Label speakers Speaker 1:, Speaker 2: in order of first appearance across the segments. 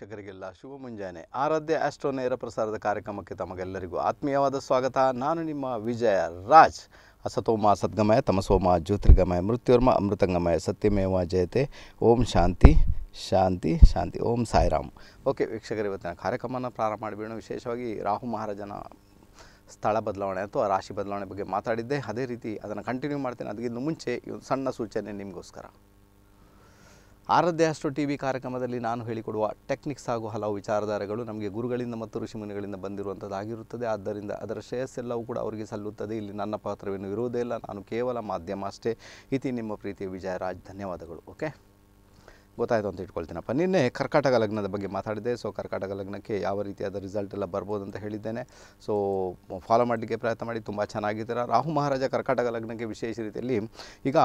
Speaker 1: ವೀಕ್ಷಕರಿಗೆಲ್ಲ ಶುಭ ಮುಂಜಾನೆ ಆರಾಧ್ಯ ಆಸ್ಟ್ರೋ ನೇರ ಪ್ರಸಾರದ ಕಾರ್ಯಕ್ರಮಕ್ಕೆ ತಮಗೆಲ್ಲರಿಗೂ ಆತ್ಮೀಯವಾದ ಸ್ವಾಗತ ನಾನು ನಿಮ್ಮ ವಿಜಯ ರಾಜ್ ಅಸತೋಮ ಸದ್ಗಮಯ ತಮಸೋಮ ಜ್ಯೋತಿರ್ಗಮಯ ಮೃತ್ಯುರ್ಮ ಅಮೃತಂಗಮಯ ಸತ್ಯಮೇವ ಜಯತೆ ಓಂ ಶಾಂತಿ ಶಾಂತಿ ಶಾಂತಿ ಓಂ ಸಾಯಿರಾಮ್ ಓಕೆ ವೀಕ್ಷಕರು ಇವತ್ತಿನ ಕಾರ್ಯಕ್ರಮನ ಪ್ರಾರಂಭ ಮಾಡಿಬಿಡೋಣ ವಿಶೇಷವಾಗಿ ರಾಹು ಮಹಾರಾಜನ ಸ್ಥಳ ಬದಲಾವಣೆ ಅಥವಾ ರಾಶಿ ಬದಲಾವಣೆ ಬಗ್ಗೆ ಮಾತಾಡಿದ್ದೆ ಅದೇ ರೀತಿ ಅದನ್ನು ಕಂಟಿನ್ಯೂ ಮಾಡ್ತೇನೆ ಅದಕ್ಕಿಂತ ಮುಂಚೆ ಸಣ್ಣ ಸೂಚನೆ ನಿಮಗೋಸ್ಕರ ಆರಾಧ್ಯ ಅಷ್ಟು ಟಿ ವಿ ಕಾರ್ಯಕ್ರಮದಲ್ಲಿ ನಾನು ಹೇಳಿಕೊಡುವ ಟೆಕ್ನಿಕ್ಸ್ ಹಾಗೂ ಹಲವು ವಿಚಾರಧಾರೆಗಳು ನಮಗೆ ಗುರುಗಳಿಂದ ಮತ್ತು ಋಷಿಮುನಿಗಳಿಂದ ಬಂದಿರುವಂಥದ್ದಾಗಿರುತ್ತದೆ ಆದ್ದರಿಂದ ಅದರ ಶ್ರೇಯಸ್ಸೆಲ್ಲವೂ ಕೂಡ ಅವರಿಗೆ ಸಲ್ಲುತ್ತದೆ ಇಲ್ಲಿ ನನ್ನ ಪಾತ್ರವೇನು ಇರುವುದೇ ಇಲ್ಲ ನಾನು ಕೇವಲ ಮಾಧ್ಯಮ ಅಷ್ಟೇ ಇತಿ ನಿಮ್ಮ ಪ್ರೀತಿಯ ವಿಜಯರಾಜ್ ಧನ್ಯವಾದಗಳು ಓಕೆ ಗೊತ್ತಾಯಿತು ಅಂತ ಇಟ್ಕೊಳ್ತೀನಪ್ಪ ನಿನ್ನೆ ಕರ್ಕಾಟಕ ಲಗ್ನದ ಬಗ್ಗೆ ಮಾತಾಡಿದೆ ಸೊ ಕರ್ಕಾಟಕ ಲಗ್ನಕ್ಕೆ ಯಾವ ರೀತಿಯಾದ ರಿಸಲ್ಟ್ ಎಲ್ಲ ಬರ್ಬೋದು ಅಂತ ಹೇಳಿದ್ದೇನೆ ಸೊ ಫಾಲೋ ಮಾಡಲಿಕ್ಕೆ ಪ್ರಯತ್ನ ಮಾಡಿ ತುಂಬ ಚೆನ್ನಾಗಿದ್ದೀರಾ ರಾಹು ಮಹಾರಾಜ ಕರ್ಕಾಟಕ ಲಗ್ನಕ್ಕೆ ವಿಶೇಷ ರೀತಿಯಲ್ಲಿ ಈಗ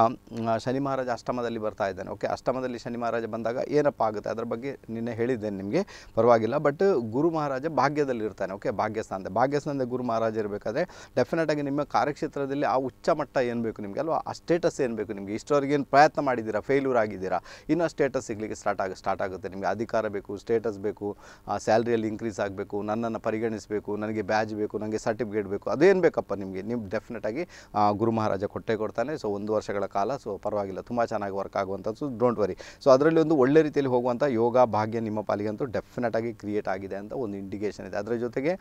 Speaker 1: ಶನಿ ಮಹಾರಾಜ ಅಷ್ಟಮದಲ್ಲಿ ಬರ್ತಾ ಇದ್ದಾನೆ ಓಕೆ ಅಷ್ಟಮದಲ್ಲಿ ಶನಿ ಮಹಾರಾಜ ಬಂದಾಗ ಏನಪ್ಪ ಆಗುತ್ತೆ ಅದರ ಬಗ್ಗೆ ನಿನ್ನೆ ಹೇಳಿದ್ದೇನೆ ನಿಮಗೆ ಪರವಾಗಿಲ್ಲ ಬಟ್ ಗುರು ಮಹಾರಾಜ ಭಾಗ್ಯದಲ್ಲಿ ಇರ್ತಾನೆ ಓಕೆ ಭಾಗ್ಯಸ್ಥಾನದ ಭಾಗ್ಯಸ್ಥಾನದ ಗುರು ಮಹಾರಾಜ ಇರಬೇಕಾದ್ರೆ ಡೆಫಿನೆಟಾಗಿ ನಿಮ್ಮ ಕಾರ್ಯಕ್ಷೇತ್ರದಲ್ಲಿ ಆ ಉಚ್ಚ ಮಟ್ಟ ಏನು ಬೇಕು ನಿಮಗೆ ಅಲ್ವಾ ಆ ಸ್ಟೇಟಸ್ ಏನು ಬೇಕು ನಿಮಗೆ ಏನು ಪ್ರಯತ್ನ ಮಾಡಿದ್ದೀರಾ ಫೇಲ್ಯೂರ್ ಆಗಿದ್ದೀರಾ ಇನ್ನೂ ಸ್ಟೇಟಸ್ ಸಿಗಲಿಕ್ಕೆ ಸ್ಟಾರ್ಟ್ ಆಗ ಸ್ಟಾರ್ಟ್ ಆಗುತ್ತೆ ನಿಮಗೆ ಅಧಿಕಾರ ಬೇಕು ಸ್ಟೇಟಸ್ ಬೇಕು ಸ್ಯಾಲ್ರಿಯಲ್ಲಿ ಇನ್ಕ್ರೀಸ್ ಆಗಬೇಕು ನನ್ನನ್ನು ಪರಿಗಣಿಸಬೇಕು ನನಗೆ ಬ್ಯಾಜ್ ಬೇಕು ನನಗೆ ಸರ್ಟಿಫಿಕೇಟ್ ಬೇಕು ಅದೇನು ಬೇಕಪ್ಪ ನಿಮಗೆ ನೀವು ಡೆಫಿನೆಟಾಗಿ ಗುರು ಮಹಾರಾಜ ಕೊಟ್ಟೆ ಕೊಡ್ತಾನೆ ಸೊ ಒಂದು ವರ್ಷಗಳ ಕಾಲ ಸೊ ಪರವಾಗಿಲ್ಲ ತುಂಬ ಚೆನ್ನಾಗಿ ವರ್ಕ್ ಆಗುವಂಥದ್ದು ಡೋಂಟ್ ವರಿ ಸೊ ಅದರಲ್ಲಿ ಒಂದು ಒಳ್ಳೆ ರೀತಿಯಲ್ಲಿ ಹೋಗುವಂಥ ಯೋಗ ಭಾಗ್ಯ ನಿಮ್ಮ ಪಾಲಿಗೆ ಅಂತೂ ಡೆಫಿನೆಟಾಗಿ ಕ್ರಿಯೇಟ್ ಆಗಿದೆ ಅಂತ ಒಂದು ಇಂಡಿಕೇಷನ್ ಇದೆ ಅದರ ಜೊತೆಗೆ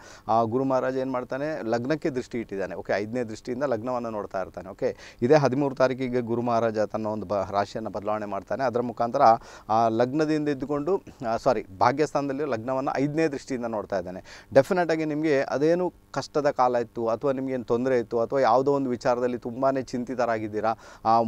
Speaker 1: ಗುರು ಮಹಾರಾಜ ಏನು ಮಾಡ್ತಾನೆ ಲಗ್ನಕ್ಕೆ ದೃಷ್ಟಿ ಇಟ್ಟಿದ್ದಾನೆ ಓಕೆ ಐದನೇ ದೃಷ್ಟಿಯಿಂದ ಲಗ್ನವನ್ನು ನೋಡ್ತಾ ಇರ್ತಾನೆ ಓಕೆ ಇದೇ ಹದಿಮೂರು ತಾರೀಕಿಗೆ ಗುರು ಮಹಾರಾಜ ತನ್ನ ಒಂದು ಬ ರಾಶಿಯನ್ನು ಬದಲಾವಣೆ ಮಾಡ್ತಾನೆ ಅದರ ಮುಖಾಂತರ ಆ ಲಗ್ನದಿಂದ ಇದ್ದುಕೊಂಡು ಸಾರಿ ಭಾಗ್ಯಸ್ಥಾನದಲ್ಲಿ ಲಗ್ನವನ್ನು ಐದನೇ ದೃಷ್ಟಿಯಿಂದ ನೋಡ್ತಾ ಇದ್ದಾನೆ ಡೆಫಿನೆಟಾಗಿ ನಿಮಗೆ ಅದೇನು ಕಷ್ಟದ ಕಾಲ ಇತ್ತು ಅಥವಾ ನಿಮಗೇನು ತೊಂದರೆ ಇತ್ತು ಅಥವಾ ಯಾವುದೋ ಒಂದು ವಿಚಾರದಲ್ಲಿ ತುಂಬಾ ಚಿಂತಿತರಾಗಿದ್ದೀರಾ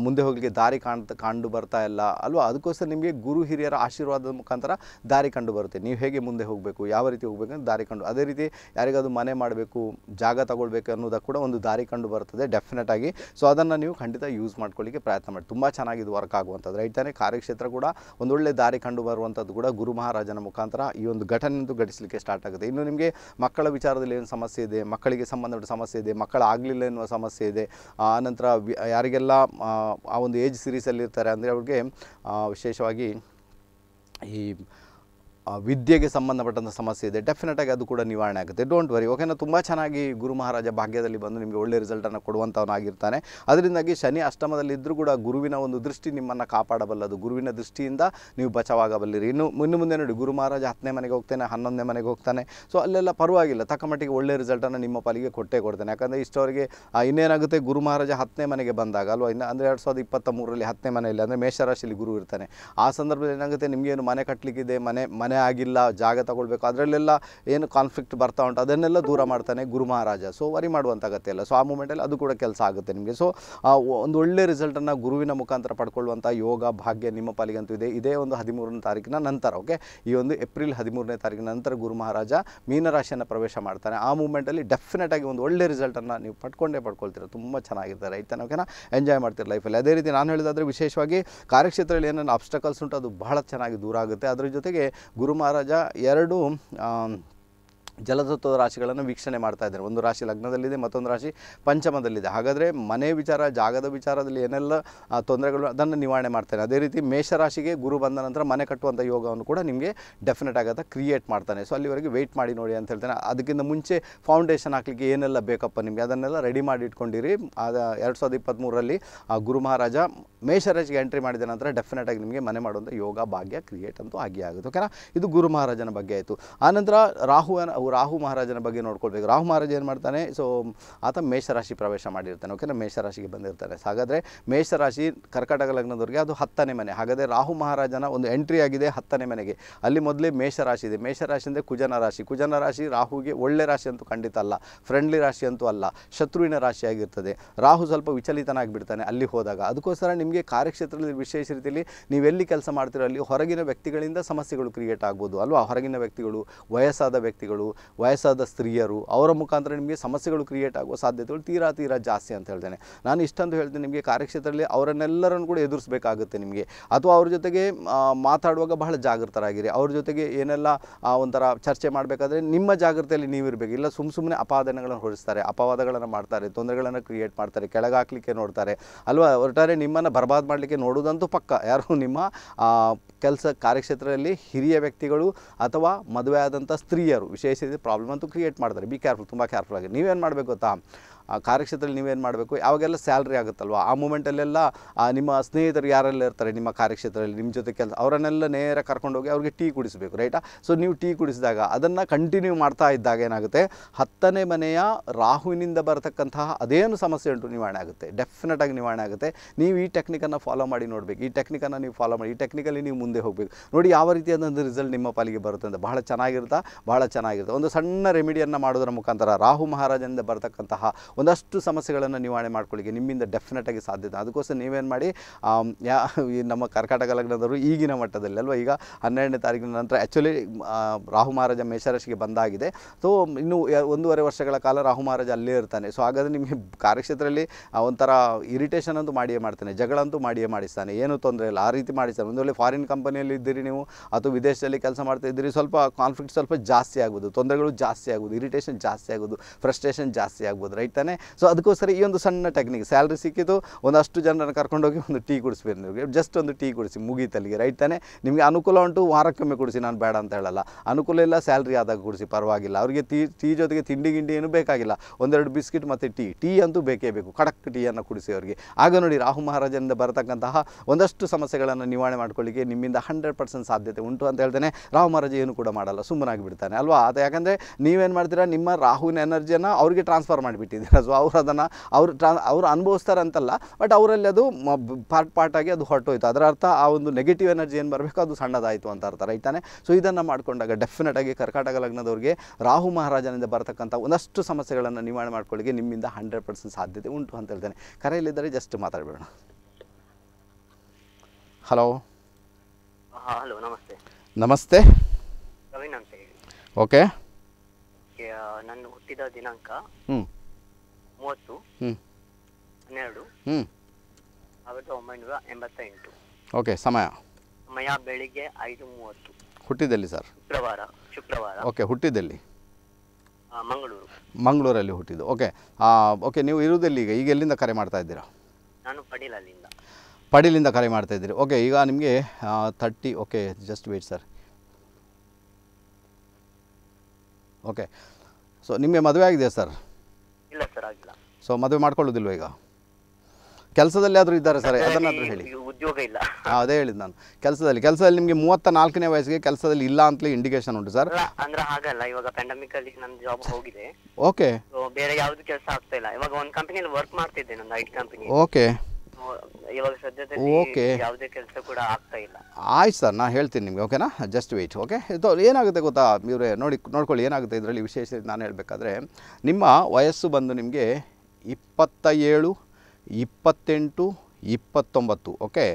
Speaker 1: ಮುಂದೆ ಹೋಗಲಿಕ್ಕೆ ದಾರಿ ಕಾಣ್ ಕಂಡು ಬರ್ತಾ ಇಲ್ಲ ಅಲ್ವಾ ಅದಕ್ಕೋಸ್ಕರ ನಿಮಗೆ ಗುರು ಹಿರಿಯರ ಆಶೀರ್ವಾದದ ಮುಖಾಂತರ ದಾರಿ ಕಂಡು ಬರುತ್ತೆ ನೀವು ಹೇಗೆ ಮುಂದೆ ಹೋಗಬೇಕು ಯಾವ ರೀತಿ ಹೋಗಬೇಕು ಅಂತ ದಾರಿ ಕಂಡು ಅದೇ ರೀತಿ ಯಾರಿಗಾದ್ರೂ ಮನೆ ಮಾಡಬೇಕು ಜಾಗ ತಗೊಳ್ಬೇಕು ಅನ್ನೋದಕ್ಕೆ ಕೂಡ ಒಂದು ದಾರಿ ಕಂಡು ಬರ್ತದೆ ಡೆಫಿನೆಟ್ ಆಗಿ ಸೊ ಅದನ್ನು ನೀವು ಖಂಡಿತ ಯೂಸ್ ಮಾಡ್ಕೊಳ್ಳಿಕ್ಕೆ ಪ್ರಯತ್ನ ಮಾಡಿ ತುಂಬ ಚೆನ್ನಾಗಿ ಇದು ವರ್ಕ್ ಆಗುವಂಥದ್ದು ರೈಟ್ ತಾನೇ ಕಾರ್ಯಕ್ಷೇತ್ರ ಕೂಡ ಒಂದೊಳ್ಳೆ ದಾರಿ ಕಂಡು ಬರುವಂಥದ್ದು ಕೂಡ ಗುರು ಮಹಾರಾಜನ ಮುಖಾಂತರ ಈ ಒಂದು ಘಟನೆಂದು ಘಟಿಸಲಿಕ್ಕೆ ಸ್ಟಾರ್ಟ್ ಆಗುತ್ತೆ ಇನ್ನು ನಿಮಗೆ ಮಕ್ಕಳ ವಿಚಾರದಲ್ಲಿ ಏನು ಸಮಸ್ಯೆ ಇದೆ ಮಕ್ಕಳಿಗೆ ಸಂಬಂಧಪಟ್ಟ ಸಮಸ್ಯೆ ಇದೆ ಮಕ್ಕಳ ಆಗಲಿಲ್ಲ ಎನ್ನುವ ಸಮಸ್ಯೆ ಇದೆ ಆನಂತರ ಯಾರಿಗೆಲ್ಲ ಆ ಒಂದು ಏಜ್ ಸೀರೀಸಲ್ಲಿರ್ತಾರೆ ಅಂದರೆ ಅವ್ರಿಗೆ ವಿಶೇಷವಾಗಿ ಈ ವಿದ್ಯೆಗೆ ಸಂಬಂಧಪಟ್ಟಂಥ ಸಮಸ್ಯೆ ಇದೆ ಡೆಫಿನೆಟಾಗಿ ಅದು ಕೂಡ ನಿವಾರಣೆ ಆಗುತ್ತೆ ಡೋಂಟ್ ವರಿ ಓಕೆನಾ ತುಂಬ ಚೆನ್ನಾಗಿ ಗುರು ಮಹಾರಾಜ ಭಾಗ್ಯದಲ್ಲಿ ಬಂದು ನಿಮಗೆ ಒಳ್ಳೆ ರಿಸಲ್ಟನ್ನು ಕೊಡುವಂಥವನಾಗಿರ್ತಾನೆ ಅದರಿಂದಾಗಿ ಶನಿ ಅಷ್ಟಮದಲ್ಲಿದ್ದರೂ ಕೂಡ ಗುರುವಿನ ಒಂದು ದೃಷ್ಟಿ ನಿಮ್ಮನ್ನು ಕಾಪಾಡಬಲ್ಲದು ಗುರುವಿನ ದೃಷ್ಟಿಯಿಂದ ನೀವು ಬಚಾವಾಗಬಲ್ಲಿರಿ ಇನ್ನು ಮುನ್ನು ಮುಂದೆ ನೋಡಿ ಗುರು ಮಹಾರಾಜ ಹತ್ತನೇ ಮನೆಗೆ ಹೋಗ್ತಾನೆ ಹನ್ನೊಂದನೇ ಮನೆಗೆ ಹೋಗ್ತಾನೆ ಸೊ ಅಲ್ಲೆಲ್ಲ ಪರವಾಗಿಲ್ಲ ತಕ್ಕ ಮಟ್ಟಿಗೆ ಒಳ್ಳೆ ರಿಸಲ್ಟನ್ನು ನಿಮ್ಮ ಪಾಲಿಗೆ ಕೊಟ್ಟೇ ಕೊಡ್ತಾನೆ ಯಾಕಂದರೆ ಇಷ್ಟವರಿಗೆ ಇನ್ನೇನಾಗುತ್ತೆ ಗುರು ಮಹಾರಾಜ ಹತ್ತನೇ ಮನೆಗೆ ಬಂದಾಗ ಅಲ್ವಾ ಇನ್ನು ಅಂದರೆ ಎರಡು ಸಾವಿರದ ಇಪ್ಪತ್ತ ಮೂರರಲ್ಲಿ ಹತ್ತನೇ ಮನೆಯಲ್ಲಿ ಅಂದರೆ ಮೇಷರಾಶಿಯಲ್ಲಿ ಗುರು ಇರ್ತಾನೆ ಆ ಸಂದರ್ಭದಲ್ಲಿ ಏನಾಗುತ್ತೆ ನಿಮಗೇನು ಮನೆ ಕಟ್ಟಲಿಕ್ಕಿದೆ ಮನೆ ಮನೆ ಮನೆ ಆಗಿಲ್ಲ ಜಾಗ ತಗೊಳ್ಬೇಕು ಅದರಲ್ಲೆಲ್ಲ ಏನು ಕಾನ್ಫ್ಲಿಕ್ಟ್ ಬರ್ತಾ ಉಂಟು ಅದನ್ನೆಲ್ಲ ದೂರ ಮಾಡ್ತಾನೆ ಗುರು ಮಹಾರಾಜ ಸೊ ವರಿ ಮಾಡುವಂಥ ಅಗತ್ಯ ಇಲ್ಲ ಸೊ ಆ ಮೂಮೆಂಟಲ್ಲಿ ಅದು ಕೂಡ ಕೆಲಸ ಆಗುತ್ತೆ ನಿಮಗೆ ಸೊ ಒಂದು ಒಳ್ಳೆ ರಿಸಲ್ಟನ್ನು ಗುರುವಿನ ಮುಖಾಂತರ ಪಡ್ಕೊಳ್ಳುವಂಥ ಯೋಗ ಭಾಗ್ಯ ನಿಮ್ಮ ಪಾಲಿಗಂತೂ ಇದೆ ಇದೇ ಒಂದು ಹದಿಮೂರನೇ ತಾರೀಕಿನ ನಂತರ ಓಕೆ ಈ ಒಂದು ಏಪ್ರಿಲ್ ಹದಿಮೂರನೇ ತಾರೀಕಿನ ನಂತರ ಗುರು ಮಹಾರಾಜ ಮೀನರಾಶಿಯನ್ನು ಪ್ರವೇಶ ಮಾಡ್ತಾನೆ ಆ ಮೂಮೆಂಟಲ್ಲಿ ಡೆಫಿನೆಟ್ ಆಗಿ ಒಂದು ಒಳ್ಳೆ ರಿಸಲ್ಟನ್ನು ನೀವು ಪಡ್ಕೊಂಡೇ ಪಡ್ಕೊಳ್ತೀರ ತುಂಬ ಚೆನ್ನಾಗಿರ್ತಾರೆ ರೈತನ ಓಕೆನಾ ಎಂಜಾಯ್ ಮಾಡ್ತೀರ ಲೈಫಲ್ಲಿ ಅದೇ ರೀತಿ ನಾನು ಹೇಳಿದಾದರೆ ವಿಶೇಷವಾಗಿ ಕಾರ್ಯಕ್ಷೇತ್ರದಲ್ಲಿ ಏನೇನು ಅಬ್ಸ್ಟಕಲ್ಸ್ ಉಂಟು ಅದು ಬಹಳ ಚೆನ್ನಾಗಿ ದೂರ ಆಗುತ್ತೆ ಅದರ ಜೊತೆಗೆ ಗುರು ಮಹಾರಾಜ ಎರಡು ಜಲತತ್ವದ ರಾಶಿಗಳನ್ನು ವೀಕ್ಷಣೆ ಮಾಡ್ತಾ ಇದ್ದಾರೆ ಒಂದು ರಾಶಿ ಲಗ್ನದಲ್ಲಿದೆ ಮತ್ತೊಂದು ರಾಶಿ ಪಂಚಮದಲ್ಲಿದೆ ಹಾಗಾದರೆ ಮನೆ ವಿಚಾರ ಜಾಗದ ವಿಚಾರದಲ್ಲಿ ಏನೆಲ್ಲ ತೊಂದರೆಗಳು ಅದನ್ನು ನಿವಾರಣೆ ಮಾಡ್ತಾನೆ ಅದೇ ರೀತಿ ಮೇಷರಾಶಿಗೆ ಗುರು ಬಂದ ನಂತರ ಮನೆ ಕಟ್ಟುವಂಥ ಯೋಗವನ್ನು ಕೂಡ ನಿಮಗೆ ಡೆಫಿನೆಟ್ ಆಗುತ್ತೆ ಕ್ರಿಯೇಟ್ ಮಾಡ್ತಾನೆ ಸೊ ಅಲ್ಲಿವರೆಗೆ ವೆಯ್ಟ್ ಮಾಡಿ ನೋಡಿ ಅಂತ ಹೇಳ್ತಾನೆ ಅದಕ್ಕಿಂತ ಮುಂಚೆ ಫೌಂಡೇಶನ್ ಹಾಕಲಿಕ್ಕೆ ಏನೆಲ್ಲ ಬೇಕಪ್ಪ ನಿಮಗೆ ಅದನ್ನೆಲ್ಲ ರೆಡಿ ಮಾಡಿ ಇಟ್ಕೊಂಡಿರಿ ಅದು ಎರಡು ಸಾವಿರದ ಇಪ್ಪತ್ತ್ಮೂರರಲ್ಲಿ ಗುರು ಮಹಾರಾಜ ಮೇಷರಾಶಿಗೆ ಎಂಟ್ರಿ ಮಾಡಿದ ನಂತರ ಡೆಫಿನೆಟ್ ಆಗಿ ನಿಮಗೆ ಮನೆ ಮಾಡುವಂಥ ಯೋಗ ಭಾಗ್ಯ ಕ್ರಿಯೇಟ್ ಅಂತೂ ಆಗಿ ಆಗುತ್ತೆ ಓಕೆನಾ ಇದು ಗುರು ಮಹಾರಾಜನ ಬಗ್ಗೆ ಆಯಿತು ಆನಂತರ ರಾಹುವನ ರಾಹು ಮಹಾರಾಜನ ಬಗ್ಗೆ ನೋಡ್ಕೊಳ್ಬೇಕು ರಾಹು ಮಹಾರಾಜ ಏನು ಮಾಡ್ತಾನೆ ಸೊ ಆತ ಮೇಷರಾಶಿ ಪ್ರವೇಶ ಮಾಡಿರ್ತಾನೆ ಓಕೆನಾ ಮೇಷರಾಶಿಗೆ ಬಂದಿರ್ತಾನೆ ಸೊ ಹಾಗಾದರೆ ಮೇಷರಾಶಿ ಕರ್ಕಾಟಕ ಲಗ್ನದವರಿಗೆ ಅದು ಹತ್ತನೇ ಮನೆ ಹಾಗಾದರೆ ರಾಹು ಮಹಾರಾಜನ ಒಂದು ಎಂಟ್ರಿ ಆಗಿದೆ ಹತ್ತನೇ ಮನೆಗೆ ಅಲ್ಲಿ ಮೊದಲೇ ಮೇಷರಾಶಿ ಇದೆ ಮೇಷರಾಶಿ ಅಂದರೆ ಕುಜನ ರಾಶಿ ಕುಜನ ರಾಶಿ ರಾಹುಗೆ ಒಳ್ಳೆ ರಾಶಿ ಅಂತೂ ಖಂಡಿತ ಅಲ್ಲ ಫ್ರೆಂಡ್ಲಿ ರಾಶಿ ಅಂತೂ ಅಲ್ಲ ಶತ್ರುವಿನ ರಾಶಿಯಾಗಿರ್ತದೆ ರಾಹು ಸ್ವಲ್ಪ ವಿಚಲಿತನಾಗಿಬಿಡ್ತಾನೆ ಅಲ್ಲಿ ಹೋದಾಗ ಅದಕ್ಕೋಸ್ಕರ ನಿಮಗೆ ಕಾರ್ಯಕ್ಷೇತ್ರದಲ್ಲಿ ವಿಶೇಷ ರೀತಿಯಲ್ಲಿ ನೀವೆಲ್ಲಿ ಕೆಲಸ ಮಾಡ್ತಿರೋ ಅಲ್ಲಿ ಹೊರಗಿನ ವ್ಯಕ್ತಿಗಳಿಂದ ಸಮಸ್ಯೆಗಳು ಕ್ರಿಯೇಟ್ ಆಗ್ಬೋದು ಅಲ್ವಾ ಹೊರಗಿನ ವ್ಯಕ್ತಿಗಳು ವಯಸ್ಸಾದ ವ್ಯಕ್ತಿಗಳು ವಯಸ್ಸಾದ ಸ್ತ್ರೀಯರು ಅವರ ಮುಖಾಂತರ ನಿಮಗೆ ಸಮಸ್ಯೆಗಳು ಕ್ರಿಯೇಟ್ ಆಗುವ ಸಾಧ್ಯತೆಗಳು ತೀರಾ ತೀರಾ ಜಾಸ್ತಿ ಅಂತ ಹೇಳ್ತೇನೆ ನಾನು ಇಷ್ಟಂತ ಹೇಳ್ತೇನೆ ನಿಮಗೆ ಕಾರ್ಯಕ್ಷೇತ್ರದಲ್ಲಿ ಅವರನ್ನೆಲ್ಲರನ್ನು ಕೂಡ ಎದುರಿಸಬೇಕಾಗುತ್ತೆ ನಿಮಗೆ ಅಥವಾ ಅವ್ರ ಜೊತೆಗೆ ಮಾತಾಡುವಾಗ ಬಹಳ ಜಾಗೃತರಾಗಿರಿ ಅವ್ರ ಜೊತೆಗೆ ಏನೆಲ್ಲ ಒಂಥರ ಚರ್ಚೆ ಮಾಡಬೇಕಾದ್ರೆ ನಿಮ್ಮ ಜಾಗೃತಿಯಲ್ಲಿ ನೀವಿರಬೇಕು ಇಲ್ಲ ಸುಮ್ಮ ಸುಮ್ಮನೆ ಅಪಾದನೆಗಳನ್ನು ಹೊರಿಸ್ತಾರೆ ಅಪವಾದಗಳನ್ನು ಮಾಡ್ತಾರೆ ತೊಂದರೆಗಳನ್ನು ಕ್ರಿಯೇಟ್ ಮಾಡ್ತಾರೆ ಹಾಕ್ಲಿಕ್ಕೆ ನೋಡ್ತಾರೆ ಅಲ್ವಾ ಒಟ್ಟಾರೆ ನಿಮ್ಮನ್ನು ಬರ್ಬಾದ್ ಮಾಡಲಿಕ್ಕೆ ನೋಡುವುದಂತೂ ಪಕ್ಕ ಯಾರು ನಿಮ್ಮ ಕೆಲಸ ಕಾರ್ಯಕ್ಷೇತ್ರದಲ್ಲಿ ಹಿರಿಯ ವ್ಯಕ್ತಿಗಳು ಅಥವಾ ಮದುವೆ ಆದಂಥ ಸ್ತ್ರೀಯರು ವಿಶೇಷ ಪ್ರಾಬ್ಲಮ್ ಅಂತೂ ಕ್ರಿಯೇಟ್ ಮಾಡ್ತಾರೆ ಬಿ ಕೇರ್ಫುಲ್ ತುಂಬ ಕೇರ್ಫುಲ್ ಆಗಿ ನೀವೇನು ಮಾಡಬೇಕು ಗೊತ್ತಾ ಆ ಕಾರ್ಯಕ್ಷೇತ್ರದಲ್ಲಿ ನೀವೇನು ಮಾಡಬೇಕು ಯಾವಾಗೆಲ್ಲ ಸ್ಯಾಲ್ರಿ ಆಗುತ್ತಲ್ವ ಆ ಮೂಮೆಂಟಲ್ಲೆಲ್ಲ ನಿಮ್ಮ ಸ್ನೇಹಿತರು ಯಾರೆಲ್ಲ ಇರ್ತಾರೆ ನಿಮ್ಮ ಕಾರ್ಯಕ್ಷೇತ್ರದಲ್ಲಿ ನಿಮ್ಮ ಜೊತೆ ಕೆಲಸ ಅವರನ್ನೆಲ್ಲ ನೇರ ಕರ್ಕೊಂಡೋಗಿ ಅವ್ರಿಗೆ ಟೀ ಕುಡಿಸಬೇಕು ರೈಟಾ ಸೊ ನೀವು ಟೀ ಕುಡಿಸಿದಾಗ ಅದನ್ನು ಕಂಟಿನ್ಯೂ ಮಾಡ್ತಾ ಇದ್ದಾಗ ಏನಾಗುತ್ತೆ ಹತ್ತನೇ ಮನೆಯ ರಾಹುವಿನಿಂದ ಬರತಕ್ಕಂತಹ ಅದೇನು ಸಮಸ್ಯೆ ಉಂಟು ನಿವಾರಣೆ ಆಗುತ್ತೆ ಡೆಫಿನೆಟಾಗಿ ನಿವಾರಣೆ ಆಗುತ್ತೆ ನೀವು ಈ ಟೆಕ್ನಿಕನ್ನು ಫಾಲೋ ಮಾಡಿ ನೋಡಬೇಕು ಈ ಟೆಕ್ನಿಕನ್ನು ನೀವು ಫಾಲೋ ಮಾಡಿ ಈ ಟೆಕ್ನಿಕಲ್ಲಿ ನೀವು ಮುಂದೆ ಹೋಗಬೇಕು ನೋಡಿ ಯಾವ ಒಂದು ರಿಸಲ್ಟ್ ನಿಮ್ಮ ಪಾಲಿಗೆ ಬರುತ್ತೆ ಅಂತ ಬಹಳ ಚೆನ್ನಾಗಿರುತ್ತಾ ಬಹಳ ಚೆನ್ನಾಗಿರುತ್ತೆ ಒಂದು ಸಣ್ಣ ರೆಮಿಡಿಯನ್ನು ಮಾಡೋದರ ಮುಖಾಂತರ ರಾಹು ಮಹಾರಾಜನಿಂದ ಬರತಕ್ಕಂತಹ ಒಂದಷ್ಟು ಸಮಸ್ಯೆಗಳನ್ನು ನಿವಾರಣೆ ಮಾಡ್ಕೊಳ್ಳಿ ನಿಮ್ಮಿಂದ ಡೆಫಿನೆಟಾಗಿ ಸಾಧ್ಯತೆ ಅದಕ್ಕೋಸ್ಕರ ನೀವೇನು ಮಾಡಿ ಯಾ ನಮ್ಮ ಕರ್ಕಾಟಕ ಲಗ್ನದವರು ಈಗಿನ ಮಟ್ಟದಲ್ಲಿ ಅಲ್ವಾ ಈಗ ಹನ್ನೆರಡನೇ ತಾರೀಕಿನ ನಂತರ ಆ್ಯಕ್ಚುಲಿ ರಾಹು ಮಹಾರಾಜ ಮೇಷರಾಶಿಗೆ ಬಂದಾಗಿದೆ ಸೊ ಇನ್ನು ಒಂದೂವರೆ ವರ್ಷಗಳ ಕಾಲ ರಾಹು ಮಹಾರಾಜ ಅಲ್ಲೇ ಇರ್ತಾನೆ ಸೊ ಹಾಗಾದರೆ ನಿಮಗೆ ಕಾರ್ಯಕ್ಷೇತ್ರದಲ್ಲಿ ಒಂಥರ ಇರಿಟೇಷನ್ ಅಂತೂ ಮಾಡಿಯೇ ಮಾಡ್ತಾನೆ ಜಗಳಂತೂ ಮಾಡಿಯೇ ಮಾಡಿಸ್ತಾನೆ ಏನೂ ತೊಂದರೆ ಇಲ್ಲ ಆ ರೀತಿ ಮಾಡಿಸ್ತಾನೆ ಒಂದು ವೇಳೆ ಫಾರಿನ್ ಕಂಪನಿಯಲ್ಲಿ ಇದ್ದೀರಿ ನೀವು ಅಥವಾ ವಿದೇಶದಲ್ಲಿ ಕೆಲಸ ಮಾಡ್ತಾ ಇದ್ದೀರಿ ಸ್ವಲ್ಪ ಕಾನ್ಫ್ಲಿಕ್ಟ್ ಸ್ವಲ್ಪ ಜಾಸ್ತಿ ಆಗ್ಬೋದು ತೊಂದರೆಗಳು ಜಾಸ್ತಿ ಆಗ್ಬೋದು ಇರಿಟೇಷನ್ ಜಾಸ್ತಿ ಆಗೋದು ಫ್ರಸ್ಟ್ರೇಷನ್ ಜಾಸ್ತಿ ಆಗ್ಬೋದು ರೈಟ್ ಮಾಡ್ತಾನೆ ಸೊ ಅದಕ್ಕೋಸ್ಕರ ಈ ಒಂದು ಸಣ್ಣ ಟೆಕ್ನಿಕ್ ಸ್ಯಾಲ್ರಿ ಸಿಕ್ಕಿದ್ದು ಒಂದಷ್ಟು ಜನರನ್ನು ಕರ್ಕೊಂಡೋಗಿ ಒಂದು ಟೀ ಕುಡಿಸ್ಬೇಕು ನೀವು ಜಸ್ಟ್ ಒಂದು ಟೀ ಕುಡಿಸಿ ಮುಗೀತಲ್ಲಿಗೆ ರೈಟ್ ತಾನೆ ನಿಮಗೆ ಅನುಕೂಲ ಉಂಟು ವಾರಕ್ಕೊಮ್ಮೆ ಕುಡಿಸಿ ನಾನು ಬೇಡ ಅಂತ ಹೇಳಲ್ಲ ಅನುಕೂಲ ಇಲ್ಲ ಸ್ಯಾಲ್ರಿ ಆದಾಗ ಕುಡಿಸಿ ಪರವಾಗಿಲ್ಲ ಅವರಿಗೆ ಟೀ ಟೀ ಜೊತೆಗೆ ತಿಂಡಿ ಗಿಂಡಿ ಏನು ಬೇಕಾಗಿಲ್ಲ ಒಂದೆರಡು ಬಿಸ್ಕಿಟ್ ಮತ್ತು ಟೀ ಟೀ ಅಂತೂ ಬೇಕೇ ಬೇಕು ಖಡಕ್ ಟೀಯನ್ನು ಕುಡಿಸಿ ಅವರಿಗೆ ಆಗ ನೋಡಿ ರಾಹು ಮಹಾರಾಜನಿಂದ ಬರತಕ್ಕಂತಹ ಒಂದಷ್ಟು ಸಮಸ್ಯೆಗಳನ್ನು ನಿವಾರಣೆ ಮಾಡ್ಕೊಳ್ಳಿಕ್ಕೆ ನಿಮ್ಮಿಂದ ಹಂಡ್ರೆಡ್ ಪರ್ಸೆಂಟ್ ಸಾಧ್ಯತೆ ಉಂಟು ಅಂತ ಹೇಳ್ತಾನೆ ರಾಹು ಮಹಾರಾಜ ಏನು ಕೂಡ ಮಾಡಲ್ಲ ಸುಮ್ಮನಾಗಿ ಬಿಡ್ತಾನೆ ಅಲ್ವಾ ಅದು ಯಾಕಂದರೆ ನೀವೇನು ಮಾಡ್ತೀರಾ ನಿಮ್ಮ ರಾಹುವಿನ ಎನರ್ಜಿಯನ್ನು ಅವರಿಗೆ ಟ್ರಾನ್ಸ್ಫರ್ ಮಾಡಿಬಿಟ್ಟಿದ್ದೀರ ಡಾಕ್ಟರ್ಸು ಅವ್ರು ಅದನ್ನು ಅವ್ರು ಟ್ರಾ ಅವ್ರು ಬಟ್ ಅವರಲ್ಲಿ ಅದು ಪಾರ್ಟ್ ಪಾರ್ಟಾಗಿ ಅದು ಹೊರಟೋಯ್ತು ಅದರ ಅರ್ಥ ಆ ಒಂದು ನೆಗೆಟಿವ್ ಎನರ್ಜಿ ಏನು ಬರಬೇಕು ಅದು ಸಣ್ಣದಾಯಿತು ಅಂತ ಅರ್ಥ ರೈತಾನೆ ಸೊ ಇದನ್ನು ಮಾಡಿಕೊಂಡಾಗ ಡೆಫಿನೆಟಾಗಿ ಕರ್ಕಾಟಕ ಲಗ್ನದವ್ರಿಗೆ ರಾಹು ಮಹಾರಾಜನಿಂದ ಬರತಕ್ಕಂಥ ಒಂದಷ್ಟು ಸಮಸ್ಯೆಗಳನ್ನು ನಿವಾರಣೆ ಮಾಡ್ಕೊಳ್ಳಿ ನಿಮ್ಮಿಂದ ಹಂಡ್ರೆಡ್ ಪರ್ಸೆಂಟ್ ಸಾಧ್ಯತೆ ಉಂಟು ಅಂತ ಹೇಳ್ತೇನೆ ಕರೆಯಲ್ಲಿದ್ದರೆ ಜಸ್ಟ್ ಮಾತಾಡಬೇಡ ಹಲೋ
Speaker 2: ಹಲೋ ನಮಸ್ತೆ
Speaker 1: ನಮಸ್ತೆ ಓಕೆ
Speaker 2: ನನ್ನ ಹುಟ್ಟಿದ ದಿನಾಂಕ ಹ್ಞೂ ಮೂವತ್ತು ಹನ್ನೆರಡು ಸಾವಿರದ ಒಂಬೈನೂರ ಎಂಬತ್ತೆಂಟು ಓಕೆ ಸಮಯ ಸಮಯ ಬೆಳಿಗ್ಗೆ ಐದು ಮೂವತ್ತು
Speaker 1: ಹುಟ್ಟಿದಲ್ಲಿ ಸರ್
Speaker 2: ಶುಕ್ರವಾರ ಶುಕ್ರವಾರ ಓಕೆ ಹುಟ್ಟಿದಲ್ಲಿ ಮಂಗಳೂರು
Speaker 1: ಮಂಗಳೂರಲ್ಲಿ ಹುಟ್ಟಿದ್ದು ಓಕೆ ಓಕೆ ನೀವು ಇರುವುದಲ್ಲಿ ಈಗ ಈಗ ಎಲ್ಲಿಂದ ಕರೆ ಮಾಡ್ತಾ ಇದ್ದೀರಾ
Speaker 2: ನಾನು ಪಡೀಲಲ್ಲಿಂದ
Speaker 1: ಪಡೀಲಿಂದ ಕರೆ ಮಾಡ್ತಾ ಇದ್ದೀರಿ ಓಕೆ ಈಗ ನಿಮಗೆ thirty okay just wait sir okay so ನಿಮಗೆ ಮದುವೆ ಆಗಿದೆಯಾ ಸರ್ ಇಲ್ಲ ಸರ್ ಆಗಿದೆ ಸೊ ಮದುವೆ ಮಾಡ್ಕೊಳ್ಳೋದಿಲ್ವ ಈಗ ಕೆಲಸದಲ್ಲಿ ಆದರೂ ಇದ್ದಾರೆ ಸರ್ ಅದನ್ನಾದರೂ ಹೇಳಿ ಉದ್ಯೋಗ ಇಲ್ಲ ಅದೇ ಹೇಳಿದ್ ನಾನು ಕೆಲಸದಲ್ಲಿ ಕೆಲಸದಲ್ಲಿ ನಿಮಗೆ ಮೂವತ್ತ ನಾಲ್ಕನೇ ವಯಸ್ಸಿಗೆ ಕೆಲಸದಲ್ಲಿ ಇಲ್ಲ ಅಂತಲೇ ಇಂಡಿಕೇಶನ್ ಉಂಟು ಸರ್
Speaker 2: ಅಂದ್ರೆ ಹಾಗಲ್ಲ ಇವಾಗ ಪ್ಯಾಂಡಮಿಕ್ ಅಲ್ಲಿ ನನ್ನ ಜಾಬ್ ಹೋಗಿದೆ ಓಕೆ ಬೇರೆ ಯಾವ್ದು ಕೆಲಸ ಆಗ್ತಾ ಇಲ್ಲ ಇವಾಗ ಒಂದು ಕಂಪನಿಯಲ್ಲಿ ವರ್ಕ್ ಮಾಡ್ತಿದ್ದೆ ನನ್ನ ಐಟಿ ಕಂಪನಿ ಓಕೆ ಇವಾಗ ಸದ್ಯದಲ್ಲಿ ಓಕೆ ಯಾವುದೇ ಕೆಲಸ ಕೂಡ ಆಗ್ತಾ ಇಲ್ಲ
Speaker 1: ಆಯ್ತು ಸರ್ ನಾ ಹೇಳ್ತೀನಿ ನಿಮಗೆ ಓಕೆನಾ ಜಸ್ಟ್ ವೆಯ್ಟ್ ಓಕೆ ಇದು ಏನಾಗುತ್ತೆ ಗೊತ್ತಾ ಇವರೇ ನೋಡಿ ನೋಡ್ಕೊಳ್ಳಿ ಏನಾಗುತ್ತೆ ಇದರಲ್ಲಿ ವಿಶೇಷ ನಾನು ಹೇಳಬೇಕಾದ್ರೆ ನಿಮ್ಮ ವಯಸ್ಸು ಬಂದು ನಿಮಗೆ ಇಪ್ಪತ್ತ ಏಳು ಇಪ್ಪತ್ತೆಂಟು ಇಪ್ಪತ್ತೊಂಬತ್ತು ಓಕೆ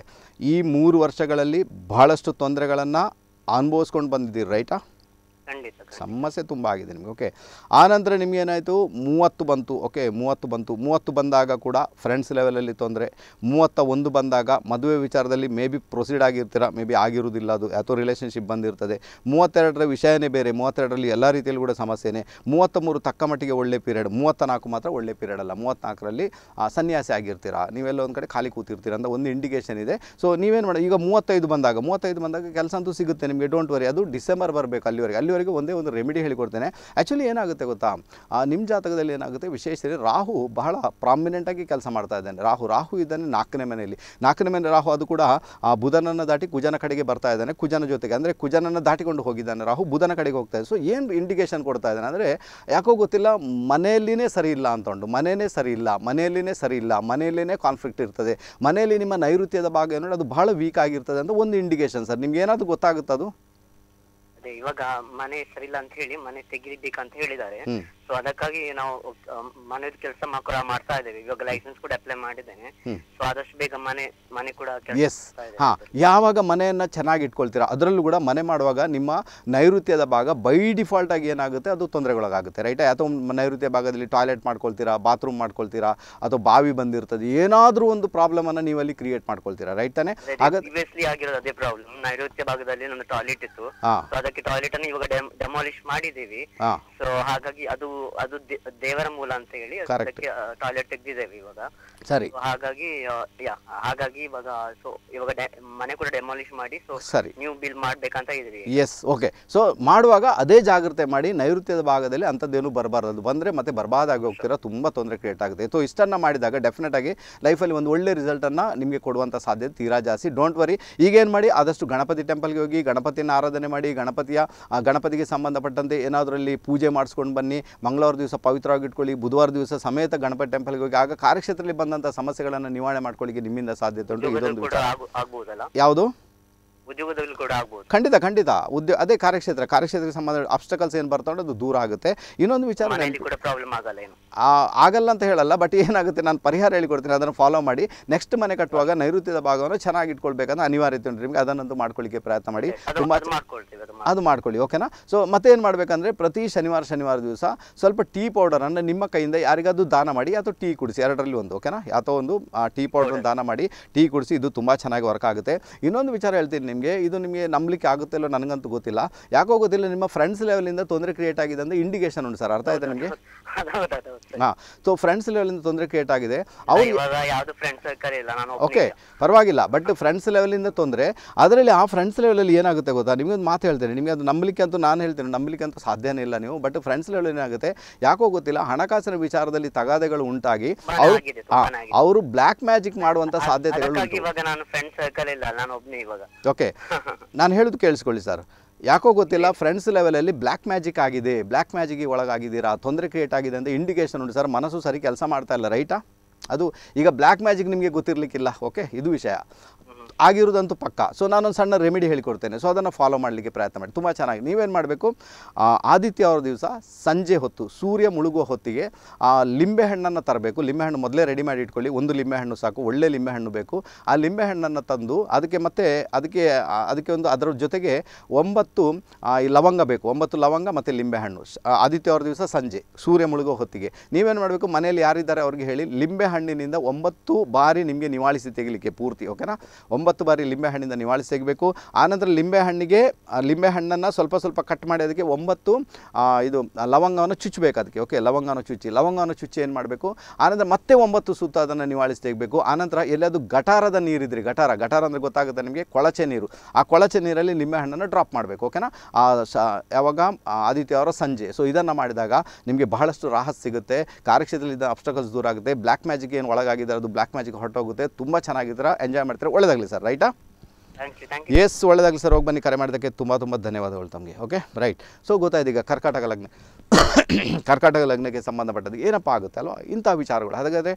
Speaker 1: ಈ ಮೂರು ವರ್ಷಗಳಲ್ಲಿ ಬಹಳಷ್ಟು ತೊಂದರೆಗಳನ್ನು ಅನುಭವಿಸ್ಕೊಂಡು ಬಂದಿದ್ದೀರಿ ರೈಟಾ ಖಂಡಿತ ಸಮಸ್ಯೆ ತುಂಬ ಆಗಿದೆ ನಿಮಗೆ ಓಕೆ ಆನಂತರ ನಿಮಗೇನಾಯಿತು ಮೂವತ್ತು ಬಂತು ಓಕೆ ಮೂವತ್ತು ಬಂತು ಮೂವತ್ತು ಬಂದಾಗ ಕೂಡ ಫ್ರೆಂಡ್ಸ್ ಲೆವೆಲಲ್ಲಿ ತೊಂದರೆ ಮೂವತ್ತ ಒಂದು ಬಂದಾಗ ಮದುವೆ ವಿಚಾರದಲ್ಲಿ ಮೇ ಬಿ ಪ್ರೊಸೀಡ್ ಆಗಿರ್ತೀರ ಮೇ ಬಿ ಆಗಿರುವುದಿಲ್ಲ ಅದು ಅಥವಾ ರಿಲೇಷನ್ಶಿಪ್ ಬಂದಿರ್ತದೆ ಮೂವತ್ತೆರಡರ ವಿಷಯನೇ ಬೇರೆ ಮೂವತ್ತೆರಡರಲ್ಲಿ ಎಲ್ಲ ರೀತಿಯಲ್ಲಿ ಕೂಡ ಸಮಸ್ಯೆನೇ ಮೂವತ್ತ ಮೂರು ತಕ್ಕ ಮಟ್ಟಿಗೆ ಒಳ್ಳೆ ಪೀರಿಯಡ್ ಮೂವತ್ತ ನಾಲ್ಕು ಮಾತ್ರ ಒಳ್ಳೆ ಪೀರಿಯಡ್ ಅಲ್ಲ ಮೂವತ್ತ್ನಾಲ್ಕರಲ್ಲಿ ಸನ್ಯಾಸಿ ಆಗಿರ್ತೀರ ನೀವೆಲ್ಲ ಒಂದು ಕಡೆ ಖಾಲಿ ಕೂತಿರ್ತೀರ ಅಂತ ಒಂದು ಇಂಡಿಕೇಷನ್ ಇದೆ ಸೊ ನೀವೇನು ಮಾಡಿ ಈಗ ಮೂವತ್ತೈದು ಬಂದಾಗ ಮೂವತ್ತೈದು ಬಂದಾಗ ಕೆಲಸ ಅಂತೂ ಸಿಗುತ್ತೆ ನಿಮಗೆ ಡೋಂಟ್ ವರಿ ಅದು ಡಿಸೆಂಬರ್ ಬರಬೇಕು ಅಲ್ಲಿವರೆಗೆ ಅಲ್ಲಿವರೆಗೆ ಒಂದೇ ಒಂದು ರೆಮಿಡಿ ಹೇಳಿಕೊಡ್ತೇನೆ ಆ್ಯಕ್ಚುಲಿ ಏನಾಗುತ್ತೆ ಗೊತ್ತಾ ನಿಮ್ಮ ಜಾತಕದಲ್ಲಿ ಏನಾಗುತ್ತೆ ವಿಶೇಷರಿ ರಾಹು ಬಹಳ ಪ್ರಾಮಿನೆಂಟಾಗಿ ಕೆಲಸ ಮಾಡ್ತಾ ಇದ್ದಾನೆ ರಾಹು ರಾಹು ಇದ್ದಾನೆ ನಾಲ್ಕನೇ ಮನೆಯಲ್ಲಿ ನಾಲ್ಕನೇ ಮನೆ ರಾಹು ಅದು ಕೂಡ ಬುಧನನ್ನು ದಾಟಿ ಕುಜನ ಕಡೆಗೆ ಬರ್ತಾ ಇದ್ದಾನೆ ಕುಜನ ಜೊತೆಗೆ ಅಂದರೆ ಕುಜನನ್ನು ದಾಟಿಕೊಂಡು ಹೋಗಿದ್ದಾನೆ ರಾಹು ಬುಧನ ಕಡೆಗೆ ಹೋಗ್ತಾ ಇದೆ ಸೊ ಏನು ಇಂಡಿಕೇಶನ್ ಕೊಡ್ತಾ ಇದ್ದಾನೆ ಅಂದರೆ ಯಾಕೋ ಗೊತ್ತಿಲ್ಲ ಮನೆಯಲ್ಲಿನೇ ಸರಿ ಇಲ್ಲ ಅಂತ ಮನೆಯೇ ಸರಿ ಇಲ್ಲ ಮನೆಯಲ್ಲಿನೇ ಸರಿ ಇಲ್ಲ ಮನೆಯಲ್ಲೇ ಕಾನ್ಫ್ಲಿಕ್ಟ್ ಇರ್ತದೆ ಮನೆಯಲ್ಲಿ ನಿಮ್ಮ ನೈಋತ್ಯದ ಭಾಗ ಏನೋ ಅದು ಬಹಳ ವೀಕ್ ಆಗಿರ್ತದೆ ಅಂತ ಒಂದು ಇಂಡಿಕೇಶನ್ ಸರ್ ನಿಮ್ಗೆ ಏನಾದರೂ ಅದು
Speaker 2: ಅದೇ ಇವಾಗ ಮನೆ ಹೆಸರಿಲ್ಲ ಅಂತ ಹೇಳಿ ಮನೆ ತೆಗಿಬೇಕಂತ ಹೇಳಿದ್ದಾರೆ ಸೊ ಅದಕ್ಕಾಗಿ ನಾವು ಮನೇದು ಕೆಲಸ ಕೂಡ ಮಾಡ್ತಾ ಇದ್ದೇವೆ ಇವಾಗ ಲೈಸೆನ್ಸ್ ಕೂಡ ಅಪ್ಲೈ ಮಾಡಿದ್ದೇನೆ ಸೊ ಆದಷ್ಟು ಬೇಗ ಮನೆ ಮನೆ ಕೂಡ ಎಸ್
Speaker 1: ಹಾ ಯಾವಾಗ ಮನೆಯನ್ನ ಚೆನ್ನಾಗಿ ಇಟ್ಕೊಳ್ತೀರಾ ಅದರಲ್ಲೂ ಕೂಡ ಮನೆ ಮಾಡುವಾಗ ನಿಮ್ಮ ನೈಋತ್ಯದ ಭಾಗ ಬೈ ಡಿಫಾಲ್ಟ್ ಆಗಿ ಏನಾಗುತ್ತೆ ಅದು ತೊಂದರೆಗೊಳಗಾಗುತ್ತೆ ರೈಟ್ ಅಥವಾ ನೈಋತ್ಯ ಭಾಗದಲ್ಲಿ ಟಾಯ್ಲೆಟ್ ಮಾಡ್ಕೊಳ್ತೀರಾ ಬಾತ್ರೂಮ್ ಮಾಡ್ಕೊಳ್ತೀರಾ ಅಥವಾ ಬಾವಿ ಬಂದಿರ್ತದೆ ಏನಾದರೂ ಒಂದು ಪ್ರಾಬ್ಲಮ್ ಅನ್ನ ನೀವು ಅಲ್ಲಿ ಕ್ರಿಯೇಟ್ ಮಾಡ್ಕೊಳ್ತೀರಾ ರೈಟ್ ತಾನೆ
Speaker 2: ಆಗಿರೋದು ಅದೇ ಪ್ರಾಬ್ಲಮ್ ನೈಋತ್ಯ ಭಾಗದಲ್ಲಿ ನಮ್ಮ ಟಾಯ್ಲೆಟ್ ಇತ್ತು ಅದಕ್ಕೆ ಟಾಯ್ಲೆಟ್ ಅನ್ನು ಇವಾಗ ಡೆಮಾಲಿಷ್ ಮಾಡಿದೀವಿ ಸೊ ಹಾಗಾಗಿ ಅದು ಅದು ದೇವರ ಮೂಲ ಅಂತ ಹೇಳಿ ಅದಕ್ಕೆ ಟಾಯ್ಲೆಟ್ ತೆಗ್ದಿದ್ದೇವೆ ಇವಾಗ ಸರಿ ಹಾಗಾಗಿ ಯಾ ಹಾಗಾಗಿ ಇವಾಗ ಸೊ ಇವಾಗ ಮನೆ ಕೂಡ ಡೆಮಾಲಿಷ್ ಮಾಡಿ ಸೊ ಸರಿ ನೀವು ಬಿಲ್ ಮಾಡ್ಬೇಕಂತ ಇದ್ರಿ
Speaker 1: ಎಸ್ ಓಕೆ ಸೊ ಮಾಡುವಾಗ ಅದೇ ಜಾಗ್ರತೆ ಮಾಡಿ ನೈಋತ್ಯದ ಭಾಗದಲ್ಲಿ ಅಂಥದ್ದೇನು ಬರ್ಬಾರದು ಬಂದ್ರೆ ಮತ್ತೆ ಬರ್ಬಾದಾಗಿ ಹೋಗ್ತೀರಾ ತುಂಬಾ ತೊಂದರೆ ಕ್ರಿಯೇಟ್ ಆಗುತ್ತೆ ಸೊ ಇಷ್ಟನ್ನ ಮಾಡಿದಾಗ ಡೆಫಿನೆಟ್ ಆಗಿ ಲೈಫಲ್ಲಿ ಒಂದು ಒಳ್ಳೆ ರಿಸಲ್ಟ್ ರಿಸಲ್ಟನ್ನು ನಿಮಗೆ ಕೊಡುವಂಥ ಸಾಧ್ಯತೆ ತೀರಾ ಜಾಸ್ತಿ ಡೋಂಟ್ ವರಿ ಈಗೇನು ಮಾಡಿ ಆದಷ್ಟು ಗಣಪತಿ ಟೆಂಪಲ್ಗೆ ಹೋಗಿ ಗಣಪತಿಯನ್ನು ಆರಾಧನೆ ಮಾಡಿ ಗಣಪತಿಯ ಗಣಪತಿಗೆ ಸಂಬಂಧಪಟ್ಟಂತೆ ಏನಾದರೂ ಇಲ್ಲಿ ಪೂಜೆ ಮಾಡಿಸ್ಕೊಂಡು ಬನ್ನಿ ಮಂಗಳವಾರ ದಿವಸ ಪವಿತ್ರವಾಗಿ ಇಟ್ಕೊಳ್ಳಿ ಬುಧವಾರ ದಿವಸ ಸಮೇತ ಗಣಪತಿ ಟೆಂಪಲ್ಗೆ ಹೋಗಿ ಆಗ ಕಾರ್ಯಕ್ಷೇತ್ರದಲ್ಲಿ ಬಂದಂತಹ ಸಮಸ್ಯೆಗಳನ್ನು ನಿವಾರಣೆ ಮಾಡ್ಕೊಳ್ಳಿಕ್ಕೆ ನಿಮ್ಮಿಂದ ಸಾಧ್ಯತೆ ಉಂಟು ಇದೊಂದು ಯಾವುದು
Speaker 2: ಉದ್ಯೋಗದಲ್ಲಿ ಕೂಡ ಖಂಡಿತ
Speaker 1: ಖಂಡಿತ ಉದ್ಯೋಗ ಅದೇ ಕಾರ್ಯಕ್ಷೇತ್ರ ಕಾರ್ಯಕ್ಷೇತ್ರಕ್ಕೆ ಸಂಬಂಧ ಅಬ್ಸ್ಟಕಲ್ಸ್ ಏನು ಬರ್ತಾವೆ ಅದು ದೂರ ಆಗುತ್ತೆ ಇನ್ನೊಂದು ವಿಚಾರ ಕೂಡ ಪ್ರಾಬ್ಲಮ್ ಆಗಲ್ಲ ಏನು ಆಗಲ್ಲ ಅಂತ ಹೇಳಲ್ಲ ಬಟ್ ಏನಾಗುತ್ತೆ ನಾನು ಪರಿಹಾರ ಹೇಳಿಕೊಡ್ತೀನಿ ಅದನ್ನು ಫಾಲೋ ಮಾಡಿ ನೆಕ್ಸ್ಟ್ ಮನೆ ಕಟ್ಟುವಾಗ ನೈಋತ್ಯದ ಭಾಗವನ್ನು ಚೆನ್ನಾಗಿ ಇಟ್ಕೊಳ್ಬೇಕಂದ್ರೆ ಅನಿವಾರ್ಯತೆ ನಿಮಗೆ ಅದನ್ನಂತೂ ಮಾಡ್ಕೊಳ್ಳಿಕ್ಕೆ ಪ್ರಯತ್ನ ಮಾಡಿ ತುಂಬ ಅದು ಮಾಡ್ಕೊಳ್ಳಿ ಓಕೆನಾ ಸೊ ಮತ್ತೆ ಏನ್ ಮಾಡ್ಬೇಕಂದ್ರೆ ಪ್ರತಿ ಶನಿವಾರ ಶನಿವಾರ ದಿವಸ ಸ್ವಲ್ಪ ಟೀ ಪೌಡರನ್ನು ನಿಮ್ಮ ಕೈಯಿಂದ ಯಾರಿಗಾದ್ರೂ ದಾನ ಮಾಡಿ ಅಥವಾ ಟೀ ಕುಡಿಸಿ ಎರಡರಲ್ಲಿ ಒಂದು ಓಕೆನಾ ಅಥವಾ ಒಂದು ಟೀ ಪೌಡರ್ ದಾನ ಮಾಡಿ ಟೀ ಕುಡಿಸಿ ಇದು ತುಂಬಾ ಚೆನ್ನಾಗಿ ವರ್ಕ್ ಆಗುತ್ತೆ ಇನ್ನೊಂದು ವಿಚಾರ ಹೇಳ್ತೀನಿ ನಿಮ್ಗೆ ನಿಮಗೆ ಇದು ನಿಮಗೆ ನಂಬಲಿಕ್ಕೆ ಆಗುತ್ತೆ ಇಲ್ಲೋ ನನಗಂತೂ ಗೊತ್ತಿಲ್ಲ ಯಾಕೋ ಗೊತ್ತಿಲ್ಲ ನಿಮ್ಮ ಫ್ರೆಂಡ್ಸ್ ಲೆವೆಲಿಂದ ತೊಂದರೆ ಕ್ರಿಯೇಟ್ ಆಗಿದೆ ಅಂದರೆ ಇಂಡಿಕೇಶನ್ ಉಂಟು ಸರ್ ಅರ್ಥ ಆಯ್ತಾ ನಿಮಗೆ ಹಾಂ ಸೊ ಫ್ರೆಂಡ್ಸ್ ಲೆವೆಲಿಂದ ತೊಂದರೆ ಕ್ರಿಯೇಟ್ ಆಗಿದೆ ಅವರು ಓಕೆ ಪರವಾಗಿಲ್ಲ ಬಟ್ ಫ್ರೆಂಡ್ಸ್ ಲೆವೆಲಿಂದ ತೊಂದರೆ ಅದರಲ್ಲಿ ಆ ಫ್ರೆಂಡ್ಸ್ ಲೆವೆಲಲ್ಲಿ ಏನಾಗುತ್ತೆ ಗೊತ್ತಾ ನಿಮಗೆ ಒಂದು ಮಾತು ಹೇಳ್ತೇನೆ ನಿಮಗೆ ಅದು ನಂಬಲಿಕ್ಕೆ ಅಂತೂ ನಾನು ಹೇಳ್ತೇನೆ ನಂಬಲಿಕ್ಕೆ ಅಂತೂ ಸಾಧ್ಯನೇ ಇಲ್ಲ ನೀವು ಬಟ್ ಫ್ರೆಂಡ್ಸ್ ಲೆವೆಲ್ ಏನಾಗುತ್ತೆ ಯಾಕೋ ಗೊತ್ತಿಲ್ಲ ಹಣಕಾಸಿನ ವಿಚಾರದಲ್ಲಿ ತಗಾದೆಗಳು ಉಂಟಾಗಿ ಅವರು ಅವರು ಬ್ಲ್ಯಾಕ್ ಮ್ಯಾಜಿಕ್ ಮಾಡುವಂತ ಸಾಧ್ಯತೆಗಳು ಇವಾಗ
Speaker 2: ನಾನು ಫ್ರೆಂಡ್ ಸರ್ಕಲ್ ಇಲ್ಲ ನಾನು ಒಬ್ಬನೇ ಇವಾಗ
Speaker 1: ಓಕೆ ನಾನು ಹೇಳೋದು ಕೇಳಿಸ್ಕೊಳ್ಳಿ ಸರ್ ಯಾಕೋ ಗೊತ್ತಿಲ್ಲ ಫ್ರೆಂಡ್ಸ್ ಲೆವೆಲಲ್ಲಿ ಬ್ಲ್ಯಾಕ್ ಮ್ಯಾಜಿಕ್ ಆಗಿದೆ ಬ್ಲ್ಯಾಕ್ ಮ್ಯಾಜಿಕ್ಗೆ ಒಳಗಾಗಿದ್ದೀರಾ ತೊಂದರೆ ಕ್ರಿಯೇಟ್ ಆಗಿದೆ ಅಂತ ಇಂಡಿಕೇಶನ್ ಉಂಟು ಸರ್ ಮನಸ್ಸು ಸರಿ ಕೆಲಸ ಮಾಡ್ತಾ ಇಲ್ಲ ರೈಟಾ ಅದು ಈಗ ಬ್ಲ್ಯಾಕ್ ಮ್ಯಾಜಿಕ್ ನಿಮಗೆ ಗೊತ್ತಿರಲಿಕ್ಕಿಲ್ಲ ಓಕೆ ಇದು ವಿಷಯ ಆಗಿರೋದಂತೂ ಪಕ್ಕ ಸೊ ನಾನೊಂದು ಸಣ್ಣ ರೆಮಿಡಿ ಹೇಳಿಕೊಡ್ತೇನೆ ಸೊ ಅದನ್ನು ಫಾಲೋ ಮಾಡಲಿಕ್ಕೆ ಪ್ರಯತ್ನ ಮಾಡಿ ತುಂಬ ಚೆನ್ನಾಗಿ ನೀವೇನು ಮಾಡಬೇಕು ಆದಿತ್ಯ ಅವರ ದಿವಸ ಸಂಜೆ ಹೊತ್ತು ಸೂರ್ಯ ಮುಳುಗುವ ಹೊತ್ತಿಗೆ ಆ ಲಿಂಬೆಹಣ್ಣನ್ನು ತರಬೇಕು ಲಿಂಬೆಹಣ್ಣು ಮೊದಲೇ ರೆಡಿ ಮಾಡಿ ಇಟ್ಕೊಳ್ಳಿ ಒಂದು ಲಿಂಬೆಹಣ್ಣು ಸಾಕು ಒಳ್ಳೆ ಲಿಂಬೆಹಣ್ಣು ಬೇಕು ಆ ಲಿಂಬೆಹಣ್ಣನ್ನು ತಂದು ಅದಕ್ಕೆ ಮತ್ತೆ ಅದಕ್ಕೆ ಅದಕ್ಕೆ ಒಂದು ಅದರ ಜೊತೆಗೆ ಒಂಬತ್ತು ಈ ಲವಂಗ ಬೇಕು ಒಂಬತ್ತು ಲವಂಗ ಮತ್ತು ಲಿಂಬೆಹಣ್ಣು ಆದಿತ್ಯ ಅವರ ದಿವಸ ಸಂಜೆ ಸೂರ್ಯ ಮುಳುಗುವ ಹೊತ್ತಿಗೆ ನೀವೇನು ಮಾಡಬೇಕು ಮನೆಯಲ್ಲಿ ಯಾರಿದ್ದಾರೆ ಅವ್ರಿಗೆ ಹೇಳಿ ಲಿಂಬೆಹಣ್ಣಿನಿಂದ ಒಂಬತ್ತು ಬಾರಿ ನಿಮಗೆ ನಿವಾಳಿಸಿ ತೆಗಿಲಿಕ್ಕೆ ಪೂರ್ತಿ ಓಕೆನಾ ಒಂಬತ್ತು ಬಾರಿ ಹಣ್ಣಿಂದ ನಿವಾಳಿ ಸಿಗಬೇಕು ಆನಂತರ ಲಿಂಬೆಹಣ್ಣಿಗೆ ಹಣ್ಣನ್ನು ಸ್ವಲ್ಪ ಸ್ವಲ್ಪ ಕಟ್ ಮಾಡಿ ಅದಕ್ಕೆ ಒಂಬತ್ತು ಇದು ಲವಂಗವನ್ನು ಚುಚ್ಚಬೇಕು ಅದಕ್ಕೆ ಓಕೆ ಲವಂಗನ ಚುಚ್ಚಿ ಲವಂಗವನ್ನು ಚುಚ್ಚಿ ಏನು ಮಾಡಬೇಕು ಆನಂತರ ಮತ್ತೆ ಒಂಬತ್ತು ಸುತ್ತ ಅದನ್ನು ನಿವಾಳಿಸಿ ತೆಗಬೇಕು ಆನಂತರ ಎಲ್ಲದು ಗಟಾರದ ನೀರಿದ್ರಿ ಗಟಾರ ಗಟಾರ ಅಂದರೆ ಗೊತ್ತಾಗುತ್ತೆ ನಿಮಗೆ ಕೊಳಚೆ ನೀರು ಆ ಕೊಳಚೆ ನೀರಲ್ಲಿ ಹಣ್ಣನ್ನು ಡ್ರಾಪ್ ಮಾಡಬೇಕು ಓಕೆನಾ ಯಾವಾಗ ಆದಿತ್ಯ ಅವರ ಸಂಜೆ ಸೊ ಇದನ್ನು ಮಾಡಿದಾಗ ನಿಮಗೆ ಬಹಳಷ್ಟು ರಾಹತ್ ಸಿಗುತ್ತೆ ಕಾರ್ಯಕ್ಷೇತ್ರದಲ್ಲಿದ್ದ ಅಬ್ಸ್ಟಕಲ್ಸ್ ದೂರ ಆಗುತ್ತೆ ಬ್ಲ್ಯಾಕ್ ಮ್ಯಾಜಿಕ್ ಏನು ಒಳಗಾಗಿದ್ದಾರೆ ಅದು ಬ್ಲ್ಯಾಕ್ ಮ್ಯಾಜಿಕ್ ಹೊರಟೋಗುತ್ತೆ ತುಂಬ ಚೆನ್ನಾಗಿದ್ದರೆ ಎಂಜಾಯ್ ಮಾಡ್ತಾರೆ ಒಳ್ಳೆದಾಗಲಿ ಸರ್ ರೈಟಾ ಎಸ್ ಒಳ್ಳೆದಾಗಲಿ ಸರ್ ಹೋಗಿ ಬನ್ನಿ ಕರೆ ಮಾಡೋದಕ್ಕೆ ತುಂಬ ತುಂಬ ಧನ್ಯವಾದಗಳು ತಮಗೆ ಓಕೆ ರೈಟ್ ಸೊ ಗೊತ್ತಾಯ್ತು ಈಗ ಕರ್ಕಾಟಕ ಲಗ್ನ ಕರ್ಕಾಟಕ ಲಗ್ನಕ್ಕೆ ಸಂಬಂಧಪಟ್ಟದ್ದು ಏನಪ್ಪ ಆಗುತ್ತೆ ಅಲ್ವಾ ಇಂಥ ವಿಚಾರಗಳು ಹಾಗಾದರೆ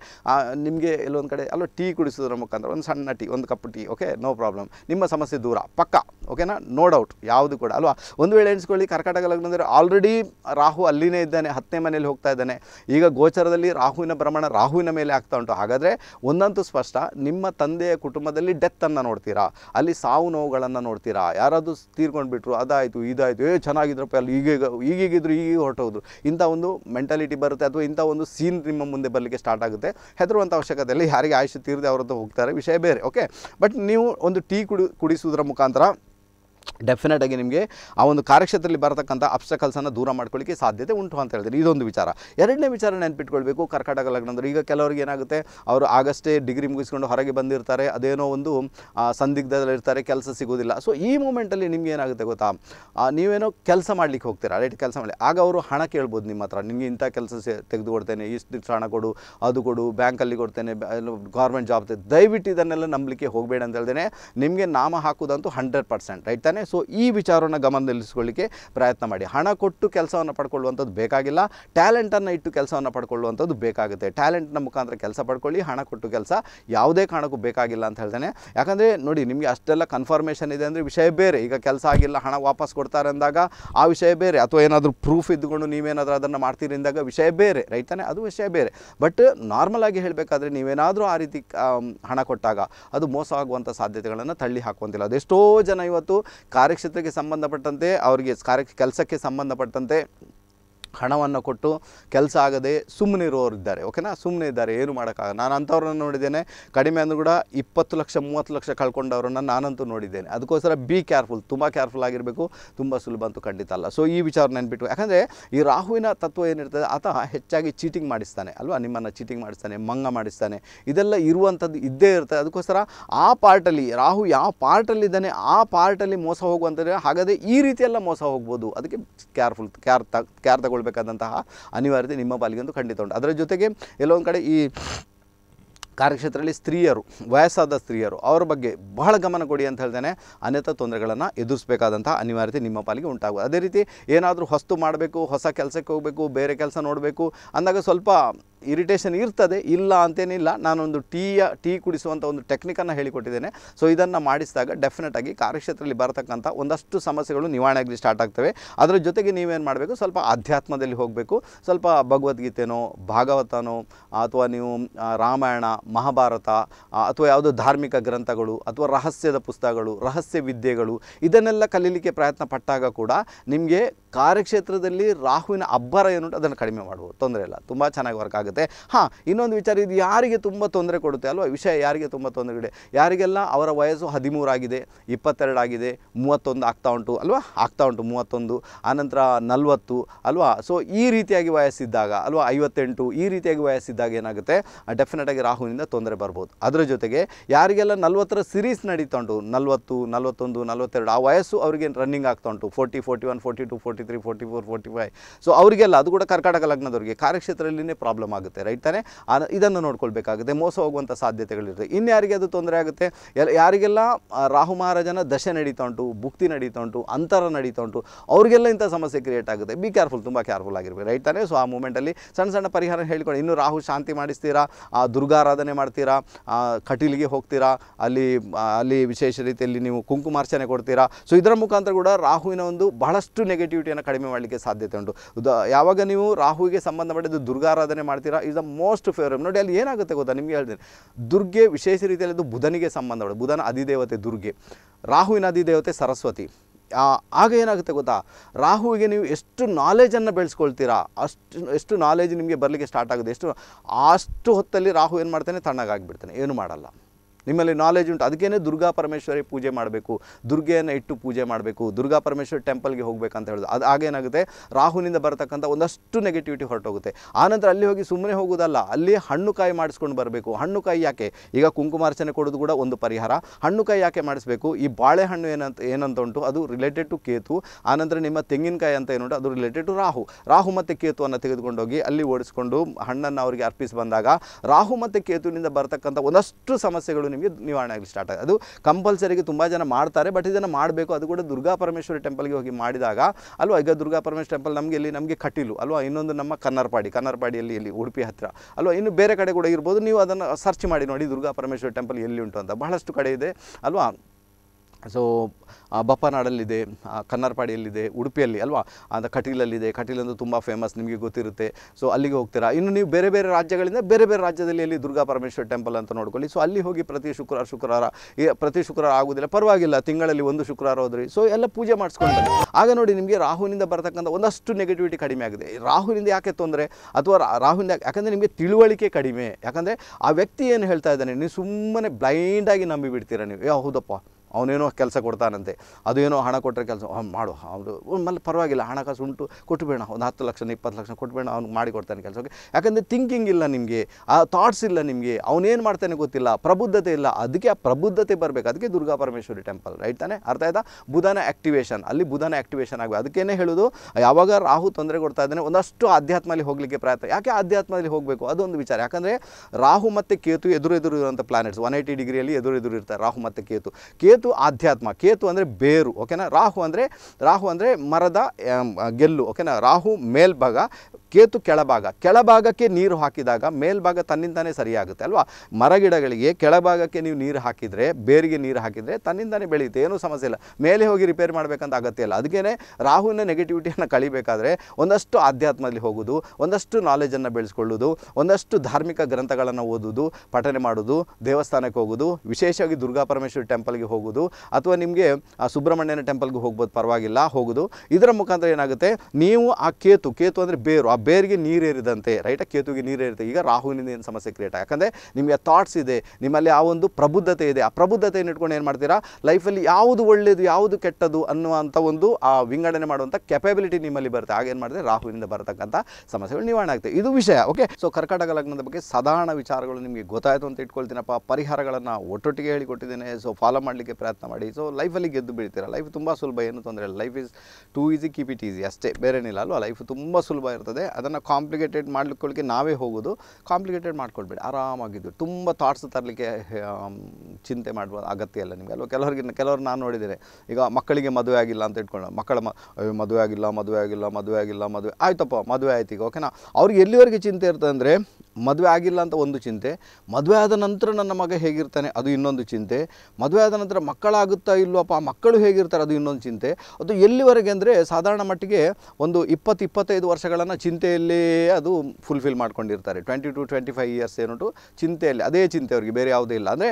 Speaker 1: ನಿಮಗೆ ಎಲ್ಲೊಂದು ಕಡೆ ಅಲ್ಲೋ ಟೀ ಕುಡಿಸೋದ್ರ ಮುಖಾಂತರ ಒಂದು ಸಣ್ಣ ಟೀ ಒಂದು cup tea okay no problem ನಿಮ್ಮ ಸಮಸ್ಯೆ ದೂರ ಪಕ್ಕ ಓಕೆನಾ ನೋ ಡೌಟ್ ಯಾವುದು ಕೂಡ ಅಲ್ವಾ ಒಂದು ವೇಳೆ ಎಣಿಸ್ಕೊಳ್ಳಿ ಕರ್ಕಾಟಕ ಲಗ್ನ ಅಂದರೆ ಆಲ್ರೆಡಿ ರಾಹು ಅಲ್ಲಿನೇ ಇದ್ದಾನೆ ಹತ್ತನೇ ಮನೆಯಲ್ಲಿ ಹೋಗ್ತಾ ಇದ್ದಾನೆ ಈಗ ಗೋಚರದಲ್ಲಿ ರಾಹುವಿನ ಭ್ರಮಣ ರಾಹುವಿನ ಮೇಲೆ ಆಗ್ತಾ ಉಂಟು ಹಾಗಾದರೆ ಒಂದಂತೂ ಸ್ಪಷ್ಟ ನಿಮ್ಮ ತಂದೆಯ ಕುಟುಂಬದಲ್ಲಿ ಡೆತ್ತನ್ನು ನೋಡ್ತೀರಾ ಅಲ್ಲಿ ಸಾವು ನೋವುಗಳನ್ನು ನೋಡ್ತೀರಾ ಯಾರಾದರೂ ತೀರ್ಕೊಂಡ್ಬಿಟ್ರು ಅದಾಯಿತು ಇದಾಯಿತು ಏ ಚೆನ್ನಾಗಿದ್ರಪ್ಪ ಅಲ್ಲಿ ಈಗೀಗ ಈಗೀಗಿದ್ರು ಈಗೀಗ ಹೊರಟೋದ್ರು ಇಂಥ ಒಂದು ಮೆಂಟಾಲಿಟಿ ಬರುತ್ತೆ ಅಥವಾ ಇಂಥ ಒಂದು ಸೀನ್ ನಿಮ್ಮ ಮುಂದೆ ಬರಲಿಕ್ಕೆ ಸ್ಟಾರ್ಟ್ ಆಗುತ್ತೆ ಹೆದರುವಂಥ ಅವಶ್ಯಕತೆ ಇಲ್ಲ ಯಾರಿಗೆ ಆಯುಷ್ಯ ತೀರದೆ ಅವರದ್ದು ಹೋಗ್ತಾರೆ ವಿಷಯ ಬೇರೆ ಓಕೆ ಬಟ್ ನೀವು ಒಂದು ಟೀ ಕುಡಿ ಕುಡಿಸುವುದರ ಮುಖಾಂತರ ಡೆಫಿನೆಟಾಗಿ ನಿಮಗೆ ಆ ಒಂದು ಕಾರ್ಯಕ್ಷೇತ್ರದಲ್ಲಿ ಬರತಕ್ಕಂಥ ಅಪ್ಸಕಲ್ಸನ್ನು ದೂರ ಮಾಡ್ಕೊಳ್ಳಿಕ್ಕೆ ಸಾಧ್ಯತೆ ಉಂಟು ಅಂತ ಹೇಳ್ತಾರೆ ಇದೊಂದು ವಿಚಾರ ಎರಡನೇ ವಿಚಾರ ನೆನ್ಪಿಟ್ಕೊಳ್ಬೇಕು ಕರ್ಕಾಟಕ ಲಗ್ನಂದ್ರೆ ಈಗ ಕೆಲವರಿಗೆ ಏನಾಗುತ್ತೆ ಅವರು ಆಗಸ್ಟೇ ಡಿಗ್ರಿ ಮುಗಿಸ್ಕೊಂಡು ಹೊರಗೆ ಬಂದಿರ್ತಾರೆ ಅದೇನೋ ಒಂದು ಸಂದಿಗ್ಧದಲ್ಲಿರ್ತಾರೆ ಕೆಲಸ ಸಿಗೋದಿಲ್ಲ ಸೊ ಈ ಮೂಮೆಂಟಲ್ಲಿ ನಿಮ್ಗೆ ಏನಾಗುತ್ತೆ ಗೊತ್ತಾ ನೀವೇನೋ ಕೆಲಸ ಮಾಡಲಿಕ್ಕೆ ಹೋಗ್ತೀರಾ ರೈಟ್ ಕೆಲಸ ಮಾಡಿ ಆಗ ಅವರು ಹಣ ಕೇಳ್ಬೋದು ನಿಮ್ಮ ಹತ್ರ ನಿಮಗೆ ಇಂಥ ಕೆಲಸ ತೆಗೆದು ಕೊಡ್ತೇನೆ ಇಷ್ಟು ಹಣ ಕೊಡು ಅದು ಕೊಡು ಬ್ಯಾಂಕಲ್ಲಿ ಕೊಡ್ತೇನೆ ಗೌರ್ಮೆಂಟ್ ಜಾಬ್ ದಯವಿಟ್ಟು ಇದನ್ನೆಲ್ಲ ನಂಬಲಿಕ್ಕೆ ಹೋಗಬೇಡ ಅಂತ ಹೇಳ್ದೇನೆ ನಿಮಗೆ ನಾಮ ಹಾಕೋದಂತೂ ಹಂಡ್ರೆಡ್ ಪರ್ಸೆಂಟ್ ರೈಟ್ ಇದ್ದಾನೆ ಸೊ ಈ ವಿಚಾರವನ್ನು ಗಮನದಲ್ಲಿಸ್ಕೊಳ್ಳಿಕ್ಕೆ ಪ್ರಯತ್ನ ಮಾಡಿ ಹಣ ಕೊಟ್ಟು ಕೆಲಸವನ್ನು ಪಡ್ಕೊಳ್ಳುವಂಥದ್ದು ಬೇಕಾಗಿಲ್ಲ ಟ್ಯಾಲೆಂಟನ್ನು ಇಟ್ಟು ಕೆಲಸವನ್ನು ಪಡ್ಕೊಳ್ಳುವಂಥದ್ದು ಬೇಕಾಗುತ್ತೆ ಟ್ಯಾಲೆಂಟ್ನ ಮುಖಾಂತರ ಕೆಲಸ ಪಡ್ಕೊಳ್ಳಿ ಹಣ ಕೊಟ್ಟು ಕೆಲಸ ಯಾವುದೇ ಕಾರಣಕ್ಕೂ ಬೇಕಾಗಿಲ್ಲ ಅಂತ ಹೇಳ್ತಾನೆ ಯಾಕಂದರೆ ನೋಡಿ ನಿಮಗೆ ಅಷ್ಟೆಲ್ಲ ಕನ್ಫರ್ಮೇಷನ್ ಇದೆ ಅಂದರೆ ವಿಷಯ ಬೇರೆ ಈಗ ಕೆಲಸ ಆಗಿಲ್ಲ ಹಣ ವಾಪಸ್ ಕೊಡ್ತಾರೆ ಅಂದಾಗ ಆ ವಿಷಯ ಬೇರೆ ಅಥವಾ ಏನಾದರೂ ಪ್ರೂಫ್ ಇದ್ದುಕೊಂಡು ನೀವೇನಾದರೂ ಅದನ್ನು ಮಾಡ್ತೀರಿ ಅಂದಾಗ ವಿಷಯ ಬೇರೆ ರೈತನೇ ಅದು ವಿಷಯ ಬೇರೆ ಬಟ್ ನಾರ್ಮಲ್ ಆಗಿ ಹೇಳಬೇಕಾದ್ರೆ ನೀವೇನಾದರೂ ಆ ರೀತಿ ಹಣ ಕೊಟ್ಟಾಗ ಅದು ಮೋಸ ಆಗುವಂಥ ಸಾಧ್ಯತೆಗಳನ್ನು ತಳ್ಳಿ ಹಾಕುವಂತಿಲ್ಲ ಅದೆಷ್ಟೋ ಜನ ಇವತ್ತು ಕಾರ್ಯಕ್ಷೇತ್ರಕ್ಕೆ ಸಂಬಂಧಪಟ್ಟಂತೆ ಅವರಿಗೆ ಕಾರ್ಯ ಕೆಲಸಕ್ಕೆ ಸಂಬಂಧಪಟ್ಟಂತೆ ಹಣವನ್ನು ಕೊಟ್ಟು ಕೆಲಸ ಆಗದೆ ಸುಮ್ಮನೆ ಇರೋರು ಇದ್ದಾರೆ ಓಕೆನಾ ಸುಮ್ಮನೆ ಇದ್ದಾರೆ ಏನು ಮಾಡೋಕ್ಕಾಗ ನಾನು ಅಂಥವ್ರನ್ನ ನೋಡಿದ್ದೇನೆ ಕಡಿಮೆ ಅಂದರೂ ಕೂಡ ಇಪ್ಪತ್ತು ಲಕ್ಷ ಮೂವತ್ತು ಲಕ್ಷ ಕಳ್ಕೊಂಡವ್ರನ್ನ ನಾನಂತೂ ನೋಡಿದ್ದೇನೆ ಅದಕ್ಕೋಸ್ಕರ ಬಿ ಕೇರ್ಫುಲ್ ತುಂಬ ಕೇರ್ಫುಲ್ ಆಗಿರಬೇಕು ತುಂಬ ಸುಲಭ ಅಂತೂ ಖಂಡಿತ ಅಲ್ಲ ಸೊ ಈ ವಿಚಾರ ನೆನ್ಬಿಟ್ಟು ಯಾಕಂದರೆ ಈ ರಾಹುವಿನ ತತ್ವ ಏನಿರ್ತದೆ ಆತ ಹೆಚ್ಚಾಗಿ ಚೀಟಿಂಗ್ ಮಾಡಿಸ್ತಾನೆ ಅಲ್ವಾ ನಿಮ್ಮನ್ನು ಚೀಟಿಂಗ್ ಮಾಡಿಸ್ತಾನೆ ಮಂಗ ಮಾಡಿಸ್ತಾನೆ ಇದೆಲ್ಲ ಇರುವಂಥದ್ದು ಇದ್ದೇ ಇರ್ತದೆ ಅದಕ್ಕೋಸ್ಕರ ಆ ಪಾರ್ಟಲ್ಲಿ ರಾಹು ಯಾವ ಪಾರ್ಟಲ್ಲಿದ್ದಾನೆ ಆ ಪಾರ್ಟಲ್ಲಿ ಮೋಸ ಹೋಗುವಂಥದ್ದು ಹಾಗಾದರೆ ಈ ರೀತಿಯೆಲ್ಲ ಮೋಸ ಹೋಗ್ಬೋದು ಅದಕ್ಕೆ ಕೇರ್ಫುಲ್ ಕೇರ್ ತ ಕೇರ್ ತಗೊಳ್ಬೇಕು ಮಾಡಬೇಕಾದಂತಹ ಅನಿವಾರ್ಯತೆ ನಿಮ್ಮ ಪಾಲಿಗಂತೂ ಖಂಡಿತ ಉಂಟು ಅದರ ಜೊತೆಗೆ ಎಲ್ಲೊಂದು ಕಡೆ ಈ ಕಾರ್ಯಕ್ಷೇತ್ರದಲ್ಲಿ ಸ್ತ್ರೀಯರು ವಯಸ್ಸಾದ ಸ್ತ್ರೀಯರು ಅವರ ಬಗ್ಗೆ ಬಹಳ ಗಮನ ಕೊಡಿ ಅಂತ ಹೇಳ್ತೇನೆ ಅನೇಕ ತೊಂದರೆಗಳನ್ನು ಎದುರಿಸಬೇಕಾದಂಥ ಅನಿವಾರ್ಯತೆ ನಿಮ್ಮ ಪಾಲಿಗೆ ಉಂಟಾಗುವುದು ಅದೇ ರೀತಿ ಏನಾದರೂ ಹೊಸ್ತು ಮಾಡಬೇಕು ಹೊಸ ಕೆಲಸಕ್ಕೆ ಹೋಗಬೇಕು ಬೇರೆ ಕೆಲಸ ನೋಡಬೇಕು ಅಂದಾಗ ಸ್ವಲ್ಪ ಇರಿಟೇಷನ್ ಇರ್ತದೆ ಇಲ್ಲ ಅಂತೇನಿಲ್ಲ ನಾನೊಂದು ಟೀಯ ಟೀ ಕುಡಿಸುವಂಥ ಒಂದು ಟೆಕ್ನಿಕನ್ನು ಹೇಳಿಕೊಟ್ಟಿದ್ದೇನೆ ಸೊ ಇದನ್ನು ಮಾಡಿಸಿದಾಗ ಡೆಫಿನೆಟಾಗಿ ಕಾರ್ಯಕ್ಷೇತ್ರದಲ್ಲಿ ಬರತಕ್ಕಂಥ ಒಂದಷ್ಟು ಸಮಸ್ಯೆಗಳು ನಿವಾರಣೆ ಆಗಲಿ ಸ್ಟಾರ್ಟ್ ಆಗ್ತವೆ ಅದರ ಜೊತೆಗೆ ನೀವೇನು ಮಾಡಬೇಕು ಸ್ವಲ್ಪ ಅಧ್ಯಾತ್ಮದಲ್ಲಿ ಹೋಗಬೇಕು ಸ್ವಲ್ಪ ಭಗವದ್ಗೀತೆನೋ ಭಾಗವತನೋ ಅಥವಾ ನೀವು ರಾಮಾಯಣ ಮಹಾಭಾರತ ಅಥವಾ ಯಾವುದೋ ಧಾರ್ಮಿಕ ಗ್ರಂಥಗಳು ಅಥವಾ ರಹಸ್ಯದ ಪುಸ್ತಕಗಳು ರಹಸ್ಯ ವಿದ್ಯೆಗಳು ಇದನ್ನೆಲ್ಲ ಕಲೀಲಿಕ್ಕೆ ಪ್ರಯತ್ನ ಪಟ್ಟಾಗ ಕೂಡ ನಿಮಗೆ ಕಾರ್ಯಕ್ಷೇತ್ರದಲ್ಲಿ ರಾಹುವಿನ ಅಬ್ಬರ ಏನುಂಟು ಅದನ್ನು ಕಡಿಮೆ ಮಾಡ್ಬೋದು ತೊಂದರೆ ಇಲ್ಲ ತುಂಬ ಚೆನ್ನಾಗಿ ವರ್ಕ್ ಆಗುತ್ತೆ ಆಗುತ್ತೆ ಹಾಂ ಇನ್ನೊಂದು ವಿಚಾರ ಇದು ಯಾರಿಗೆ ತುಂಬ ತೊಂದರೆ ಕೊಡುತ್ತೆ ಅಲ್ವಾ ವಿಷಯ ಯಾರಿಗೆ ತುಂಬ ತೊಂದರೆ ಇದೆ ಯಾರಿಗೆಲ್ಲ ಅವರ ವಯಸ್ಸು ಹದಿಮೂರಾಗಿದೆ ಇಪ್ಪತ್ತೆರಡಾಗಿದೆ ಮೂವತ್ತೊಂದು ಆಗ್ತಾ ಉಂಟು ಅಲ್ವಾ ಆಗ್ತಾ ಉಂಟು ಮೂವತ್ತೊಂದು ಆನಂತರ ನಲವತ್ತು ಅಲ್ವಾ ಸೊ ಈ ರೀತಿಯಾಗಿ ವಯಸ್ಸಿದ್ದಾಗ ಅಲ್ವಾ ಐವತ್ತೆಂಟು ಈ ರೀತಿಯಾಗಿ ವಯಸ್ಸಿದ್ದಾಗ ಏನಾಗುತ್ತೆ ಡೆಫಿನೆಟಾಗಿ ರಾಹುವಿನಿಂದ ತೊಂದರೆ ಬರ್ಬೋದು ಅದರ ಜೊತೆಗೆ ಯಾರಿಗೆಲ್ಲ ನಲ್ವತ್ತರ ಸಿರೀಸ್ ನಡೀತಾ ಉಂಟು ನಲ್ವತ್ತು ನಲ್ವತ್ತೊಂದು ನಲ್ವತ್ತೆರಡು ಆ ವಯಸ್ಸು ಅವರಿಗೆ ರನ್ನಿಂಗ್ ಆಗ್ತಾ ಉಂಟು forty forty one forty two forty three forty four forty five so ಅವರಿಗೆಲ್ಲ ಅದು ಕೂಡ ಕರ್ನಾಟಕ ಲಗ್ನದವರಿಗೆ ಕಾರ್ಯಕ್ಷೇತ್ರದಲ್ಲಿನೇ ಪ್ರಾಬ್ಲಮ್ ಆಗುತ್ತೆ ಆಗುತ್ತೆ ರೈಟ್ ತಾನೆ ಇದನ್ನು ನೋಡ್ಕೊಳ್ಬೇಕಾಗುತ್ತೆ ಮೋಸ ಹೋಗುವಂಥ ಸಾಧ್ಯತೆಗಳಿರುತ್ತೆ ಯಾರಿಗೆ ಅದು ತೊಂದರೆ ಆಗುತ್ತೆ ಯಾರಿಗೆಲ್ಲ ರಾಹು ಮಹಾರಾಜನ ದಶೆ ನಡೀತಾ ಉಂಟು ಭುಕ್ತಿ ನಡೀತಾ ಉಂಟು ಅಂತರ ನಡೀತಾ ಉಂಟು ಅವ್ರಿಗೆಲ್ಲ ಇಂಥ ಸಮಸ್ಯೆ ಕ್ರಿಯೇಟ್ ಆಗುತ್ತೆ ಬಿ ಕೇರ್ಫುಲ್ ತುಂಬ ಕೇರ್ಫುಲ್ ಆಗಿರ್ಬೇಕು ರೈಟ್ ತಾನೆ ಸೊ ಆ ಮೂಮೆಂಟಲ್ಲಿ ಸಣ್ಣ ಸಣ್ಣ ಪರಿಹಾರ ಹೇಳ್ಕೊಂಡು ಇನ್ನು ರಾಹು ಶಾಂತಿ ಮಾಡಿಸ್ತೀರಾ ಆ ದುರ್ಗಾರಾಧನೆ ಮಾಡ್ತೀರಾ ಕಟೀಲಿಗೆ ಹೋಗ್ತೀರಾ ಅಲ್ಲಿ ಅಲ್ಲಿ ವಿಶೇಷ ರೀತಿಯಲ್ಲಿ ನೀವು ಕುಂಕುಮಾರ್ಚನೆ ಕೊಡ್ತೀರಾ ಸೊ ಇದರ ಮುಖಾಂತರ ಕೂಡ ರಾಹುವಿನ ಒಂದು ಬಹಳಷ್ಟು ನೆಗೆಟಿವಿಟಿಯನ್ನು ಕಡಿಮೆ ಮಾಡಲಿಕ್ಕೆ ಸಾಧ್ಯತೆ ಉಂಟು ಯಾವಾಗ ನೀವು ರಾಹುವಿಗೆ ಸಂಬಂಧಪಟ್ಟಿದ್ದು ದುರ್ಗಾರಾಧನೆ ಮಾಡ್ತೀರಾ ಮಾಡ್ತೀರಾ ಇಸ್ ದ ಮೋಸ್ಟ್ ಫೇವರೇಬಲ್ ನೋಡಿ ಅಲ್ಲಿ ಏನಾಗುತ್ತೆ ಗೊತ್ತಾ ನಿಮಗೆ ಹೇಳ್ತೀನಿ ದುರ್ಗೆ ವಿಶೇಷ ರೀತಿಯಲ್ಲಿ ಬುಧನಿಗೆ ಸಂಬಂಧ ಬುಧನ ಅಧಿದೇವತೆ ದುರ್ಗೆ ರಾಹುವಿನ ಅಧಿದೇವತೆ ಸರಸ್ವತಿ ಆಗ ಏನಾಗುತ್ತೆ ಗೊತ್ತಾ ರಾಹುವಿಗೆ ನೀವು ಎಷ್ಟು ನಾಲೆಜನ್ನು ಬೆಳೆಸ್ಕೊಳ್ತೀರಾ ಅಷ್ಟು ಎಷ್ಟು ನಾಲೆಜ್ ನಿಮಗೆ ಬರಲಿಕ್ಕೆ ಸ್ಟಾರ್ಟ್ ಆಗುತ್ತೆ ಎಷ್ಟು ಅಷ್ಟು ಹೊತ್ತಲ್ಲಿ ರಾಹು ಏನು ಮಾಡ್ತಾನೆ ತಣ್ಣಗಾಗಿಬಿಡ್ತಾನೆ ಏನು ಮಾಡಲ್ಲ ನಿಮ್ಮಲ್ಲಿ ನಾಲೆಜ್ ಉಂಟು ಅದಕ್ಕೇ ದುರ್ಗಾ ಪರಮೇಶ್ವರಿ ಪೂಜೆ ಮಾಡಬೇಕು ದುರ್ಗೆಯನ್ನು ಇಟ್ಟು ಪೂಜೆ ಮಾಡಬೇಕು ದುರ್ಗಾ ಪರಮೇಶ್ವರಿ ಟೆಂಪಲ್ಗೆ ಹೋಗಬೇಕಂತ ಹೇಳೋದು ಅದು ಆಗೇನಾಗುತ್ತೆ ರಾಹುನಿಂದ ಬರತಕ್ಕಂಥ ಒಂದಷ್ಟು ನೆಗೆಟಿವಿಟಿ ಹೊರಟೋಗುತ್ತೆ ಆನಂತರ ಅಲ್ಲಿ ಹೋಗಿ ಸುಮ್ಮನೆ ಹೋಗೋದಲ್ಲ ಅಲ್ಲಿ ಹಣ್ಣು ಕಾಯಿ ಮಾಡಿಸ್ಕೊಂಡು ಬರಬೇಕು ಹಣ್ಣು ಕಾಯಿ ಯಾಕೆ ಈಗ ಕುಂಕುಮಾರ್ಚನೆ ಕೊಡೋದು ಕೂಡ ಒಂದು ಪರಿಹಾರ ಹಣ್ಣು ಕಾಯಿ ಯಾಕೆ ಮಾಡಿಸ್ಬೇಕು ಈ ಬಾಳೆಹಣ್ಣು ಏನಂತ ಏನಂತ ಉಂಟು ಅದು ರಿಲೇಟೆಡ್ ಟು ಕೇತು ಆನಂತರ ನಿಮ್ಮ ತೆಂಗಿನಕಾಯಿ ಅಂತ ಏನುಂಟು ಅದು ರಿಲೇಟೆಡ್ ಟು ರಾಹು ರಾಹು ಮತ್ತು ಕೇತುವನ್ನು ತೆಗೆದುಕೊಂಡೋಗಿ ಅಲ್ಲಿ ಓಡಿಸ್ಕೊಂಡು ಹಣ್ಣನ್ನು ಅವರಿಗೆ ಅರ್ಪಿಸಿ ಬಂದಾಗ ರಾಹು ಮತ್ತು ಕೇತುವಿನಿಂದ ಬರತಕ್ಕಂಥ ಒಂದಷ್ಟು ಸಮಸ್ಯೆಗಳು ನಿಮಗೆ ನಿವಾರಣೆ ಆಗಲಿ ಸ್ಟಾರ್ಟ್ ಆಗುತ್ತೆ ಅದು ಕಂಪಲ್ಸರಿಗೆ ತುಂಬ ಜನ ಮಾಡ್ತಾರೆ ಬಟ್ ಇದನ್ನು ಮಾಡಬೇಕು ಅದು ಕೂಡ ದುರ್ಗಾ ಪರಮೇಶ್ವರಿ ಟೆಂಪಲ್ಗೆ ಹೋಗಿ ಮಾಡಿದಾಗ ಅಲ್ವಾ ಈಗ ದುರ್ಗಾ ಪರಮೇಶ್ವರ ಟೆಂಪಲ್ ನಮಗೆ ಇಲ್ಲಿ ನಮಗೆ ಕಟ್ಟಿಲು ಅಲ್ವಾ ಇನ್ನೊಂದು ನಮ್ಮ ಕನ್ನರ್ಪಾಡಿ ಕನ್ನರ್ಪಾಡಿಯಲ್ಲಿ ಇಲ್ಲಿ ಉಡುಪಿ ಹತ್ತಿರ ಅಲ್ವಾ ಇನ್ನು ಬೇರೆ ಕಡೆ ಕೂಡ ಇರ್ಬೋದು ನೀವು ಅದನ್ನು ಸರ್ಚ್ ಮಾಡಿ ನೋಡಿ ದುರ್ಗಾ ಪರಮೇಶ್ವರಿ ಟೆಂಪಲ್ ಎಲ್ಲಿ ಉಂಟು ಅಂತ ಬಹಳಷ್ಟು ಕಡೆ ಇದೆ ಅಲ್ವಾ ಸೊ ಬಪ್ಪನಾಡಲ್ಲಿದೆ ಕನ್ನಾರ್ಪಾಡಿಯಲ್ಲಿದೆ ಉಡುಪಿಯಲ್ಲಿ ಅಲ್ವಾ ಅಂದರೆ ಕಟೀಲಲ್ಲಿದೆ ಕಟೀಲಂದು ತುಂಬ ಫೇಮಸ್ ನಿಮಗೆ ಗೊತ್ತಿರುತ್ತೆ ಸೊ ಅಲ್ಲಿಗೆ ಹೋಗ್ತೀರಾ ಇನ್ನು ನೀವು ಬೇರೆ ಬೇರೆ ರಾಜ್ಯಗಳಿಂದ ಬೇರೆ ಬೇರೆ ರಾಜ್ಯದಲ್ಲಿ ಅಲ್ಲಿ ದುರ್ಗಾ ಪರಮೇಶ್ವರ ಟೆಂಪಲ್ ಅಂತ ನೋಡ್ಕೊಳ್ಳಿ ಸೊ ಅಲ್ಲಿ ಹೋಗಿ ಪ್ರತಿ ಶುಕ್ರವಾರ ಶುಕ್ರವಾರ ಪ್ರತಿ ಶುಕ್ರವಾರ ಆಗೋದಿಲ್ಲ ಪರವಾಗಿಲ್ಲ ತಿಂಗಳಲ್ಲಿ ಒಂದು ಶುಕ್ರವಾರ ಹೋದ್ರಿ ಸೊ ಎಲ್ಲ ಪೂಜೆ ಮಾಡಿಸ್ಕೊಂಡು ಆಗ ನೋಡಿ ನಿಮಗೆ ರಾಹುವಿನಿಂದ ಬರತಕ್ಕಂಥ ಒಂದಷ್ಟು ನೆಗೆಟಿವಿಟಿ ಕಡಿಮೆ ಆಗಿದೆ ರಾಹುವಿನಿಂದ ಯಾಕೆ ತೊಂದರೆ ಅಥವಾ ರಾಹುವಿನಿಂದ ಯಾಕಂದರೆ ನಿಮಗೆ ತಿಳುವಳಿಕೆ ಕಡಿಮೆ ಯಾಕಂದರೆ ಆ ವ್ಯಕ್ತಿ ಏನು ಹೇಳ್ತಾ ಇದ್ದಾನೆ ನೀವು ಸುಮ್ಮನೆ ಬ್ಲೈಂಡಾಗಿ ನಂಬಿಬಿಡ್ತೀರಾ ನೀವು ಯಾ ಹೌದಪ್ಪ ಅವನೇನೋ ಕೆಲಸ ಕೊಡ್ತಾನಂತೆ ಅದು ಏನೋ ಹಣ ಕೊಟ್ಟರೆ ಕೆಲಸ ಮಾಡು ಅವರು ಮೇಲೆ ಪರವಾಗಿಲ್ಲ ಹಣಕಾಸು ಉಂಟು ಬೇಡ ಒಂದು ಹತ್ತು ಲಕ್ಷ ಇಪ್ಪತ್ತು ಲಕ್ಷ ಕೊಟ್ಟುಬೇಡ ಅವ್ನಿಗೆ ಮಾಡಿ ಕೊಡ್ತಾನೆ ಓಕೆ ಯಾಕಂದರೆ ಥಿಂಕಿಂಗ್ ಇಲ್ಲ ನಿಮಗೆ ಆ ಥಾಟ್ಸ್ ಇಲ್ಲ ನಿಮಗೆ ಅವನೇನು ಮಾಡ್ತಾನೆ ಗೊತ್ತಿಲ್ಲ ಪ್ರಬುದ್ಧತೆ ಇಲ್ಲ ಅದಕ್ಕೆ ಆ ಪ್ರಬುದ್ಧತೆ ಬರಬೇಕು ಅದಕ್ಕೆ ದುರ್ಗಾ ಪರಮೇಶ್ವರಿ ಟೆಂಪಲ್ ರೈಟ್ ತಾನೆ ಅರ್ಥ ಆಯ್ತಾ ಬುಧನ ಆಕ್ಟಿವೇಷನ್ ಅಲ್ಲಿ ಬುಧನ ಆಕ್ಟಿವೇಷನ್ ಆಗಬೇಕು ಅದಕ್ಕೇನೆ ಹೇಳೋದು ಯಾವಾಗ ರಾಹು ತೊಂದರೆ ಕೊಡ್ತಾ ಇದ್ದಾನೆ ಒಂದಷ್ಟು ಆಧ್ಯಾತ್ಮದಲ್ಲಿ ಹೋಗಲಿಕ್ಕೆ ಪ್ರಯತ್ನ ಯಾಕೆ ಆಧ್ಯಾತ್ಮದಲ್ಲಿ ಹೋಗಬೇಕು ಅದೊಂದು ವಿಚಾರ ಯಾಕಂದರೆ ರಾಹು ಮತ್ತು ಕೇತು ಎದುರು ಎದುರು ಇರುವಂಥ ಪ್ಲಾನೆಟ್ಸ್ ಒನ್ ಏಯ್ಟಿ ಡಿಗ್ರಿಯಲ್ಲಿ ಎದುರು ಎದುರು ಇರ್ತಾರೆ ರಾಹು ಮತ್ತು ಕೇತು ಕೇತು ಕೇತು ಆಧ್ಯಾತ್ಮ ಕೇತು ಅಂದರೆ ಬೇರು ಓಕೆನಾ ರಾಹು ಅಂದರೆ ರಾಹು ಅಂದರೆ ಮರದ ಗೆಲ್ಲು ಓಕೆನಾ ರಾಹು ಮೇಲ್ಭಾಗ ಕೇತು ಕೆಳಭಾಗ ಕೆಳಭಾಗಕ್ಕೆ ನೀರು ಹಾಕಿದಾಗ ಮೇಲ್ಭಾಗ ತನ್ನಿಂದಾನೇ ಸರಿಯಾಗುತ್ತೆ ಅಲ್ವಾ ಮರಗಿಡಗಳಿಗೆ ಕೆಳಭಾಗಕ್ಕೆ ನೀವು ನೀರು ಹಾಕಿದರೆ ಬೇರಿಗೆ ನೀರು ಹಾಕಿದರೆ ತನ್ನಿಂದಾನೇ ಬೆಳೆಯುತ್ತೆ ಏನೂ ಸಮಸ್ಯೆ ಇಲ್ಲ ಮೇಲೆ ಹೋಗಿ ರಿಪೇರ್ ಮಾಡಬೇಕಂತ ಅಗತ್ಯ ಇಲ್ಲ ಅದಕ್ಕೇ ರಾಹುವಿನ ನೆಗೆಟಿವಿಟಿಯನ್ನು ಕಳಿಬೇಕಾದ್ರೆ ಒಂದಷ್ಟು ಆಧ್ಯಾತ್ಮದಲ್ಲಿ ಹೋಗುವುದು ಒಂದಷ್ಟು ನಾಲೆಜನ್ನು ಬೆಳೆಸ್ಕೊಳ್ಳೋದು ಒಂದಷ್ಟು ಧಾರ್ಮಿಕ ಗ್ರಂಥಗಳನ್ನು ಓದುವುದು ಪಠನೆ ಮಾಡುವುದು ದೇವಸ್ಥಾನಕ್ಕೆ ಹೋಗೋದು ವಿಶೇಷವಾಗಿ ದುರ್ಗಾ ಪರಮೇಶ್ವರಿ ಟೆಂಪಲ್ಗೆ ಹೋಗೋದು ಹೋಗ್ಬೋದು ಅಥವಾ ನಿಮಗೆ ಆ ಸುಬ್ರಹ್ಮಣ್ಯನ ಟೆಂಪಲ್ಗೆ ಹೋಗ್ಬೋದು ಪರವಾಗಿಲ್ಲ ಹೋಗೋದು ಇದರ ಮುಖಾಂತರ ಏನಾಗುತ್ತೆ ನೀವು ಆ ಕೇತು ಕೇತು ಅಂದರೆ ಬೇರು ಆ ಬೇರಿಗೆ ನೀರೇರಿದಂತೆ ರೈಟ್ ಆ ಕೇತುಗೆ ನೀರೇರುತ್ತೆ ಈಗ ರಾಹುವಿನಿಂದ ಏನು ಸಮಸ್ಯೆ ಕ್ರಿಯೇಟ್ ಯಾಕಂದರೆ ನಿಮಗೆ ಥಾಟ್ಸ್ ಇದೆ ನಿಮ್ಮಲ್ಲಿ ಆ ಒಂದು ಪ್ರಬುದ್ಧತೆ ಇದೆ ಆ ಪ್ರಬುದ್ಧತೆಯನ್ನು ಇಟ್ಕೊಂಡು ಏನು ಮಾಡ್ತೀರಾ ಲೈಫಲ್ಲಿ ಯಾವುದು ಒಳ್ಳೆಯದು ಯಾವುದು ಕೆಟ್ಟದು ಅನ್ನುವಂಥ ಒಂದು ಆ ವಿಂಗಡಣೆ ಮಾಡುವಂಥ ಕೆಪಬಿಲಿಟಿ ನಿಮ್ಮಲ್ಲಿ ಬರುತ್ತೆ ಹಾಗೇನು ಮಾಡಿದ್ರೆ ರಾಹುವಿನಿಂದ ಬರತಕ್ಕಂಥ ಸಮಸ್ಯೆಗಳು ನಿವಾರಣೆ ಆಗುತ್ತೆ ಇದು ವಿಷಯ ಓಕೆ ಸೊ ಕರ್ಕಾಟಕ ಲಗ್ನದ ಬಗ್ಗೆ ಸಾಧಾರಣ ವಿಚಾರಗಳು ನಿಮಗೆ ಗೊತ್ತಾಯಿತು ಅಂತ ಇಟ್ಕೊಳ್ತೀನಪ್ಪ ಪರಿಹಾರಗಳನ್ನು ಒಟ್ಟೊಟ್ಟಿಗೆ ಹೇಳಿಕೊಟ್ಟಿದ್ದೇನೆ ಸೊ ಫಾಲೋ ಮಾಡಲಿಕ್ಕೆ ಪ್ರಯತ್ನ ಮಾಡಿ ಸೊ ಲೈಫಲ್ಲಿ ಗೆದ್ದು ಬೀಳ್ತೀರಾ ಲೈಫ್ ತುಂಬ ಸುಲಭ ಏನು ತೊಂದರೆ ಇಲ್ಲ life is too easy keep it easy ಅಷ್ಟೇ ಬೇರೆನಿಲ್ಲ ಅಲ್ವಾ ಲೈಫ್ ತುಂಬ ಸುಲಭ ಇರ್ತದೆ ಅದನ್ನು ಕಾಂಪ್ಲಿಕೇಟೆಡ್ ಮಾಡ್ಲಿಕ್ಕೆ ನಾವೇ ಹೋಗೋದು ಕಾಂಪ್ಲಿಕೇಟೆಡ್ ಮಾಡ್ಕೊಳ್ಬೇಡಿ ಆರಾಮಾಗಿದ್ದು ತುಂಬ ಥಾಟ್ಸ್ ತರಲಿಕ್ಕೆ ಚಿಂತೆ ಮಾಡುವ ಅಗತ್ಯ ಇಲ್ಲ ನಿಮಗೆ ಅಲ್ವಾ ಕೆಲವರಿಗೆ ಕೆಲವರು ನಾನು ನೋಡಿದರೆ ಈಗ ಮಕ್ಕಳಿಗೆ ಮದುವೆ ಆಗಿಲ್ಲ ಅಂತ ಇಟ್ಕೊಂಡು ಮಕ್ಕಳ ಮದುವೆ ಆಗಿಲ್ಲ ಮದುವೆ ಆಗಿಲ್ಲ ಮದುವೆ ಆಗಿಲ್ಲ ಮದುವೆ ಆಯ್ತಪ್ಪ ಮದುವೆ ಆಯ್ತು ಈಗ ಓಕೆನಾ ಅವ್ರಿಗೆ ಎಲ್ಲಿವರೆಗೆ ಚಿಂತೆ ಇರ್ತದೆ ಅಂದರೆ ಮದುವೆ ಆಗಿಲ್ಲ ಅಂತ ಒಂದು ಚಿಂತೆ ಮದುವೆ ಆದ ನಂತರ ನನ್ನ ಮಗ ಹೇಗಿರ್ತಾನೆ ಅದು ಇನ್ನೊಂದು ಚಿಂತೆ ಮದುವೆ ಆದ ನಂತರ ಮಕ್ಕಳಾಗುತ್ತಾ ಇಲ್ವಪ್ಪ ಮಕ್ಕಳು ಹೇಗಿರ್ತಾರೆ ಅದು ಇನ್ನೊಂದು ಚಿಂತೆ ಅದು ಎಲ್ಲಿವರೆಗೆ ಅಂದರೆ ಸಾಧಾರಣ ಮಟ್ಟಿಗೆ ಒಂದು ಇಪ್ಪತ್ತು ಇಪ್ಪತ್ತೈದು ವರ್ಷಗಳನ್ನು ಚಿಂತೆಯಲ್ಲೇ ಅದು ಫುಲ್ಫಿಲ್ ಮಾಡ್ಕೊಂಡಿರ್ತಾರೆ twenty two twenty five years ಏನುಂಟು ಚಿಂತೆಯಲ್ಲಿ ಅದೇ ಚಿಂತೆ ಅವರಿಗೆ ಬೇರೆ ಯಾವುದೇ ಇಲ್ಲ ಅಂದರೆ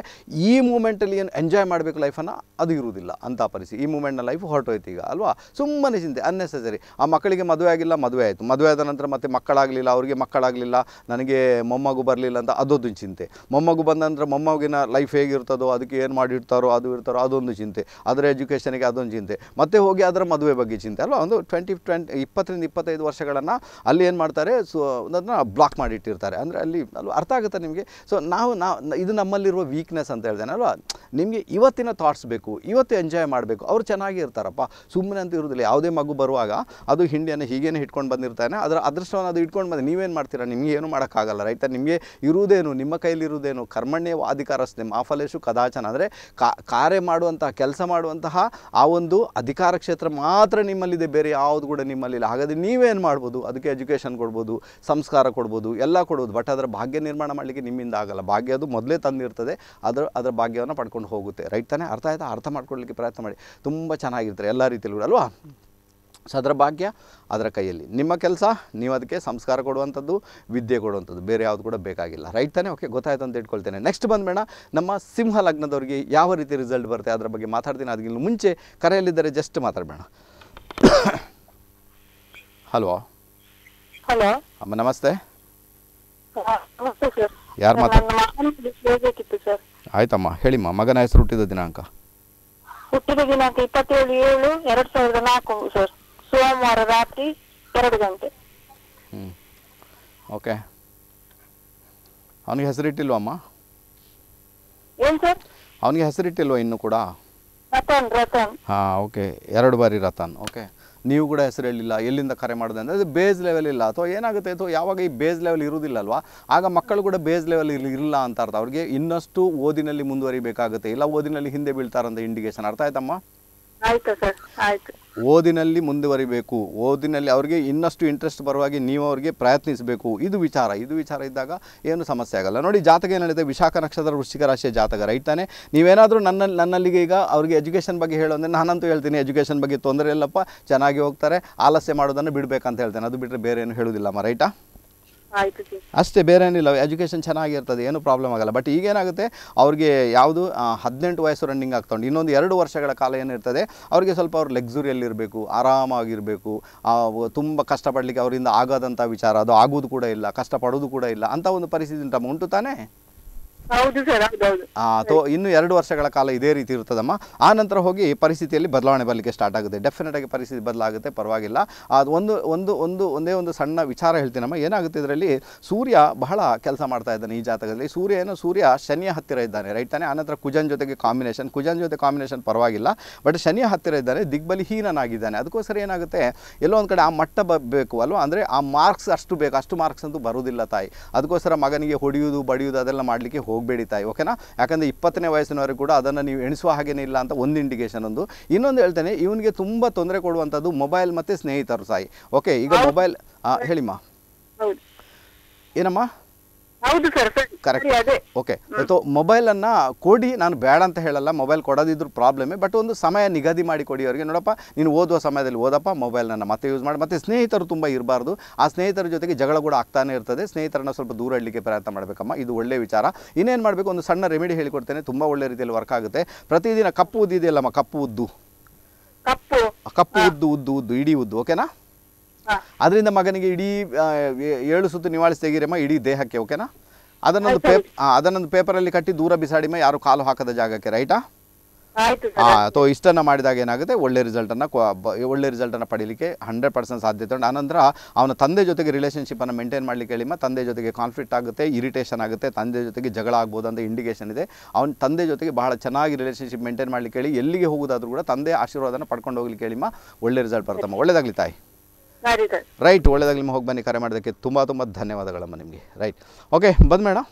Speaker 1: ಈ ಮೂಮೆಂಟಲ್ಲಿ ಏನು ಎಂಜಾಯ್ ಮಾಡಬೇಕು ಲೈಫನ್ನು ಅದು ಇರುವುದಿಲ್ಲ ಅಂತ ಪರಿಸ್ಥಿತಿ ಈ ಮೂಮೆಂಟ್ನ ಲೈಫ್ ಹೊರಟೋಯ್ತು ಈಗ ಅಲ್ವಾ ಸುಮ್ಮನೆ ಚಿಂತೆ ಅನ್ನೆಸೆಸರಿ ಆ ಮಕ್ಕಳಿಗೆ ಮದುವೆ ಆಗಿಲ್ಲ ಮದುವೆ ಆಯಿತು ಮದುವೆ ಆದ ನಂತರ ಮತ್ತೆ ಮಕ್ಕಳಾಗಲಿಲ್ಲ ಅವರಿಗೆ ಮಕ್ಕಳಾಗಲಿಲ್ಲ ನನಗೆ ಮೊಮ್ಮಗು ಬರಲಿಲ್ಲ ಅಂತ ಅದೊಂದು ಚಿಂತೆ ಮೊಮ್ಮಗು ಬಂದಂದ್ರೆ ಮೊಮ್ಮಗಿನ ಲೈಫ್ ಹೇಗಿರ್ತದೋ ಅದಕ್ಕೆ ಏನು ಮಾಡಿರ್ತಾರೋ ಅದು ಇರ್ತಾರೋ ಅದೊಂದು ಚಿಂತೆ ಅದರ ಎಜುಕೇಷನಿಗೆ ಅದೊಂದು ಚಿಂತೆ ಮತ್ತೆ ಹೋಗಿ ಅದರ ಮದುವೆ ಬಗ್ಗೆ ಚಿಂತೆ ಅಲ್ವಾ ಒಂದು ಟ್ವೆಂಟಿ ಟ್ವೆಂಟಿ ಇಪ್ಪತ್ತರಿಂದ ಇಪ್ಪತ್ತೈದು ವರ್ಷಗಳನ್ನು ಅಲ್ಲಿ ಏನು ಮಾಡ್ತಾರೆ ಸೊ ಅದನ್ನು ಬ್ಲಾಕ್ ಮಾಡಿಟ್ಟಿರ್ತಾರೆ ಅಂದರೆ ಅಲ್ಲಿ ಅಲ್ಲಿ ಅರ್ಥ ಆಗುತ್ತೆ ನಿಮಗೆ ಸೊ ನಾವು ನಾ ಇದು ನಮ್ಮಲ್ಲಿರುವ ವೀಕ್ನೆಸ್ ಅಂತ ಹೇಳ್ತೇನೆ ಅಲ್ವಾ ನಿಮಗೆ ಇವತ್ತಿನ ಥಾಟ್ಸ್ ಬೇಕು ಇವತ್ತು ಎಂಜಾಯ್ ಮಾಡಬೇಕು ಅವ್ರು ಚೆನ್ನಾಗಿ ಇರ್ತಾರಪ್ಪ ಸುಮ್ಮನೆ ಅಂತ ಇರೋದಿಲ್ಲ ಯಾವುದೇ ಮಗು ಬರುವಾಗ ಅದು ಹಿಂಡಿಯನ್ನು ಹೀಗೇನೆ ಇಟ್ಕೊಂಡು ಬಂದಿರ್ತಾನೆ ಅದರ ಅದೃಷ್ಟವನ್ನು ಅದು ಇಟ್ಕೊಂಡು ಬಂದು ನೀವೇನು ಮಾಡ್ತೀರಾ ನಿಮಗೆ ಏನು ಮಾಡೋಕ್ಕಾಗಲ್ಲ ರೈತ ನಿಮಗೆ ಇರುವುದೇನು ನಿಮ್ಮ ಕೈಲಿರುವುದೇನು ಕರ್ಮಣ್ಯ ಅಧಿಕಾರಸ್ತೆ ಮಾಫಲೇಶು ಕದಾಚನ ಅಂದರೆ ಕಾರ್ಯ ಮಾಡುವಂತಹ ಕೆಲಸ ಮಾಡುವಂತಹ ಆ ಒಂದು ಅಧಿಕಾರ ಕ್ಷೇತ್ರ ಮಾತ್ರ ನಿಮ್ಮಲ್ಲಿದೆ ಬೇರೆ ಯಾವುದು ಕೂಡ ನಿಮ್ಮಲ್ಲಿಲ್ಲ ಹಾಗಾದರೆ ನೀವೇನು ಮಾಡ್ಬೋದು ಅದಕ್ಕೆ ಎಜುಕೇಷನ್ ಕೊಡ್ಬೋದು ಸಂಸ್ಕಾರ ಕೊಡ್ಬೋದು ಎಲ್ಲ ಕೊಡ್ಬೋದು ಬಟ್ ಅದರ ಭಾಗ್ಯ ನಿರ್ಮಾಣ ಮಾಡಲಿಕ್ಕೆ ನಿಮ್ಮಿಂದ ಆಗಲ್ಲ ಭಾಗ್ಯ ಅದು ಮೊದಲೇ ತಂದಿರ್ತದೆ ಅದರ ಅದರ ಭಾಗ್ಯವನ್ನು ಪಡ್ಕೊಂಡು ಹೋಗುತ್ತೆ ರೈಟ್ ತಾನೇ ಅರ್ಥ ಆಯ್ತಾ ಅರ್ಥ ಮಾಡ್ಕೊಳ್ಳಿಕ್ಕೆ ಪ್ರಯತ್ನ ಮಾಡಿ ತುಂಬ ಚೆನ್ನಾಗಿರ್ತಾರೆ ಎಲ್ಲ ಕೂಡ ಅಲ್ವಾ ಸದ್ರ ಭಾಗ್ಯ ಅದರ ಕೈಯಲ್ಲಿ ನಿಮ್ಮ ಕೆಲಸ ನೀವು ಅದಕ್ಕೆ ಸಂಸ್ಕಾರ ಕೊಡುವಂಥದ್ದು ವಿದ್ಯೆ ಕೊಡುವಂಥದ್ದು ಬೇರೆ ಯಾವುದು ಕೂಡ ಬೇಕಾಗಿಲ್ಲ ರೈಟ್ ತಾನೆ ಓಕೆ ಗೊತ್ತಾಯ್ತು ಅಂತ ಇಟ್ಕೊಳ್ತೇನೆ ನೆಕ್ಸ್ಟ್ ಬಂದ್ಬೇಡ ನಮ್ಮ ಸಿಂಹ ಲಗ್ನದವ್ರಿಗೆ ಯಾವ ರೀತಿ ರಿಸಲ್ಟ್ ಬರುತ್ತೆ ಅದರ ಬಗ್ಗೆ ಮಾತಾಡ್ತೀನಿ ಅದಕ್ಕಿಂತ ಮುಂಚೆ ಕರೆಯಲ್ಲಿದ್ದರೆ ಜಸ್ಟ್ ಮಾತಾಡಬೇಡ ಹಲೋ ಹಲೋ ಅಮ್ಮ ನಮಸ್ತೆ ಯಾರು ಆಯ್ತಮ್ಮ ಹೇಳಿಮ್ಮ ಮಗನ ಹೆಸರು ಹುಟ್ಟಿದ ದಿನಾಂಕ
Speaker 3: ಹುಟ್ಟಿದ ದಿನಾಂಕ ಇಪ್ಪತ್ತೇಳು ಏಳು ಎರಡು ಸಾವಿರದ ನಾಲ್ಕು ಸರ್ ಸೋಮವಾರ ರಾತ್ರಿ ಎರಡು ಗಂಟೆ
Speaker 1: ಹ್ಞೂ ಓಕೆ ಅವನಿಗೆ ಹೆಸರಿಟ್ಟಿಲ್ವಾ ಅಮ್ಮ ಸರ್ ಅವನಿಗೆ ಹೆಸರಿಟ್ಟಿಲ್ವ ಇನ್ನು ಕೂಡ ರತನ್ ರತನ್ ಓಕೆ ಎರಡು ಬಾರಿ ರತನ್ ಓಕೆ ನೀವು ಕೂಡ ಹೆಸರು ಹೇಳಿಲ್ಲ ಎಲ್ಲಿಂದ ಕರೆ ಮಾಡಿದೆ ಅಂದರೆ ಅದು ಬೇಸ್ ಲೆವೆಲ್ ಇಲ್ಲ ಅಥವಾ ಏನಾಗುತ್ತೆ ಅಥವಾ ಯಾವಾಗ ಈ ಬೇಸ್ ಲೆವೆಲ್ ಇರುವುದಿಲ್ಲ ಅಲ್ವಾ ಆಗ ಮಕ್ಕಳು ಕೂಡ ಬೇಸ್ ಲೆವೆಲ್ ಇರಲಿಲ್ಲ ಅಂತ ಅರ್ಥ ಅವ್ರಿಗೆ ಇನ್ನಷ್ಟು ಓದಿನಲ್ಲಿ ಮುಂದುವರಿಬೇಕಾಗುತ್ತೆ ಇಲ್ಲ ಓದಿನಲ್ಲಿ ಹಿಂದೆ ಬೀಳ್ತಾರಂತ ಇಂಡಿಕೇಶನ್ ಅರ್ಥ ಆಯ್ತಮ್ಮ ಆಯ್ತು ಸರ್ ಆಯ್ತು ಓದಿನಲ್ಲಿ ಮುಂದುವರಿಬೇಕು ಓದಿನಲ್ಲಿ ಅವರಿಗೆ ಇನ್ನಷ್ಟು ಇಂಟ್ರೆಸ್ಟ್ ಬರುವಾಗೆ ನೀವು ಅವರಿಗೆ ಪ್ರಯತ್ನಿಸಬೇಕು ಇದು ವಿಚಾರ ಇದು ವಿಚಾರ ಇದ್ದಾಗ ಏನು ಸಮಸ್ಯೆ ಆಗಲ್ಲ ನೋಡಿ ಜಾತಕ ಏನಿದೆ ವಿಶಾಖ ನಕ್ಷತ್ರ ವೃಶ್ಚಿಕ ರಾಶಿಯ ಜಾತಕ ರೈಟ್ ತಾನೆ ನೀವೇನಾದರೂ ನನ್ನ ನನ್ನಲ್ಲಿಗೆ ಈಗ ಅವರಿಗೆ ಎಜುಕೇಷನ್ ಬಗ್ಗೆ ಹೇಳೋಂದ್ರೆ ಅಂದರೆ ನಾನಂತೂ ಹೇಳ್ತೀನಿ ಎಜುಕೇಷನ್ ಬಗ್ಗೆ ತೊಂದರೆ ಇಲ್ಲಪ್ಪ ಚೆನ್ನಾಗಿ ಹೋಗ್ತಾರೆ ಆಲಸ್ಯ ಮಾಡೋದನ್ನು ಬಿಡಬೇಕಂತ ಹೇಳ್ತೇನೆ ಅದು ಬಿಟ್ಟರೆ ಬೇರೆ ಏನು ಹೇಳುವುದಿಲ್ಲಮ್ಮ ರೈಟಾ ಅಷ್ಟೇ ಬೇರೆ ಏನಿಲ್ಲ ಎಜುಕೇಷನ್ ಚೆನ್ನಾಗಿರ್ತದೆ ಏನು ಪ್ರಾಬ್ಲಮ್ ಆಗಲ್ಲ ಬಟ್ ಈಗೇನಾಗುತ್ತೆ ಅವ್ರಿಗೆ ಯಾವುದು ಹದಿನೆಂಟು ವಯಸ್ಸು ರನ್ನಿಂಗ್ ಆಗ್ತಾ ಉಂಟು ಇನ್ನೊಂದು ಎರಡು ವರ್ಷಗಳ ಕಾಲ ಏನಿರ್ತದೆ ಅವ್ರಿಗೆ ಸ್ವಲ್ಪ ಅವ್ರು ಇರಬೇಕು ಆರಾಮಾಗಿರಬೇಕು ತುಂಬ ಕಷ್ಟಪಡಲಿಕ್ಕೆ ಅವರಿಂದ ಆಗದಂಥ ವಿಚಾರ ಅದು ಆಗೋದು ಕೂಡ ಇಲ್ಲ ಕಷ್ಟಪಡೋದು ಕೂಡ ಇಲ್ಲ ಅಂಥ ಒಂದು ಪರಿಸ್ಥಿತಿ ಉಂಟು ತಾನೇ ಇನ್ನು ಎರಡು ವರ್ಷಗಳ ಕಾಲ ಇದೇ ರೀತಿ ಇರ್ತದಮ್ಮ ಆ ನಂತರ ಹೋಗಿ ಪರಿಸ್ಥಿತಿಯಲ್ಲಿ ಬದಲಾವಣೆ ಬರಲಿಕ್ಕೆ ಸ್ಟಾರ್ಟ್ ಆಗುತ್ತೆ ಡೆಫಿನೆಟ್ ಆಗಿ ಪರಿಸ್ಥಿತಿ ಬದಲಾಗುತ್ತೆ ಪರವಾಗಿಲ್ಲ ಅದು ಒಂದು ಒಂದು ಒಂದು ಒಂದೇ ಒಂದು ಸಣ್ಣ ವಿಚಾರ ಹೇಳ್ತೀನಮ್ಮ ಏನಾಗುತ್ತೆ ಇದರಲ್ಲಿ ಸೂರ್ಯ ಬಹಳ ಕೆಲಸ ಮಾಡ್ತಾ ಇದ್ದಾನೆ ಈ ಜಾತಕದಲ್ಲಿ ಸೂರ್ಯ ಏನು ಸೂರ್ಯ ಶನಿಯ ಹತ್ತಿರ ಇದ್ದಾನೆ ರೈಟ್ ತಾನೆ ಆನಂತರ ಕುಜನ್ ಜೊತೆಗೆ ಕಾಂಬಿನೇಷನ್ ಕುಜನ್ ಜೊತೆ ಕಾಂಬಿನೇಷನ್ ಪರವಾಗಿಲ್ಲ ಬಟ್ ಶನಿಯ ಹತ್ತಿರ ಇದ್ದಾನೆ ದಿಗ್ಬಲಿ ಅದಕ್ಕೋಸ್ಕರ ಏನಾಗುತ್ತೆ ಎಲ್ಲೋ ಒಂದು ಕಡೆ ಆ ಮಟ್ಟ ಬೇಕು ಅಲ್ವಾ ಅಂದರೆ ಆ ಮಾರ್ಕ್ಸ್ ಅಷ್ಟು ಬೇಕು ಅಷ್ಟು ಮಾರ್ಕ್ಸ್ ಅಂತೂ ಬರೋದಿಲ್ಲ ತಾಯಿ ಅದಕ್ಕೋಸ್ಕರ ಮಗನಿಗೆ ಹೊಡೆಯುವುದು ಬಡಿಯುವುದು ಅದೆಲ್ಲ ಮಾಡಲಿಕ್ಕೆ ಹೋಗಬೇಡಿ ತಾಯಿ ಓಕೆನಾ ಯಾಕಂದರೆ ಇಪ್ಪತ್ತನೇ ವಯಸ್ಸಿನವರೆಗೂ ಕೂಡ ಅದನ್ನು ನೀವು ಎಣಿಸುವ ಹಾಗೇನೇ ಇಲ್ಲ ಅಂತ ಒಂದು ಇಂಡಿಕೇಶನ್ ಒಂದು ಇನ್ನೊಂದು ಹೇಳ್ತೇನೆ ಇವನಿಗೆ ತುಂಬ ತೊಂದರೆ ಕೊಡುವಂಥದ್ದು ಮೊಬೈಲ್ ಮತ್ತು ಸ್ನೇಹಿತರು ಸಾಯಿ ಓಕೆ ಈಗ ಮೊಬೈಲ್ ಹೇಳಿಮ್ಮ ಏನಮ್ಮ ಹೌದು ಅನ್ನ ಕರೆಕ್ಟ್ ಓಕೆ ಮೊಬೈಲ್ ಕೊಡಿ ನಾನು ಬೇಡ ಅಂತ ಹೇಳಲ್ಲ ಮೊಬೈಲ್ ಕೊಡೋದಿದ್ರು ಪ್ರಾಬ್ಲಮ್ ಬಟ್ ಒಂದು ಸಮಯ ನಿಗದಿ ಮಾಡಿ ಕೊಡಿ ಅವರಿಗೆ ನೋಡಪ್ಪ ನೀನು ಓದುವ ಸಮಯದಲ್ಲಿ ಓದಪ್ಪ ನನ್ನ ಮತ್ತೆ ಯೂಸ್ ಮಾಡಿ ಮತ್ತೆ ಸ್ನೇಹಿತರು ತುಂಬಾ ಇರಬಾರ್ದು ಆ ಸ್ನೇಹಿತರ ಜೊತೆಗೆ ಜಗಳ ಕೂಡ ಆಗ್ತಾನೆ ಇರ್ತದೆ ಸ್ನೇಹಿತರನ್ನ ಸ್ವಲ್ಪ ದೂರ ಇಡಲಿಕ್ಕೆ ಪ್ರಯತ್ನ ಮಾಡಬೇಕಮ್ಮ ಇದು ಒಳ್ಳೆ ವಿಚಾರ ಇನ್ನೇನು ಮಾಡಬೇಕು ಒಂದು ಸಣ್ಣ ರೆಮಿಡಿ ಹೇಳಿಕೊಡ್ತೇನೆ ತುಂಬಾ ಒಳ್ಳೆ ರೀತಿಯಲ್ಲಿ ವರ್ಕ್ ಆಗುತ್ತೆ ಪ್ರತಿದಿನ ಕಪ್ಪು ಉದ್ದಿದೆಯಲ್ಲಮ್ಮ ಕಪ್ಪು ಉದ್ದು ಕಪ್ಪು ಕಪ್ಪು ಉದ್ದು ಉದ್ದು ಉದ್ದು ಇಡೀ ಉದ್ದು ಓಕೆನಾ ಅದರಿಂದ ಮಗನಿಗೆ ಇಡೀ ಏಳು ಸುತ್ತು ನಿವಾಳಿಸಿ ತೆಗೀರಮ್ಮ ಇಡೀ ದೇಹಕ್ಕೆ ಓಕೆನಾ ಅದನ್ನೊಂದು ಪೇಪ್ ಅದನ್ನೊಂದು ಪೇಪರಲ್ಲಿ ಕಟ್ಟಿ ದೂರ ಬಿಸಾಡಿಮ ಯಾರು ಕಾಲು ಹಾಕದ ಜಾಗಕ್ಕೆ ರೈಟಾ ಅಥವಾ ಇಷ್ಟನ್ನ ಮಾಡಿದಾಗ ಏನಾಗುತ್ತೆ ಒಳ್ಳೆ ರಿಸಲ್ಟನ್ನು ಒಳ್ಳೆ ರಿಸಲ್ಟನ್ನು ಪಡೀಲಿಕ್ಕೆ ಹಂಡ್ರೆಡ್ ಪರ್ಸೆಂಟ್ ಸಾಧ್ಯತೆ ಉಂಟು ಆನಂತರ ಅವನ ತಂದೆ ಜೊತೆಗೆ ರಿಲೇಷನ್ಶಿಪ್ಪನ್ನು ಮೇಂಟೈನ್ ಮಾಡ್ಲಿಕ್ಕೆ ಹೇಳಿಮ್ಮ ತಂದೆ ಜೊತೆಗೆ ಕಾನ್ಫ್ಲಿಕ್ಟ್ ಆಗುತ್ತೆ ಇರಿಟೇಷನ್ ಆಗುತ್ತೆ ತಂದೆ ಜೊತೆಗೆ ಜಗಳ ಆಗ್ಬೋದು ಅಂತ ಇಂಡಿಕೇಷನ್ ಇದೆ ಅವನ ತಂದೆ ಜೊತೆಗೆ ಬಹಳ ಚೆನ್ನಾಗಿ ರಿಲೇಷನ್ಶಿಪ್ ಮೇಂಟೈನ್ ಮಾಡ್ಲಿಕ್ಕೆ ಹೇಳಿ ಎಲ್ಲಿಗೆ ಹೋಗೋದಾದ್ರೂ ಕೂಡ ತಂದೆ ಆಶೀರ್ವಾದನ ಪಡ್ಕೊಂಡು ಹೋಗ್ಲಿಕ್ಕೆ ಹೇಳಿಮ್ಮ ಒಳ್ಳೆ ರಿಸಲ್ಟ್ ಬರ್ತಮ್ಮ ಒಳ್ಳೇದಾಗಲಿ ತಾಯಿ ರೈಟ್ ಒಳ್ಳೆಯದಾಗಲಿ ಹೋಗಿ ಬನ್ನಿ ಕರೆ ಮಾಡೋದಕ್ಕೆ ತುಂಬ ತುಂಬ ಧನ್ಯವಾದಗಳಮ್ಮ ನಿಮಗೆ ರೈಟ್ ಓಕೆ ಬಂದ ಮೇಡಮ್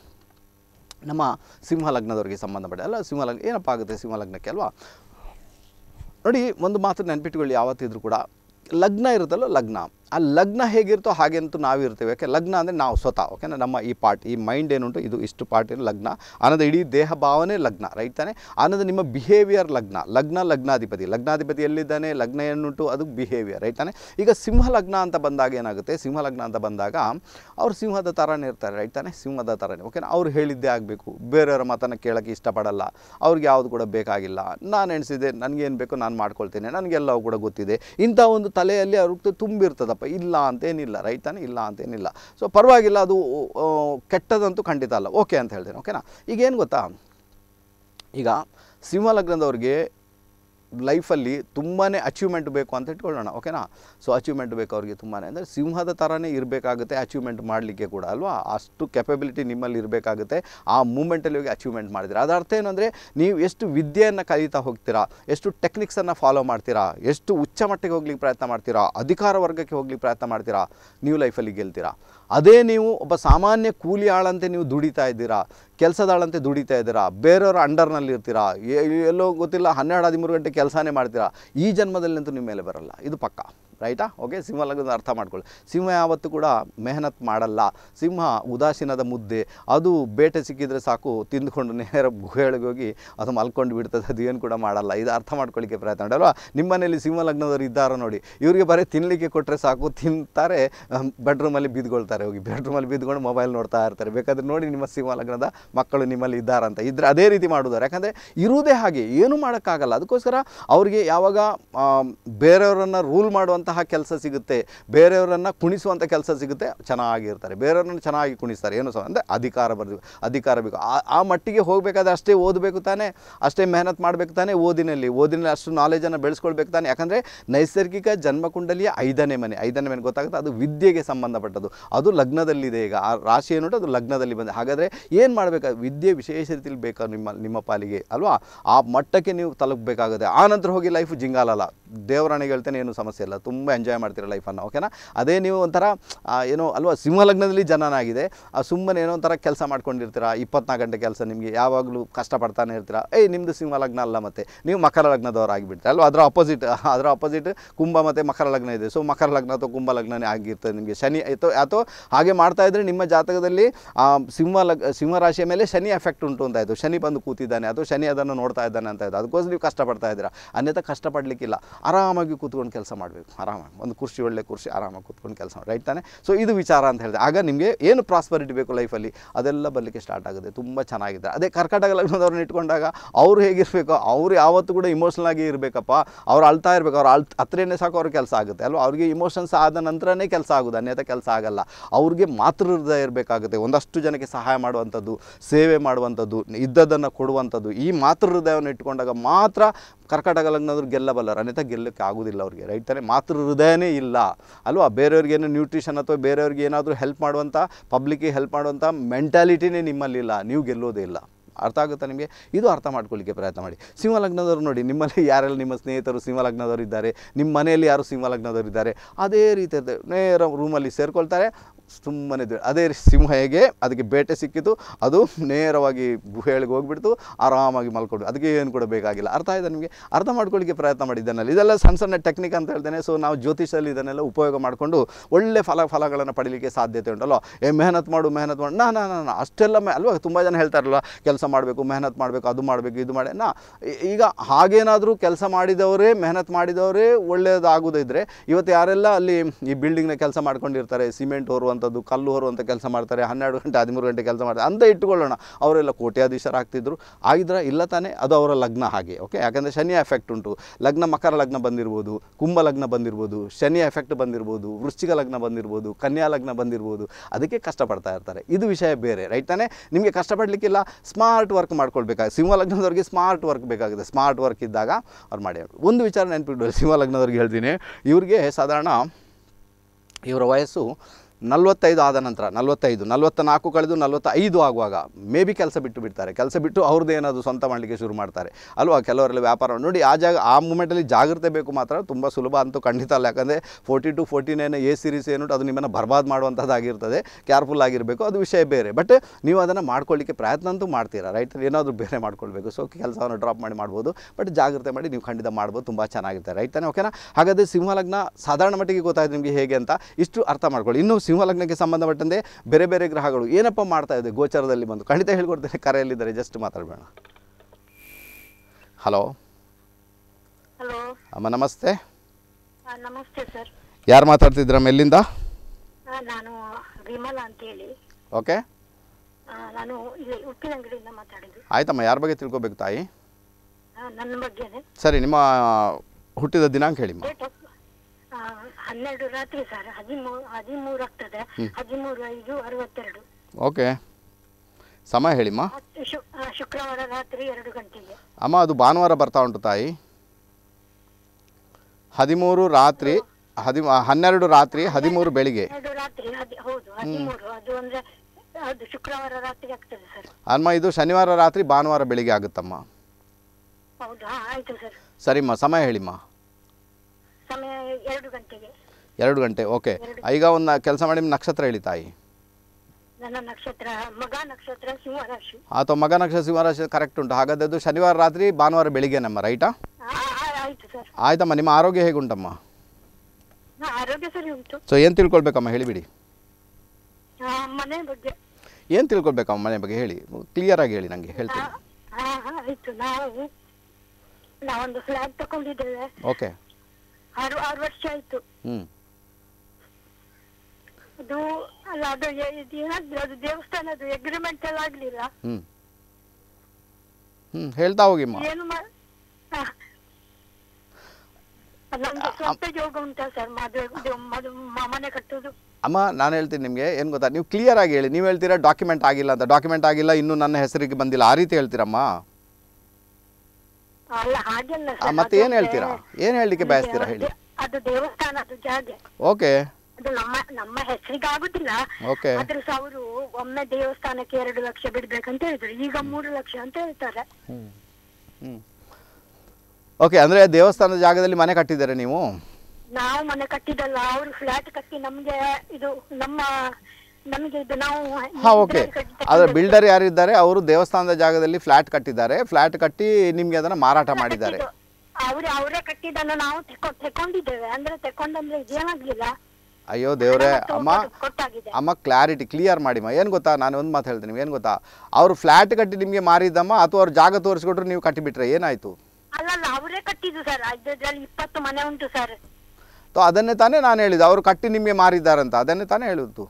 Speaker 1: ನಮ್ಮ ಸಿಂಹ ಲಗ್ನದವ್ರಿಗೆ ಸಂಬಂಧಪಟ್ಟ ಅಲ್ಲ ಸಿಂಹ ಲಗ್ನ ಏನಪ್ಪ ಆಗುತ್ತೆ ಸಿಂಹ ಲಗ್ನಕ್ಕೆ ಅಲ್ವಾ ನೋಡಿ ಒಂದು ಮಾತು ನೆನ್ಪಿಟ್ಕೊಳ್ಳಿ ಯಾವತ್ತಿದ್ರೂ ಕೂಡ ಲಗ್ನ ಇರುತ್ತಲ್ಲೋ ಲಗ್ನ ಆ ಲಗ್ನ ಹೇಗಿರ್ತೋ ಹಾಗೆಂತೂ ಇರ್ತೇವೆ ಓಕೆ ಲಗ್ನ ಅಂದರೆ ನಾವು ಸ್ವತಃ ಓಕೆನಾ ನಮ್ಮ ಈ ಪಾರ್ಟ್ ಈ ಮೈಂಡ್ ಏನುಂಟು ಇದು ಇಷ್ಟು ಪಾರ್ಟ್ ಲಗ್ನ ಅನ್ನೋದು ಇಡೀ ದೇಹ ಭಾವನೆ ಲಗ್ನ ರೈಟ್ ತಾನೆ ಅನ್ನೋದು ನಿಮ್ಮ ಬಿಹೇವಿಯರ್ ಲಗ್ನ ಲಗ್ನ ಲಗ್ನಾಧಿಪತಿ ಲಗ್ನಾಧಿಪತಿ ಎಲ್ಲಿದ್ದಾನೆ ಲಗ್ನ ಏನುಂಟು ಅದು ಬಿಹೇವಿಯರ್ ರೈಟ್ ತಾನೆ ಈಗ ಸಿಂಹ ಲಗ್ನ ಅಂತ ಬಂದಾಗ ಏನಾಗುತ್ತೆ ಸಿಂಹ ಲಗ್ನ ಅಂತ ಬಂದಾಗ ಅವರು ಸಿಂಹದ ಥರನೇ ಇರ್ತಾರೆ ರೈಟ್ ತಾನೆ ಸಿಂಹದ ಥರನೇ ಓಕೆನಾ ಅವ್ರು ಹೇಳಿದ್ದೇ ಆಗಬೇಕು ಬೇರೆಯವರ ಮಾತನ್ನು ಕೇಳೋಕ್ಕೆ ಇಷ್ಟಪಡಲ್ಲ ಅವ್ರಿಗೆ ಯಾವುದು ಕೂಡ ಬೇಕಾಗಿಲ್ಲ ನಾನು ಎಣಿಸಿದೆ ನನಗೇನು ಬೇಕೋ ನಾನು ಮಾಡ್ಕೊಳ್ತೇನೆ ನನಗೆಲ್ಲವೂ ಕೂಡ ಗೊತ್ತಿದೆ ಇಂಥ ಒಂದು ತಲೆಯಲ್ಲಿ ಅವ್ರಿಗೆ ತುಂಬಿರ್ತದಪ್ಪ ಇಲ್ಲ ಅಂತೇನಿಲ್ಲ ರೈತನ ಇಲ್ಲ ಅಂತೇನಿಲ್ಲ ಸೊ ಪರವಾಗಿಲ್ಲ ಅದು ಕೆಟ್ಟದಂತೂ ಖಂಡಿತ ಅಲ್ಲ ಓಕೆ ಅಂತ ಹೇಳ್ತೇನೆ ಓಕೆನಾ ಈಗೇನು ಗೊತ್ತಾ ಈಗ ಸಿಂಹಲಗ್ನದವ್ರಿಗೆ ಲೈಫಲ್ಲಿ ತುಂಬಾ ಅಚೀವ್ಮೆಂಟ್ ಬೇಕು ಅಂತ ಇಟ್ಕೊಳ್ಳೋಣ ಓಕೆನಾ ಸೊ ಅಚೀವ್ಮೆಂಟ್ ಬೇಕು ಅವ್ರಿಗೆ ತುಂಬಾ ಅಂದರೆ ಸಿಂಹದ ಥರನೇ ಇರಬೇಕಾಗುತ್ತೆ ಅಚೀವ್ಮೆಂಟ್ ಮಾಡಲಿಕ್ಕೆ ಕೂಡ ಅಲ್ವಾ ಅಷ್ಟು ಕೆಪಬಿಲಿಟಿ ನಿಮ್ಮಲ್ಲಿ ಇರಬೇಕಾಗುತ್ತೆ ಆ ಮೂಮೆಂಟಲ್ಲಿ ಹೋಗಿ ಅಚೀವ್ಮೆಂಟ್ ಮಾಡಿದ್ರೆ ಅದರ ಅರ್ಥ ಏನಂದರೆ ನೀವು ಎಷ್ಟು ವಿದ್ಯೆಯನ್ನು ಕಲಿತಾ ಹೋಗ್ತೀರಾ ಎಷ್ಟು ಟೆಕ್ನಿಕ್ಸನ್ನು ಫಾಲೋ ಮಾಡ್ತೀರಾ ಎಷ್ಟು ಉಚ್ಚ ಮಟ್ಟಿಗೆ ಹೋಗ್ಲಿಕ್ಕೆ ಪ್ರಯತ್ನ ಮಾಡ್ತೀರಾ ಅಧಿಕಾರ ವರ್ಗಕ್ಕೆ ಹೋಗ್ಲಿಕ್ಕೆ ಪ್ರಯತ್ನ ಮಾಡ್ತೀರಾ ನೀವು ಲೈಫಲ್ಲಿ ಗೆಲ್ತೀರಾ ಅದೇ ನೀವು ಒಬ್ಬ ಸಾಮಾನ್ಯ ಕೂಲಿ ಆಳಂತೆ ನೀವು ದುಡಿತಾ ಇದ್ದೀರಾ ಕೆಲಸದಾಳಂತೆ ದುಡಿತಾ ಇದ್ದೀರಾ ಬೇರೆಯವರ ಅಂಡರ್ನಲ್ಲಿ ಇರ್ತೀರಾ ಎಲ್ಲೋ ಗೊತ್ತಿಲ್ಲ ಹನ್ನೆರಡು ಹದಿಮೂರು ಗಂಟೆ ಕೆಲಸನೇ ಮಾಡ್ತೀರಾ ಈ ಜನ್ಮದಲ್ಲಿ ಅಂತೂ ನಿಮ್ಮ ಮೇಲೆ ಬರಲ್ಲ ಇದು ಪಕ್ಕ ರೈಟಾ ಓಕೆ ಲಗ್ನದ ಅರ್ಥ ಮಾಡ್ಕೊಳ್ಳಿ ಸಿಂಹ ಯಾವತ್ತೂ ಕೂಡ ಮೆಹನತ್ ಮಾಡಲ್ಲ ಸಿಂಹ ಉದಾಸೀನದ ಮುದ್ದೆ ಅದು ಬೇಟೆ ಸಿಕ್ಕಿದರೆ ಸಾಕು ತಿಂದುಕೊಂಡು ನೇರ ಗುಹೆಗಳಿಗೆ ಹೋಗಿ ಅದು ಮಲ್ಕೊಂಡು ಬಿಡ್ತದೆ ಅದು ಏನು ಕೂಡ ಮಾಡಲ್ಲ ಇದು ಅರ್ಥ ಮಾಡ್ಕೊಳ್ಳಿಕ್ಕೆ ಪ್ರಯತ್ನ ಮಾಡಲ್ವಾ ನಿಮ್ಮನೇಲಿ ಸಿಂಹ ಲಗ್ನದವರು ಇದ್ದಾರೋ ನೋಡಿ ಇವರಿಗೆ ಬರೀ ತಿನ್ನಲಿಕ್ಕೆ ಕೊಟ್ಟರೆ ಸಾಕು ತಿಂತಾರೆ ಬೆಡ್ರೂಮಲ್ಲಿ ಬಿದ್ದುಕೊಳ್ತಾರೆ ಹೋಗಿ ಬೆಡ್ರೂಮಲ್ಲಿ ಬಿದ್ದುಕೊಂಡು ಮೊಬೈಲ್ ನೋಡ್ತಾ ಇರ್ತಾರೆ ಬೇಕಾದ್ರೆ ನೋಡಿ ನಿಮ್ಮ ಸಿಂಹ ಲಗ್ನದ ಮಕ್ಕಳು ನಿಮ್ಮಲ್ಲಿ ಇದ್ದಾರಂತ ಇದ್ರೆ ಅದೇ ರೀತಿ ಮಾಡೋದಾರೆ ಯಾಕಂದರೆ ಇರುವುದೇ ಹಾಗೆ ಏನು ಮಾಡೋಕ್ಕಾಗಲ್ಲ ಅದಕ್ಕೋಸ್ಕರ ಅವರಿಗೆ ಯಾವಾಗ ಬೇರೆಯವರನ್ನು ರೂಲ್ ಮಾಡುವಂಥ ಕುಣಿಸುವಂತಹ ಕೆಲಸ ಸಿಗುತ್ತೆ ಬೇರೆಯವರನ್ನು ಕುಣಿಸುವಂಥ ಕೆಲಸ ಸಿಗುತ್ತೆ ಚೆನ್ನಾಗಿರ್ತಾರೆ ಬೇರೆಯವ್ರನ್ನ ಚೆನ್ನಾಗಿ ಕುಣಿಸ್ತಾರೆ ಏನು ಸಹ ಅಂದರೆ ಅಧಿಕಾರ ಬರ್ದು ಅಧಿಕಾರ ಬೇಕು ಆ ಮಟ್ಟಿಗೆ ಹೋಗಬೇಕಾದ್ರೆ ಅಷ್ಟೇ ಓದಬೇಕು ತಾನೆ ಅಷ್ಟೇ ಮೆಹನತ್ ಮಾಡಬೇಕು ತಾನೇ ಓದಿನಲ್ಲಿ ಓದಿನಲ್ಲಿ ಅಷ್ಟು ನಾಲೆಜನ್ನು ಬೆಳೆಸ್ಕೊಳ್ಬೇಕು ತಾನೆ ಯಾಕಂದರೆ ನೈಸರ್ಗಿಕ ಜನ್ಮಕುಂಡಲಿಯ ಐದನೇ ಮನೆ ಐದನೇ ಮನೆ ಗೊತ್ತಾಗುತ್ತೆ ಅದು ವಿದ್ಯೆಗೆ ಸಂಬಂಧಪಟ್ಟದ್ದು ಅದು ಲಗ್ನದಲ್ಲಿದೆ ಈಗ ಆ ರಾಶಿ ಏನು ಅದು ಲಗ್ನದಲ್ಲಿ ಬಂದೆ ಹಾಗಾದರೆ ಏನು ಮಾಡಬೇಕು ವಿದ್ಯೆ ವಿಶೇಷ ರೀತಿಯಲ್ಲಿ ಬೇಕಾ ನಿಮ್ಮ ನಿಮ್ಮ ಪಾಲಿಗೆ ಅಲ್ವಾ ಆ ಮಟ್ಟಕ್ಕೆ ನೀವು ತಲುಪಬೇಕಾಗುತ್ತೆ ಆ ನಂತರ ಹೋಗಿ ಲೈಫ್ ಜಿಂಗಾಲಲ್ಲ ದೇವರಾಣಿಗೆ ಹೇಳ್ತೇನೆ ಏನು ಸಮಸ್ಯೆ ಇಲ್ಲ ತುಂಬ ಎಂಜಾಯ್ ಮಾಡ್ತೀರ ಲೈಫನ್ನು ಓಕೆನಾ ಅದೇ ನೀವು ಒಂಥರ ಏನೋ ಅಲ್ವಾ ಸಿಂಹಲಗ್ನದಲ್ಲಿ ಜನನಾಗಿದೆ ಆ ಸುಮ್ಮನೆ ಏನೋ ಒಂಥರ ಕೆಲಸ ಮಾಡ್ಕೊಂಡಿರ್ತೀರ ಇಪ್ಪತ್ನಾಲ್ಕು ಗಂಟೆ ಕೆಲಸ ನಿಮಗೆ ಯಾವಾಗಲೂ ಕಷ್ಟಪಡ್ತಾನೆ ಇರ್ತೀರ ಏಯ್ ನಿಮ್ಮದು ಸಿಂಹಲಗ್ನ ಅಲ್ಲ ಮತ್ತೆ ನೀವು ಮಕರ ಲಗ್ನದವರಾಗಿಬಿಡ್ತೀರಾ ಅಲ್ವಾ ಅದರ ಅಪೋಸಿಟ್ ಅದರ ಅಪೋಸಿಟ್ ಕುಂಭ ಮತ್ತು ಮಕರ ಲಗ್ನ ಇದೆ ಸೊ ಮಕರ ಲಗ್ನ ಅಥವಾ ಕುಂಭ ಲಗ್ನನೇ ಆಗಿರ್ತದೆ ನಿಮಗೆ ಶನಿ ಅಥವಾ ಅಥವಾ ಹಾಗೆ ಮಾಡ್ತಾ ಇದ್ರೆ ನಿಮ್ಮ ಜಾತಕದಲ್ಲಿ ಸಿಂಹ ಲಗ್ ಸಿಂಹರಾಶಿಯ ಮೇಲೆ ಶನಿ ಎಫೆಕ್ಟ್ ಉಂಟು ಅಂತ ಆಯಿತು ಶನಿ ಬಂದು ಕೂತಿದ್ದಾನೆ ಅಥವಾ ಶನಿ ಅದನ್ನು ನೋಡ್ತಾ ಇದ್ದಾನೆ ಅಂತ ಆಯಿತು ಅದಕ್ಕೋಸ್ಕರ ನೀವು ಕಷ್ಟಪಡ್ತಾ ಇದ್ದೀರಾ ಅನ್ಯಥ ಕಷ್ಟಪಡಲಿಕ್ಕಿಲ್ಲ ಆರಾಮಾಗಿ ಕೂತ್ಕೊಂಡು ಕೆಲಸ ಮಾಡಬೇಕು ಆರಾಮಾಗಿ ಒಂದು ಕುರ್ಚಿ ಒಳ್ಳೆ ಕುರ್ಚಿ ಆರಾಮಾಗಿ ಕೂತ್ಕೊಂಡು ಕೆಲಸ ಮಾಡಿ ರೈಟ್ ತಾನೆ ಸೊ ಇದು ವಿಚಾರ ಅಂತ ಹೇಳಿದೆ ಆಗ ನಿಮಗೆ ಏನು ಪ್ರಾಸ್ಪರಿಟಿ ಬೇಕು ಲೈಫಲ್ಲಿ ಅದೆಲ್ಲ ಬರಲಿಕ್ಕೆ ಸ್ಟಾರ್ಟ್ ಆಗುತ್ತೆ ತುಂಬ ಚೆನ್ನಾಗಿದೆ ಅದೇ ಕರ್ಕಾಟಕ ಲಗ್ನದವ್ರನ್ನ ಇಟ್ಕೊಂಡಾಗ ಅವ್ರು ಹೇಗಿರಬೇಕು ಅವ್ರು ಯಾವತ್ತೂ ಕೂಡ ಇಮೋಷನಲ್ ಆಗಿ ಇರಬೇಕಪ್ಪ ಅವ್ರು ಅಳ್ತಾ ಇರಬೇಕು ಅವ್ರು ಅಳ್ ಹತ್ರನೇ ಸಾಕು ಅವ್ರ ಕೆಲಸ ಆಗುತ್ತೆ ಅಲ್ವಾ ಅವ್ರಿಗೆ ಇಮೋಷನ್ಸ್ ಆದ ನಂತರನೇ ಕೆಲಸ ಆಗೋದು ಅನ್ಯತಾ ಕೆಲಸ ಆಗಲ್ಲ ಅವ್ರಿಗೆ ಮಾತೃ ಹೃದಯ ಇರಬೇಕಾಗುತ್ತೆ ಒಂದಷ್ಟು ಜನಕ್ಕೆ ಸಹಾಯ ಮಾಡುವಂಥದ್ದು ಸೇವೆ ಮಾಡುವಂಥದ್ದು ಇದ್ದದನ್ನು ಕೊಡುವಂಥದ್ದು ಈ ಮಾತೃ ಹೃದಯವನ್ನು ಇಟ್ಕೊಂಡಾಗ ಮಾತ್ರ ಕರ್ಕಾಟಕ ಲಗ್ನದವ್ರು ಗೆಲ್ಲಬಲ್ಲರು ಅನ್ಯತ ಗೆಲ್ಲಕ್ಕೆ ಆಗೋದಿಲ್ಲ ಅವ್ರಿಗೆ ರೈಟ್ ತಾನೇ ಮಾತೃ ಹೃದಯನೇ ಇಲ್ಲ ಅಲ್ವಾ ಏನು ನ್ಯೂಟ್ರಿಷನ್ ಅಥವಾ ಬೇರೆಯವ್ರಿಗೆ ಏನಾದರೂ ಹೆಲ್ಪ್ ಮಾಡುವಂಥ ಪಬ್ಲಿಕ್ಕಿಗೆ ಹೆಲ್ಪ್ ಮಾಡುವಂಥ ಮೆಂಟಾಲಿಟಿನೇ ನಿಮ್ಮಲ್ಲಿಲ್ಲ ನೀವು ಗೆಲ್ಲೋದೇ ಇಲ್ಲ ಅರ್ಥ ಆಗುತ್ತಾ ನಿಮಗೆ ಇದು ಅರ್ಥ ಮಾಡ್ಕೊಳ್ಳಿಕ್ಕೆ ಪ್ರಯತ್ನ ಮಾಡಿ ಸಿಂಹ ಲಗ್ನದವರು ನೋಡಿ ನಿಮ್ಮಲ್ಲಿ ಯಾರೆಲ್ಲ ನಿಮ್ಮ ಸ್ನೇಹಿತರು ಸಿಂಹ ಇದ್ದಾರೆ ನಿಮ್ಮ ಮನೆಯಲ್ಲಿ ಯಾರು ಸಿಂಹ ಲಗ್ನದವರು ಇದ್ದಾರೆ ಅದೇ ರೀತಿ ನೇರ ರೂಮಲ್ಲಿ ಸೇರ್ಕೊಳ್ತಾರೆ ಸುಮ್ಮನೆ ಅದೇ ಸಿಂಹ ಹೇಗೆ ಅದಕ್ಕೆ ಬೇಟೆ ಸಿಕ್ಕಿತು ಅದು ನೇರವಾಗಿ ಗುಹೆಗಳಿಗೆ ಹೋಗಿಬಿಡ್ತು ಆರಾಮಾಗಿ ಮಲ್ಕೊಂಡು ಅದಕ್ಕೆ ಏನು ಕೂಡ ಬೇಕಾಗಿಲ್ಲ ಅರ್ಥ ಆಯಿತು ನಿಮಗೆ ಅರ್ಥ ಮಾಡ್ಕೊಳ್ಳಿಕ್ಕೆ ಪ್ರಯತ್ನ ಮಾಡಿದ್ದಾನಲ್ಲಿ ಇದೆಲ್ಲ ಸಣ್ಣ ಸಣ್ಣ ಟೆಕ್ನಿಕ್ ಅಂತ ಹೇಳ್ತೇನೆ ಸೊ ನಾವು ಜ್ಯೋತಿಷಲ್ಲಿ ಇದನ್ನೆಲ್ಲ ಉಪಯೋಗ ಮಾಡಿಕೊಂಡು ಒಳ್ಳೆ ಫಲ ಫಲಗಳನ್ನು ಪಡೀಲಿಕ್ಕೆ ಸಾಧ್ಯತೆ ಉಂಟಲ್ಲ ಏ ಮೆಹನತ್ ಮಾಡು ಮೆಹನತ್ ಮಾಡು ನಾ ನಾ ನಾ ಅಷ್ಟೆಲ್ಲ ಅಲ್ವಾ ತುಂಬ ಜನ ಹೇಳ್ತಾರಲ್ಲ ಕೆಲಸ ಮಾಡಬೇಕು ಮೆಹನತ್ ಮಾಡಬೇಕು ಅದು ಮಾಡಬೇಕು ಇದು ಮಾಡಿ ನಾ ಈಗ ಹಾಗೇನಾದರೂ ಕೆಲಸ ಮಾಡಿದವರೇ ಮೆಹನತ್ ಮಾಡಿದವರೇ ಒಳ್ಳೆಯದಾಗೋದಿದ್ದರೆ ಇವತ್ತು ಯಾರೆಲ್ಲ ಅಲ್ಲಿ ಈ ಬಿಲ್ಡಿಂಗ್ನ ಕೆಲಸ ಮಾಡ್ಕೊಂಡಿರ್ತಾರೆ ಸಿಮೆಂಟ್ ಹೊರುವಂಥ ಹೊರುವಂಥದ್ದು ಕಲ್ಲು ಹೊರುವಂಥ ಕೆಲಸ ಮಾಡ್ತಾರೆ ಹನ್ನೆರಡು ಗಂಟೆ ಹದಿಮೂರು ಗಂಟೆ ಕೆಲಸ ಮಾಡ್ತಾರೆ ಅಂತ ಇಟ್ಟುಕೊಳ್ಳೋಣ ಅವರೆಲ್ಲ ಆಗ್ತಿದ್ರು ಆಗಿದ್ರೆ ಇಲ್ಲ ತಾನೇ ಅದು ಅವರ ಲಗ್ನ ಹಾಗೆ ಓಕೆ ಯಾಕಂದರೆ ಶನಿ ಎಫೆಕ್ಟ್ ಉಂಟು ಲಗ್ನ ಮಕರ ಲಗ್ನ ಬಂದಿರ್ಬೋದು ಕುಂಭ ಲಗ್ನ ಬಂದಿರ್ಬೋದು ಶನಿ ಎಫೆಕ್ಟ್ ಬಂದಿರ್ಬೋದು ವೃಶ್ಚಿಕ ಲಗ್ನ ಬಂದಿರ್ಬೋದು ಕನ್ಯಾ ಲಗ್ನ ಬಂದಿರ್ಬೋದು ಅದಕ್ಕೆ ಕಷ್ಟಪಡ್ತಾ ಇರ್ತಾರೆ ಇದು ವಿಷಯ ಬೇರೆ ರೈಟ್ ತಾನೇ ನಿಮಗೆ ಕಷ್ಟಪಡಲಿಕ್ಕಿಲ್ಲ ಸ್ಮಾರ್ಟ್ ವರ್ಕ್ ಮಾಡ್ಕೊಳ್ಬೇಕಾಗುತ್ತೆ ಸಿಂಹ ಲಗ್ನದವ್ರಿಗೆ ಸ್ಮಾರ್ಟ್ ವರ್ಕ್ ಬೇಕಾಗುತ್ತೆ ಸ್ಮಾರ್ಟ್ ವರ್ಕ್ ಇದ್ದಾಗ ಅವ್ರು ಮಾಡಿ ಒಂದು ವಿಚಾರ ನೆನಪಿಟ್ಟು ಸಿಂಹ ಲಗ್ನದವ್ರಿಗೆ ಹೇಳ್ತೀನಿ ಇವರಿಗೆ ಸಾಧಾರಣ ಇವರ ವಯಸ್ಸು ನಲವತ್ತೈದು ಆದ ನಂತರ ನಲವತ್ತೈದು ನಲವತ್ತ ನಾಲ್ಕು ಕಳೆದು ಐದು ಆಗುವಾಗ ಮೇ ಬಿ ಕೆಲಸ ಬಿಟ್ಟು ಬಿಡ್ತಾರೆ ಕೆಲಸ ಬಿಟ್ಟು ಅವ್ರದ್ದು ಏನಾದರೂ ಸ್ವಂತ ಮಾಡಲಿಕ್ಕೆ ಶುರು ಮಾಡ್ತಾರೆ ಅಲ್ವಾ ಕೆಲವರೆಲ್ಲ ವ್ಯಾಪಾರ ನೋಡಿ ಆ ಜಾಗ ಆ ಮೂಮೆಂಟಲ್ಲಿ ಜಾಗ್ರತೆ ಬೇಕು ಮಾತ್ರ ತುಂಬ ಸುಲಭ ಅಂತೂ ಖಂಡಿತ ಅಲ್ಲ ಯಾಕಂದರೆ forty two forty nine a series ಏನು ಅದು ನಿಮ್ಮನ್ನು ಬರ್ಬಾದ್ ಮಾಡುವಂಥದ್ದಾಗಿರ್ತದೆ ಕೇರ್ಫುಲ್ ಆಗಿರಬೇಕು ಅದು ವಿಷಯ ಬೇರೆ ಬಟ್ ನೀವು ಅದನ್ನು ಮಾಡ್ಕೊಳ್ಳಿಕ್ಕೆ ಪ್ರಯತ್ನ ಅಂತೂ ಮಾಡ್ತೀರಾ ರೈಟ್ ಏನಾದರೂ ಬೇರೆ ಮಾಡ್ಕೊಳ್ಬೇಕು ಸೊ ಕೆಲಸವನ್ನು ಡ್ರಾಪ್ ಮಾಡಿ ಮಾಡ್ಬೋದು ಬಟ್ ಜಾಗ್ರತೆ ಮಾಡಿ ನೀವು ಖಂಡಿತ ಮಾಡ್ಬೋದು ತುಂಬ ಚೆನ್ನಾಗಿರುತ್ತೆ ರೈಟ್ ತಾನೆ ಓಕೆನಾ ಹಾಗಾದರೆ ಸಿಂಹಲಗ್ನ ಸಾಧಾರಣ ಮಟ್ಟಿಗೆ ಗೊತ್ತಾಯ್ತು ನಿಮಗೆ ಹೇಗೆ ಅಂತ ಇಷ್ಟು ಅರ್ಥ ಮಾಡ್ಕೊಳ್ಳಿ ಇನ್ನೂ ಸಿಂಹಲಗ್ನಕ್ಕೆ ಸಂಬಂಧಪಟ್ಟಂತೆ ಬೇರೆ ಬೇರೆ ಗ್ರಹಗಳು ಏನಪ್ಪ ಮಾಡ್ತಾ ಇದೆ ಗೋಚರದಲ್ಲಿ ಬಂದು ಖಂಡಿತ ಹೇಳ್ಕೊಡ್ತೇನೆ ಕರೆಯಲ್ಲಿದ್ದಾರೆ ಜಸ್ಟ್ ಮಾತಾಡಬೇಡ ಹಲೋ ಹಲೋ ಅಮ್ಮ ನಮಸ್ತೆ
Speaker 3: ನಮಸ್ತೆ ಸರ್
Speaker 1: ಯಾರು ಮಾತಾಡ್ತಿದ್ರಮ್ಮ ಎಲ್ಲಿಂದ
Speaker 3: ನಾನು ಅಂತ ಹೇಳಿ ಓಕೆ ನಾನು ಇಲ್ಲಿ ಉಪ್ಪಿನ
Speaker 1: ಆಯ್ತಮ್ಮ ಯಾರ ಬಗ್ಗೆ ತಿಳ್ಕೊಬೇಕು ತಾಯಿ ನನ್ನ ಬಗ್ಗೆನೇ ಸರಿ ನಿಮ್ಮ ಹುಟ್ಟಿದ ದಿನಾಂಕ ಹೇಳಿಮ್ಮ ಓಕೆ ಸಮಯ ಹೇಳಿಮ್ಮ ಅಮ್ಮ ಅದು ಭಾನುವಾರ ಬರ್ತಾ ಉಂಟು ತಾಯಿ ಹದಿಮೂರು ರಾತ್ರಿ ಹದಿ ಹನ್ನೆರಡು ರಾತ್ರಿ ಹದಿಮೂರು ಬೆಳಿಗ್ಗೆ ಅಮ್ಮ ಇದು ಶನಿವಾರ ರಾತ್ರಿ ಭಾನುವಾರ ಬೆಳಿಗ್ಗೆ ಆಗುತ್ತಮ್ಮ ಸರಿಮ್ಮ ಸಮಯ ಹೇಳಿಮ್ಮ ಎರಡು ಗಂಟೆಗೆ ಎರಡು ಗಂಟೆ ಓಕೆ ಈಗ ಒಂದು ಕೆಲಸ ಮಾಡಿ ನಿಮ್ಮ ನಕ್ಷತ್ರ ಹೇಳಿ ತಾಯಿ
Speaker 3: ನನ್ನ ಮಗ ನಕ್ಷತ್ರ ಸಿಂಹರಾಶಿ
Speaker 1: ಅಥವಾ ಮಗ ನಕ್ಷತ್ರ ಸಿಂಹರಾಶಿ ಕರೆಕ್ಟ್ ಉಂಟು ಹಾಗಾದ್ರೆ ಅದು ಶನಿವಾರ ರಾತ್ರಿ ಭಾನುವಾರ ಬೆಳಿಗ್ಗೆ ನಮ್ಮ ರೈಟಾ ಆಯ್ತಮ್ಮ ನಿಮ್ಮ ಆರೋಗ್ಯ ಹೇಗುಂಟಮ್ಮ ಆರೋಗ್ಯ ಸೊ ಏನು ತಿಳ್ಕೊಳ್ಬೇಕಮ್ಮ ಹೇಳಿಬಿಡಿ ಏನ್ ಬಗ್ಗೆ ಏನು ತಿಳ್ಕೊಳ್ಬೇಕಮ್ಮ ಮನೆ ಬಗ್ಗೆ ಹೇಳಿ ಕ್ಲಿಯರ್ ಆಗಿ ಹೇಳಿ ನಂಗೆ ಹೇಳ್ತೀನಿ ಓಕೆ
Speaker 3: ಆರು ಆರು ವರ್ಷ ಆಯ್ತು ಅದು ಅಲ್ಲ ಅದು ಏನಾದ್ರು ಅದು ದೇವಸ್ಥಾನದ್ದು ಅಗ್ರಿಮೆಂಟ್ ಎಲ್ಲ ಆಗ್ಲಿಲ್ಲ
Speaker 1: ಹ್ಮ್ ಹೇಳ್ತಾ ಹೋಗಿಮ್ಮ ಏನು ಮನೆ ಅಮ್ಮ ನಾನು ಹೇಳ್ತೀನಿ ನಿಮಗೆ ಏನು ಗೊತ್ತಾ ನೀವು ಕ್ಲಿಯರ್ ಆಗಿ ಹೇಳಿ ನೀವು ಹೇಳ್ತೀರಾ ಡಾಕ್ಯುಮೆಂಟ್ ಆಗಿಲ್ಲ ಅಂತ ಡಾಕ್ಯುಮೆಂಟ್ ಆಗಿಲ್ಲ ಇನ್ನು ನನ್ನ ಹೆಸರಿಗೆ ಬಂದಿಲ್ಲ ಆ ರೀತಿ ಹೇಳ್ತೀರಮ್ಮ
Speaker 3: ಅಲ್ಲ ಹಾಗೆಲ್ಲ ಸರ್, ಮತ್ತೆ ಅದು ಏನ್ ಹೇಳ್ತೀರಾ ಏನ್ ಹೇಳಲಿಕ್ಕೆ ಬಯಸ್ತೀರಾ ಹೇಳಿ ಅದು ದೇವಸ್ಥಾನ ಅದು ಜಾಗ ಓಕೆ ಅದು ನಮ್ಮ ನಮ್ಮ ಹೆಸರಿಗೆ ಆಗುದಿಲ್ಲ ಓಕೆ ಆದ್ರೆ ಅವರು ಒಮ್ಮೆ ದೇವಸ್ಥಾನಕ್ಕೆ ಎರಡು ಲಕ್ಷ ಬಿಡ್ಬೇಕಂತ ಹೇಳಿದ್ರು ಈಗ ಮೂರು ಲಕ್ಷ ಅಂತ ಹೇಳ್ತಾರೆ
Speaker 1: ಓಕೆ ಅಂದ್ರೆ ದೇವಸ್ಥಾನದ ಜಾಗದಲ್ಲಿ ಮನೆ ಕಟ್ಟಿದ್ದಾರೆ ನೀವು
Speaker 3: ನಾವು ಮನೆ ಕಟ್ಟಿದಲ್ಲ ಅವರು ಫ್ಲಾಟ್ ಕಟ್ಟಿ ನಮ್ಗೆ ಇದು ನಮ್ಮ ನಮಗೆ ಓಕೆ ಅದರ ಬಿಲ್ಡರ್
Speaker 1: ಯಾರಿದ್ದಾರೆ ಅವರು ದೇವಸ್ಥಾನದ ಜಾಗದಲ್ಲಿ ಫ್ಲಾಟ್ ಕಟ್ಟಿದ್ದಾರೆ ಫ್ಲಾಟ್ ಕಟ್ಟಿ ನಿಮ್ಗೆ ಅದನ್ನ ಮಾರಾಟ ಮಾಡಿದ್ದಾರೆ ಅಯ್ಯೋ ದೇವ್ರೆ ಅಮ್ಮ ಅಮ್ಮ ಕ್ಲಾರಿಟಿ ಕ್ಲಿಯರ್ ಮಾಡಿಮ್ಮ ಏನ್ ಗೊತ್ತಾ ನಾನು ಒಂದು ಮಾತು ಹೇಳ್ತೀನಿ ಏನ್ ಗೊತ್ತಾ ಅವ್ರು ಫ್ಲಾಟ್ ಕಟ್ಟಿ ನಿಮ್ಗೆ ಮಾರಿದ್ದಮ್ಮ ಅಥವಾ ಅವ್ರು ಜಾಗ ತೋರಿಸ್ಕೊಟ್ರೆ ನೀವು ಕಟ್ಟಿಬಿಟ್ರೆ ಏನಾಯ್ತು
Speaker 3: ಅಲ್ಲ ಅವರೇ ಕಟ್ಟಿದ್ರು ಸರ್ ಇಪ್ಪತ್ತು ಮನೆ ಉಂಟು ಸರ್
Speaker 1: ಅದನ್ನೇ ತಾನೇ ನಾನು ಹೇಳಿದ್ದು ಅವರು ಕಟ್ಟಿ ನಿಮಗೆ ಮಾರಿದ್ದಾರಂತ ಅದನ್ನೇ ತಾನೇ ಹೇಳುದು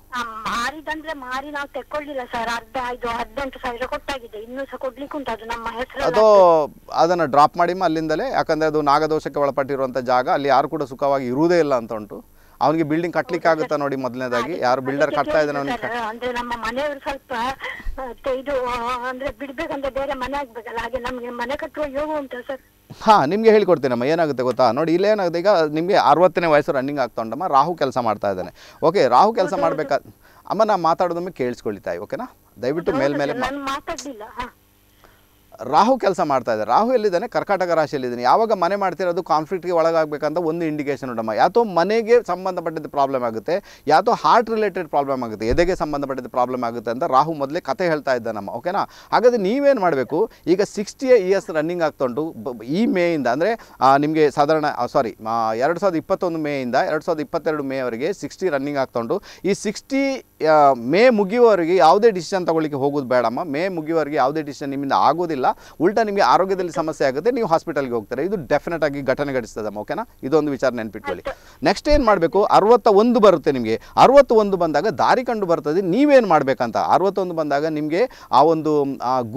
Speaker 1: ಅದು ನಮ್ಮ ಡ್ರಾಪ್ ಮಾಡಿ ಅಲ್ಲಿಂದಲೇ ಯಾಕಂದ್ರೆ ಅದು ನಾಗದೋಷಕ್ಕೆ ಒಳಪಟ್ಟಿರುವಂತ ಜಾಗ ಅಲ್ಲಿ ಯಾರು ಕೂಡ ಸುಖವಾಗಿ ಇರುವುದೇ ಇಲ್ಲ ಅಂತ ಉಂಟು ಅವನಿಗೆ ಬಿಲ್ಡಿಂಗ್ ಕಟ್ಲಿಕ್ಕೆ ಆಗುತ್ತಾ ನೋಡಿ ಮೊದಲನೇದಾಗಿ ಯಾರು ಬಿಲ್ಡರ್ ಕಟ್ತಾ ಇದ್ದಾನೆ ಅವನಿಗೆ
Speaker 3: ಅಂದ್ರೆ ನಮ್ಮ ಮನೆಯವರು ಸ್ವಲ್ಪ ಇದು ಅಂದ್ರೆ ಬಿಡ್ಬೇಕಂತ ಬೇರೆ ಮನೆ ಆಗ್ಬೇಕಲ್ಲ ಹಾಗೆ ನಮ್ಗೆ ಮನೆ ಕಟ್ಟುವ ಯೋಗ ಸರ್
Speaker 1: ಹಾಂ ನಿಮಗೆ ಹೇಳ್ಕೊಡ್ತೀನಮ್ಮ ಏನಾಗುತ್ತೆ ಗೊತ್ತಾ ನೋಡಿ ಇಲ್ಲಿ ಏನಾಗುತ್ತೆ ಈಗ ನಿಮಗೆ ಅರವತ್ತನೇ ವಯಸ್ಸು ರನ್ನಿಂಗ್ ಆಗ್ತಾ ಉಂಟಮ್ಮ ರಾಹು ಕೆಲಸ ಮಾಡ್ತಾ ಇದ್ದಾನೆ ಓಕೆ ರಾಹು ಕೆಲಸ ಮಾಡ್ಬೇಕಾ ಅಮ್ಮ ಮಾತಾಡೋದಮ್ಮ ಮಾತಾಡೋದೊಮ್ಮೆ ಕೇಳಿಸ್ಕೊಳ್ತಾಯಿ ಓಕೆನಾ ದಯವಿಟ್ಟು ಮೇಲ್ಮೇಲೆ ರಾಹು ಕೆಲಸ ಮಾಡ್ತಾ ಇದ್ದಾರೆ ರಾಹು ಎಲ್ಲಿದ್ದಾನೆ ಕರ್ಕಾಟಕ ರಾಶಿಯಲ್ಲಿದ್ದಾನೆ ಯಾವಾಗ ಮನೆ ಮಾಡ್ತಿರೋದು ಕಾನ್ಫ್ಲಿಕ್ಟ್ಗೆ ಒಳಗಾಗಬೇಕಂತ ಒಂದು ಇಂಡಿಕೇಷನ್ ನೋಡಮ್ಮ ಯಾತೋ ಮನೆಗೆ ಸಂಬಂಧಪಟ್ಟಿದ್ದ ಪ್ರಾಬ್ಲಮ್ ಆಗುತ್ತೆ ಯಾತೋ ಹಾರ್ಟ್ ರಿಲೇಟೆಡ್ ಪ್ರಾಬ್ಲಮ್ ಆಗುತ್ತೆ ಎದೆಗೆ ಸಂಬಂಧಪಟ್ಟಿದ್ದ ಪ್ರಾಬ್ಲಮ್ ಆಗುತ್ತೆ ಅಂತ ರಾಹು ಮೊದಲೇ ಕತೆ ಹೇಳ್ತಾ ಇದ್ದಾನಮ್ಮ ಓಕೆನಾ ಹಾಗಾದ್ರೆ ನೀವೇನು ಮಾಡಬೇಕು ಈಗ ಸಿಕ್ಸ್ಟಿ ಇಯರ್ಸ್ ರನ್ನಿಂಗ್ ಆಗ್ತೊಂಡು ಈ ಮೇಯಿಂದ ಅಂದರೆ ನಿಮಗೆ ಸಾಧಾರಣ ಸಾರಿ ಎರಡು ಸಾವಿರದ ಇಪ್ಪತ್ತೊಂದು ಮೇಯಿಂದ ಎರಡು ಸಾವಿರದ ಇಪ್ಪತ್ತೆರಡು ಮೇವರೆಗೆ ಸಿಕ್ಸ್ಟಿ ರನ್ನಿಂಗ್ ಆಗ್ತೊಂಡು ಈ ಸಿಕ್ಸ್ಟಿ ಮೇ ಮುಗಿಯುವವರಿಗೆ ಯಾವುದೇ ಡಿಸಿಷನ್ ತಗೊಳ್ಳಿಕ್ಕೆ ಹೋಗೋದು ಬೇಡಮ್ಮ ಮೇ ಮುಗಿಯುವವರಿಗೆ ಯಾವುದೇ ಡಿಸಿಷನ್ ನಿಮ್ಮಿಂದ ಆಗೋದಿಲ್ಲ ಉಲ್ಟಾ ನಿಮಗೆ ಆರೋಗ್ಯದಲ್ಲಿ ಸಮಸ್ಯೆ ಆಗುತ್ತೆ ನೀವು ಹಾಸ್ಪಿಟಲ್ಗೆ ಹೋಗ್ತಾರೆ ಇದು ಡೆಫಿನೆಟ್ ಆಗಿ ಘಟನೆ ಘಟಿಸ್ತದಮ್ಮ ಓಕೆನಾ ಇದೊಂದು ವಿಚಾರ ನೆನ್ಪಿಟ್ಕೊಳ್ಳಿ ನೆಕ್ಸ್ಟ್ ಏನು ಮಾಡಬೇಕು ಅರವತ್ತ ಒಂದು ಬರುತ್ತೆ ನಿಮಗೆ ಅರವತ್ತ ಒಂದು ಬಂದಾಗ ದಾರಿ ಕಂಡು ಬರ್ತದೆ ನೀವೇನು ಮಾಡಬೇಕಂತ ಅರವತ್ತೊಂದು ಬಂದಾಗ ನಿಮಗೆ ಆ ಒಂದು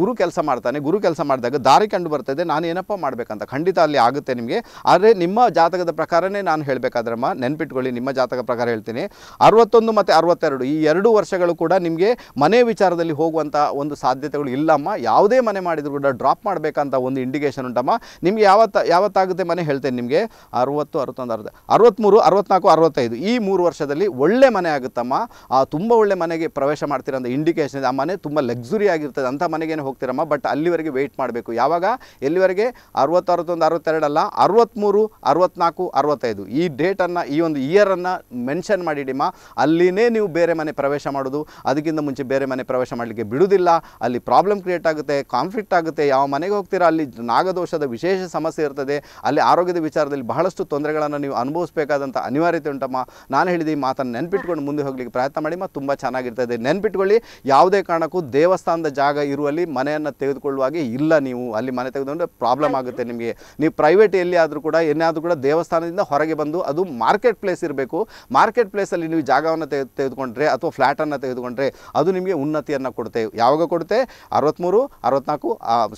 Speaker 1: ಗುರು ಕೆಲಸ ಮಾಡ್ತಾನೆ ಗುರು ಕೆಲಸ ಮಾಡಿದಾಗ ದಾರಿ ಕಂಡು ಬರ್ತದೆ ನಾನು ಏನಪ್ಪ ಮಾಡಬೇಕಂತ ಖಂಡಿತ ಅಲ್ಲಿ ಆಗುತ್ತೆ ನಿಮಗೆ ಆದರೆ ನಿಮ್ಮ ಜಾತಕದ ಪ್ರಕಾರನೇ ನಾನು ಹೇಳಬೇಕಾದ್ರಮ್ಮ ನೆನ್ಪಿಟ್ಕೊಳ್ಳಿ ನಿಮ್ಮ ಜಾತಕ ಪ್ರಕಾರ ಹೇಳ್ತೀನಿ ಅರವತ್ತೊಂದು ಮತ್ತು ಅರವತ್ತೆರಡು ಈ ಎರಡು ವರ್ಷಗಳು ಕೂಡ ನಿಮಗೆ ಮನೆ ವಿಚಾರದಲ್ಲಿ ಹೋಗುವಂಥ ಒಂದು ಸಾಧ್ಯತೆಗಳು ಇಲ್ಲಮ್ಮ ಯಾವುದೇ ಮನೆ ಮಾಡಿದರೂ ಕೂಡ ಡ್ರಾಪ್ ಮಾಡಬೇಕಂತ ಒಂದು ಇಂಡಿಕೇಷನ್ ಉಂಟಮ್ಮ ನಿಮಗೆ ಯಾವತ್ತ ಯಾವತ್ತಾಗುತ್ತೆ ಮನೆ ಹೇಳ್ತೇನೆ ನಿಮಗೆ ಅರುವತ್ತು ಅರವತ್ತೊಂದು ಅರ್ಧ ಅರವತ್ತ್ಮೂರು ಅರವತ್ನಾಲ್ಕು ಅರವತ್ತೈದು ಈ ಮೂರು ವರ್ಷದಲ್ಲಿ ಒಳ್ಳೆ ಮನೆ ಆಗುತ್ತಮ್ಮ ಆ ತುಂಬ ಒಳ್ಳೆ ಮನೆಗೆ ಪ್ರವೇಶ ಮಾಡ್ತೀರ ಅಂತ ಇಂಡಿಕೇಷನ್ ಇದೆ ಆ ಮನೆ ತುಂಬ ಲಕ್ಸುರಿ ಆಗಿರ್ತದೆ ಅಂಥ ಮನೆಗೇನು ಹೋಗ್ತೀರಮ್ಮ ಬಟ್ ಅಲ್ಲಿವರೆಗೆ ವೆಯ್ಟ್ ಮಾಡಬೇಕು ಯಾವಾಗ ಎಲ್ಲಿವರೆಗೆ ಅರವತ್ತು ಅರವತ್ತೊಂದು ಅರವತ್ತೆರಡಲ್ಲ ಅರವತ್ತ್ಮೂರು ಅರವತ್ನಾಲ್ಕು ಅರವತ್ತೈದು ಈ ಡೇಟನ್ನು ಈ ಒಂದು ಇಯರನ್ನು ಮೆನ್ಷನ್ ಮಾಡಿಡಿಮ್ಮ ಅಲ್ಲಿನೇ ನೀವು ಬೇರೆ ಮನೆ ಪ್ರವೇಶ ಮಾಡೋದು ಅದಕ್ಕಿಂತ ಮುಂಚೆ ಬೇರೆ ಮನೆ ಪ್ರವೇಶ ಮಾಡಲಿಕ್ಕೆ ಬಿಡುವುದಿಲ್ಲ ಅಲ್ಲಿ ಪ್ರಾಬ್ಲಮ್ ಕ್ರಿಯೇಟ್ ಆಗುತ್ತೆ ಕಾನ್ಫ್ಲಿಕ್ಟ್ ಆಗುತ್ತೆ ಯಾವ ಮನೆಗೆ ಹೋಗ್ತೀರಾ ಅಲ್ಲಿ ನಾಗದೋಷದ ವಿಶೇಷ ಸಮಸ್ಯೆ ಇರ್ತದೆ ಅಲ್ಲಿ ಆರೋಗ್ಯದ ವಿಚಾರದಲ್ಲಿ ಬಹಳಷ್ಟು ತೊಂದರೆಗಳನ್ನು ನೀವು ಅನುಭವಿಸಬೇಕಾದಂಥ ಅನಿವಾರ್ಯತೆ ಉಂಟಮ್ಮ ನಾನು ಹೇಳಿದ ಈ ಮಾತನ್ನು ನೆನ್ಪಿಟ್ಕೊಂಡು ಮುಂದೆ ಹೋಗಲಿಕ್ಕೆ ಪ್ರಯತ್ನ ಮಾಡಿ ಮತ್ತು ತುಂಬ ಚೆನ್ನಾಗಿರ್ತದೆ ನೆನ್ಪಿಟ್ಕೊಳ್ಳಿ ಯಾವುದೇ ಕಾರಣಕ್ಕೂ ದೇವಸ್ಥಾನದ ಜಾಗ ಇರುವಲ್ಲಿ ಮನೆಯನ್ನು ತೆಗೆದುಕೊಳ್ಳುವಾಗೆ ಇಲ್ಲ ನೀವು ಅಲ್ಲಿ ಮನೆ ತೆಗೆದುಕೊಂಡ್ರೆ ಪ್ರಾಬ್ಲಮ್ ಆಗುತ್ತೆ ನಿಮಗೆ ನೀವು ಪ್ರೈವೇಟ್ ಎಲ್ಲಿ ಆದರೂ ಕೂಡ ಏನಾದರೂ ಕೂಡ ದೇವಸ್ಥಾನದಿಂದ ಹೊರಗೆ ಬಂದು ಅದು ಮಾರ್ಕೆಟ್ ಪ್ಲೇಸ್ ಇರಬೇಕು ಮಾರ್ಕೆಟ್ ಪ್ಲೇಸಲ್ಲಿ ನೀವು ಜಾಗವನ್ನು ತೆಗೆದುಕೊಂಡ್ರೆ ಅಥವಾ ಫ್ಲ್ಯಾಟನ್ನು ತೆಗೆದುಕೊಂಡ್ರೆ ಅದು ನಿಮಗೆ ಉನ್ನತಿಯನ್ನು ಕೊಡುತ್ತೆ ಯಾವಾಗ ಕೊಡುತ್ತೆ ಅರವತ್ತ್ಮೂರು ಅರವತ್ತ್ನಾಲ್ಕು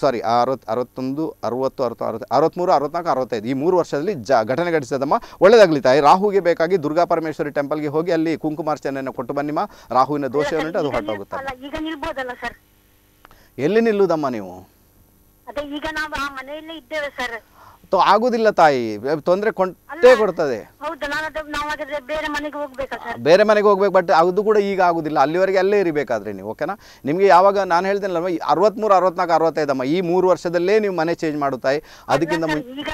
Speaker 1: ಸಾರಿ ಅರವತ್ತು ಅರವತ್ತೊಂದು ಅರವತ್ತು ಅರವತ್ತು ಅರವತ್ತು ಅರವತ್ತ್ಮೂರು ಅರವತ್ತ್ನಾಲ್ಕು ಅರವತ್ತೈದು ಈ ಮೂರು ವರ್ಷದಲ್ಲಿ ಜ ಘಟನೆ ಘಟಿಸಿದಮ್ಮ ಒಳ್ಳೆಯದಾಗಲಿ ತಾಯಿ ರಾಹುಗೆ ಬೇಕಾಗಿ ದುರ್ಗಾ ಪರಮೇಶ್ವರಿ ಟೆಂಪಲ್ಗೆ ಹೋಗಿ ಅಲ್ಲಿ ಕುಂಕುಮಾರ್ಚನೆಯನ್ನು ಕೊಟ್ಟು ಬನ್ನಿಮ್ಮ ರಾಹುವಿನ ದೋಷ ಏನುಂಟು ಅದು ಹೊರಟೋಗುತ್ತೆ ಎಲ್ಲಿ ನಿಲ್ಲುವುದಮ್ಮ ನೀವು
Speaker 3: ಈಗ ನಾವು ಆ ಮನೆಯಲ್ಲೇ ಇದ್ದೇವೆ ಸರ್
Speaker 1: ಆಗುದಿಲ್ಲ ತಾಯಿ ತೊಂದರೆ ಕೊಟ್ಟೇ ಕೊಡ್ತದೆ ಬೇರೆ ಮನೆಗೆ ಬೇರೆ ಮನೆಗೆ ಹೋಗ್ಬೇಕು ಬಟ್ ಅದು ಕೂಡ ಈಗ ಆಗುದಿಲ್ಲ ಅಲ್ಲಿವರೆಗೆ ಅಲ್ಲೇ ಇರಬೇಕಾದ್ರೆ ನೀವು ಓಕೆನಾ ನಿಮಗೆ ಯಾವಾಗ ನಾನು ಹೇಳ್ತೇನೆ ಅರವತ್ಮೂರು ಅರವತ್ನಾಲ್ಕು ಅರವತ್ತೈದಮ್ಮ ಈ ಮೂರು ವರ್ಷದಲ್ಲೇ ನೀವು ಮನೆ ಚೇಂಜ್ ಮಾಡುತ್ತಾಯಿ ಅದಕ್ಕಿಂತ ಈಗ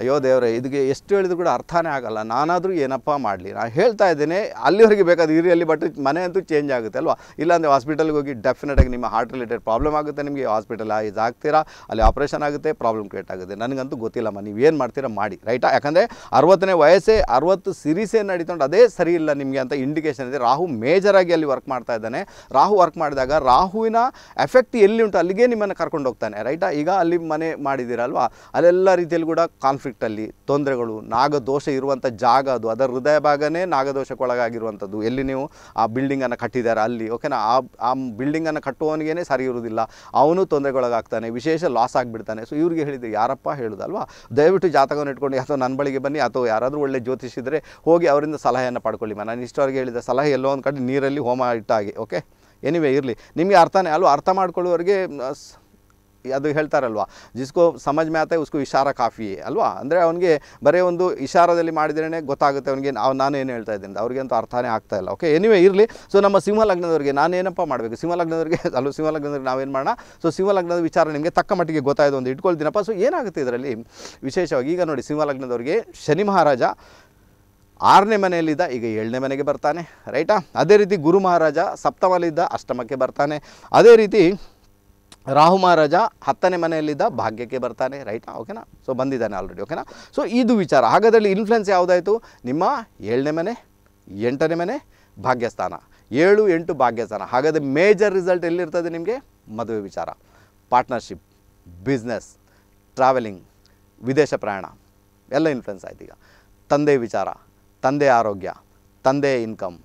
Speaker 1: ಅಯ್ಯೋ ದೇವರೇ ಇದಕ್ಕೆ ಎಷ್ಟು ಹೇಳಿದ್ರು ಕೂಡ ಅರ್ಥನೇ ಆಗಲ್ಲ ನಾನಾದ್ರೂ ಏನಪ್ಪಾ ಮಾಡಲಿ ನಾನು ಹೇಳ್ತಾ ಇದ್ದೇನೆ ಅಲ್ಲಿವರೆಗೆ ಬೇಕಾದ ಹಿರಿಯಲ್ಲಿ ಬಟ್ ಮನೆ ಅಂತೂ ಚೇಂಜ್ ಆಗುತ್ತೆ ಅಲ್ವಾ ಇಲ್ಲಾಂದ್ರೆ ಹಾಸ್ಪಿಟಲ್ಗೆ ಹೋಗಿ ಆಗಿ ನಿಮ್ಮ ಹಾರ್ಟ್ ರಿಲೇಟೆಡ್ ಪ್ರಾಬ್ಲಮ್ ಆಗುತ್ತೆ ನಿಮಗೆ ಹಾಸ್ಪಿಟಲ್ ಇದಾಗ್ತೀರಾ ಅಲ್ಲಿ ಆಪರೇಷನ್ ಆಗುತ್ತೆ ಪ್ರಾಬ್ಲಮ್ ಕ್ರಿಯೇಟ್ ಆಗುತ್ತೆ ನನಗಂತೂ ಗೊತ್ತಿಲ್ಲಮ್ಮ ನೀವು ಏನು ಮಾಡ್ತೀರಾ ಮಾಡಿ ರೈಟಾ ಯಾಕಂದರೆ ಅರವತ್ತನೇ ವಯಸ್ಸೇ ಅರವತ್ತು ಸಿರೀಸೇ ನಡೀತೊಂಡು ಅದೇ ಸರಿ ಇಲ್ಲ ನಿಮಗೆ ಅಂತ ಇಂಡಿಕೇಷನ್ ಇದೆ ರಾಹು ಮೇಜರಾಗಿ ಅಲ್ಲಿ ವರ್ಕ್ ಮಾಡ್ತಾ ಇದ್ದಾನೆ ರಾಹು ವರ್ಕ್ ಮಾಡಿದಾಗ ರಾಹುವಿನ ಎಫೆಕ್ಟ್ ಎಲ್ಲಿ ಉಂಟು ಅಲ್ಲಿಗೆ ನಿಮ್ಮನ್ನು ಕರ್ಕೊಂಡು ಹೋಗ್ತಾನೆ ರೈಟಾ ಈಗ ಅಲ್ಲಿ ಮನೆ ಮಾಡಿದ್ದೀರಲ್ವಾ ಅಲ್ಲೆಲ್ಲ ರೀತಿಯಲ್ಲಿ ಕೂಡ ಕಾನ್ಫ್ಲಿಕ್ಟಲ್ಲಿ ತೊಂದರೆಗಳು ನಾಗದೋಷ ಇರುವಂಥ ಜಾಗ ಅದು ಅದರ ಹೃದಯ ಭಾಗನೇ ನಾಗದೋಷಕ್ಕೊಳಗಾಗಿರುವಂಥದ್ದು ಎಲ್ಲಿ ನೀವು ಆ ಬಿಲ್ಡಿಂಗನ್ನು ಕಟ್ಟಿದ್ದಾರೆ ಅಲ್ಲಿ ಓಕೆನಾ ಆ ಆ ಬಿಲ್ಡಿಂಗನ್ನು ಕಟ್ಟುವವನಿಗೇನೆ ಸರಿ ಇರುವುದಿಲ್ಲ ಅವನು ತೊಂದರೆಗೊಳಗಾಗ್ತಾನೆ ವಿಶೇಷ ಲಾಸ್ ಆಗಿಬಿಡ್ತಾನೆ ಸೊ ಇವ್ರಿಗೆ ಹೇಳಿದೆ ಯಾರಪ್ಪ ಹೇಳೋದಲ್ವಾ ದಯವಿಟ್ಟು ಜಾತಕವನ್ನು ಇಟ್ಕೊಂಡು ಅಥವಾ ನನ್ನ ಬಳಿಗೆ ಬನ್ನಿ ಅಥವಾ ಯಾರಾದರೂ ಒಳ್ಳೆ ಜ್ಯೋತಿಷಿದ್ರೆ ಹೋಗಿ ಅವರಿಂದ ಸಲಹೆಯನ್ನು ಪಡ್ಕೊಳ್ಳಿ ನಾನು ಇಷ್ಟವರೆಗೆ ಹೇಳಿದ ಸಲಹೆ ಎಲ್ಲೋ ಒಂದು ಕಡೆ ನೀರಲ್ಲಿ ಹೋಮ ಇಟ್ಟಾಗಿ ಓಕೆ ಎನಿವೆ ಇರಲಿ ನಿಮಗೆ ಅರ್ಥನೇ ಅಲ್ವಾ ಅರ್ಥ ಮಾಡ್ಕೊಳ್ಳೋರಿಗೆ ಅದು ಹೇಳ್ತಾರಲ್ವ ಜಿಸ್ಕೋ ಸಮಜ್ ಮೇ ಆತ ಉಸ್ಕೋ ಇಶಾರ ಕಾಫಿ ಅಲ್ವಾ ಅಂದರೆ ಅವನಿಗೆ ಬರೀ ಒಂದು ಇಶಾರದಲ್ಲಿ ಮಾಡಿದ್ರೇ ಗೊತ್ತಾಗುತ್ತೆ ಅವನಿಗೆ ನಾವು ನಾನು ಏನು ಹೇಳ್ತಾ ಇದ್ದೀನಿ ಅಂತೂ ಅರ್ಥನೇ ಆಗ್ತಾ ಇಲ್ಲ ಓಕೆ ಎನಿವೇ ಇರಲಿ ಸೊ ನಮ್ಮ ಸಿಂಹ ನಾನು ನಾನೇನಪ್ಪ ಮಾಡಬೇಕು ಸಿಂಹ ಲಗ್ನದವರಿಗೆ ಅಲ್ಲೂ ಸಿಂಹ ಲಗ್ನದವ್ರಿಗೆ ನಾವೇನು ಮಾಡೋಣ ಸೊ ಸಿಂಹ ಲಗ್ನದ ವಿಚಾರ ನಿಮಗೆ ತಕ್ಕ ಮಟ್ಟಿಗೆ ಗೊತ್ತಾಯಿತು ಒಂದು ಇಟ್ಕೊಳ್ತೀನಪ್ಪ ಸೊ ಏನಾಗುತ್ತೆ ಇದರಲ್ಲಿ ವಿಶೇಷವಾಗಿ ಈಗ ನೋಡಿ ಸಿಂಹ ಶನಿ ಮಹಾರಾಜ ಆರನೇ ಮನೆಯಲ್ಲಿದ್ದ ಈಗ ಏಳನೇ ಮನೆಗೆ ಬರ್ತಾನೆ ರೈಟಾ ಅದೇ ರೀತಿ ಗುರು ಮಹಾರಾಜ ಸಪ್ತಮಲ್ಲಿದ್ದ ಅಷ್ಟಮಕ್ಕೆ ಬರ್ತಾನೆ ಅದೇ ರೀತಿ ರಾಹು ಮಹಾರಾಜ ಹತ್ತನೇ ಮನೆಯಲ್ಲಿದ್ದ ಭಾಗ್ಯಕ್ಕೆ ಬರ್ತಾನೆ ರೈಟ್ನಾ ಓಕೆನಾ ಸೊ ಬಂದಿದ್ದಾನೆ ಆಲ್ರೆಡಿ ಓಕೆನಾ ಸೊ ಇದು ವಿಚಾರ ಹಾಗಾದಲ್ಲಿ ಇನ್ಫ್ಲುಯೆನ್ಸ್ ಯಾವುದಾಯಿತು ನಿಮ್ಮ ಏಳನೇ ಮನೆ ಎಂಟನೇ ಮನೆ ಭಾಗ್ಯಸ್ಥಾನ ಏಳು ಎಂಟು ಭಾಗ್ಯಸ್ಥಾನ ಹಾಗಾದರೆ ಮೇಜರ್ ರಿಸಲ್ಟ್ ಎಲ್ಲಿರ್ತದೆ ನಿಮಗೆ ಮದುವೆ ವಿಚಾರ ಪಾರ್ಟ್ನರ್ಶಿಪ್ ಬಿಸ್ನೆಸ್ ಟ್ರಾವೆಲಿಂಗ್ ವಿದೇಶ ಪ್ರಯಾಣ ಎಲ್ಲ ಇನ್ಫ್ಲುಯೆನ್ಸ್ ಆಯ್ತು ಈಗ ತಂದೆ ವಿಚಾರ ತಂದೆ ಆರೋಗ್ಯ ತಂದೆ ಇನ್ಕಮ್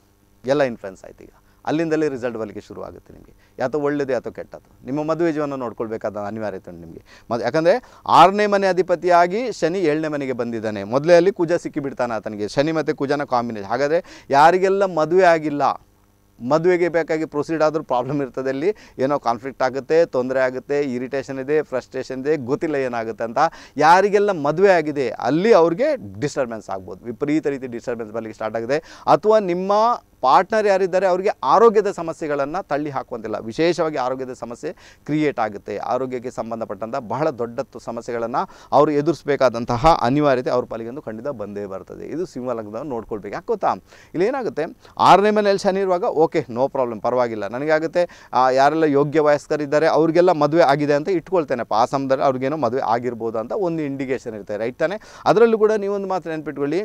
Speaker 1: ಎಲ್ಲ ಇನ್ಫ್ಲುಯೆನ್ಸ್ ಆಯ್ತು ಈಗ ಅಲ್ಲಿಂದಲೇ ರಿಸಲ್ಟ್ ಬರಲಿಕ್ಕೆ ಶುರುವಾಗುತ್ತೆ ನಿಮಗೆ ಯಾತೋ ಒಳ್ಳೇದು ಅಥವಾ ಕೆಟ್ಟದ್ದು ನಿಮ್ಮ ಮದುವೆ ಜೀವನ ನೋಡ್ಕೊಳ್ಬೇಕಾದ ಅನಿವಾರ್ಯತೆ ಉಂಟು ನಿಮಗೆ ಮತ್ತು ಯಾಕಂದರೆ ಆರನೇ ಮನೆ ಅಧಿಪತಿಯಾಗಿ ಶನಿ ಏಳನೇ ಮನೆಗೆ ಬಂದಿದ್ದಾನೆ ಮೊದಲೇ ಅಲ್ಲಿ ಕುಜ ಸಿಕ್ಕಿಬಿಡ್ತಾನೆ ಆತನಿಗೆ ಶನಿ ಮತ್ತು ಕುಜನ ಕಾಂಬಿನೇಷನ್ ಹಾಗಾದರೆ ಯಾರಿಗೆಲ್ಲ ಮದುವೆ ಆಗಿಲ್ಲ ಮದುವೆಗೆ ಬೇಕಾಗಿ ಪ್ರೊಸೀಡ್ ಆದರೂ ಪ್ರಾಬ್ಲಮ್ ಇರ್ತದೆ ಅಲ್ಲಿ ಏನೋ ಕಾನ್ಫ್ಲಿಕ್ಟ್ ಆಗುತ್ತೆ ತೊಂದರೆ ಆಗುತ್ತೆ ಇರಿಟೇಷನ್ ಇದೆ ಫ್ರಸ್ಟ್ರೇಷನ್ ಇದೆ ಗೊತ್ತಿಲ್ಲ ಏನಾಗುತ್ತೆ ಅಂತ ಯಾರಿಗೆಲ್ಲ ಮದುವೆ ಆಗಿದೆ ಅಲ್ಲಿ ಅವ್ರಿಗೆ ಡಿಸ್ಟರ್ಬೆನ್ಸ್ ಆಗ್ಬೋದು ವಿಪರೀತ ರೀತಿ ಡಿಸ್ಟರ್ಬೆನ್ಸ್ ಬರಲಿಕ್ಕೆ ಸ್ಟಾರ್ಟ್ ಆಗಿದೆ ಅಥವಾ ನಿಮ್ಮ ಪಾರ್ಟ್ನರ್ ಯಾರಿದ್ದಾರೆ ಅವರಿಗೆ ಆರೋಗ್ಯದ ಸಮಸ್ಯೆಗಳನ್ನು ತಳ್ಳಿ ಹಾಕುವಂತಿಲ್ಲ ವಿಶೇಷವಾಗಿ ಆರೋಗ್ಯದ ಸಮಸ್ಯೆ ಕ್ರಿಯೇಟ್ ಆಗುತ್ತೆ ಆರೋಗ್ಯಕ್ಕೆ ಸಂಬಂಧಪಟ್ಟಂಥ ಬಹಳ ದೊಡ್ಡತ್ತು ಸಮಸ್ಯೆಗಳನ್ನು ಅವರು ಎದುರಿಸಬೇಕಾದಂತಹ ಅನಿವಾರ್ಯತೆ ಅವ್ರ ಪಾಲಿಗೆಂದು ಖಂಡಿತ ಬಂದೇ ಬರ್ತದೆ ಇದು ಸಿಂಹಲಗ್ನದವ್ರು ನೋಡ್ಕೊಳ್ಬೇಕು ಯಾಕೆ ಗೊತ್ತಾ ಇಲ್ಲೇನಾಗುತ್ತೆ ಆರನೇ ಮನೆಯಲ್ಲಿ ಶನಿ ಇರುವಾಗ ಓಕೆ ನೋ ಪ್ರಾಬ್ಲಮ್ ಪರವಾಗಿಲ್ಲ ನನಗಾಗುತ್ತೆ ಯಾರೆಲ್ಲ ಯೋಗ್ಯ ವಯಸ್ಕರಿದ್ದಾರೆ ಅವರಿಗೆಲ್ಲ ಮದುವೆ ಆಗಿದೆ ಅಂತ ಇಟ್ಕೊಳ್ತೇನೆಪ್ಪ ಆ ಸಮಯದಲ್ಲಿ ಅವ್ರಿಗೇನೋ ಮದುವೆ ಆಗಿರ್ಬೋದು ಅಂತ ಒಂದು ಇಂಡಿಕೇಷನ್ ಇರ್ತದೆ ರೈಟ್ ತಾನೆ ಅದರಲ್ಲೂ ಕೂಡ ನೀವೊಂದು ಮಾತ್ರ ನೆನ್ಪಿಟ್ಕೊಳ್ಳಿ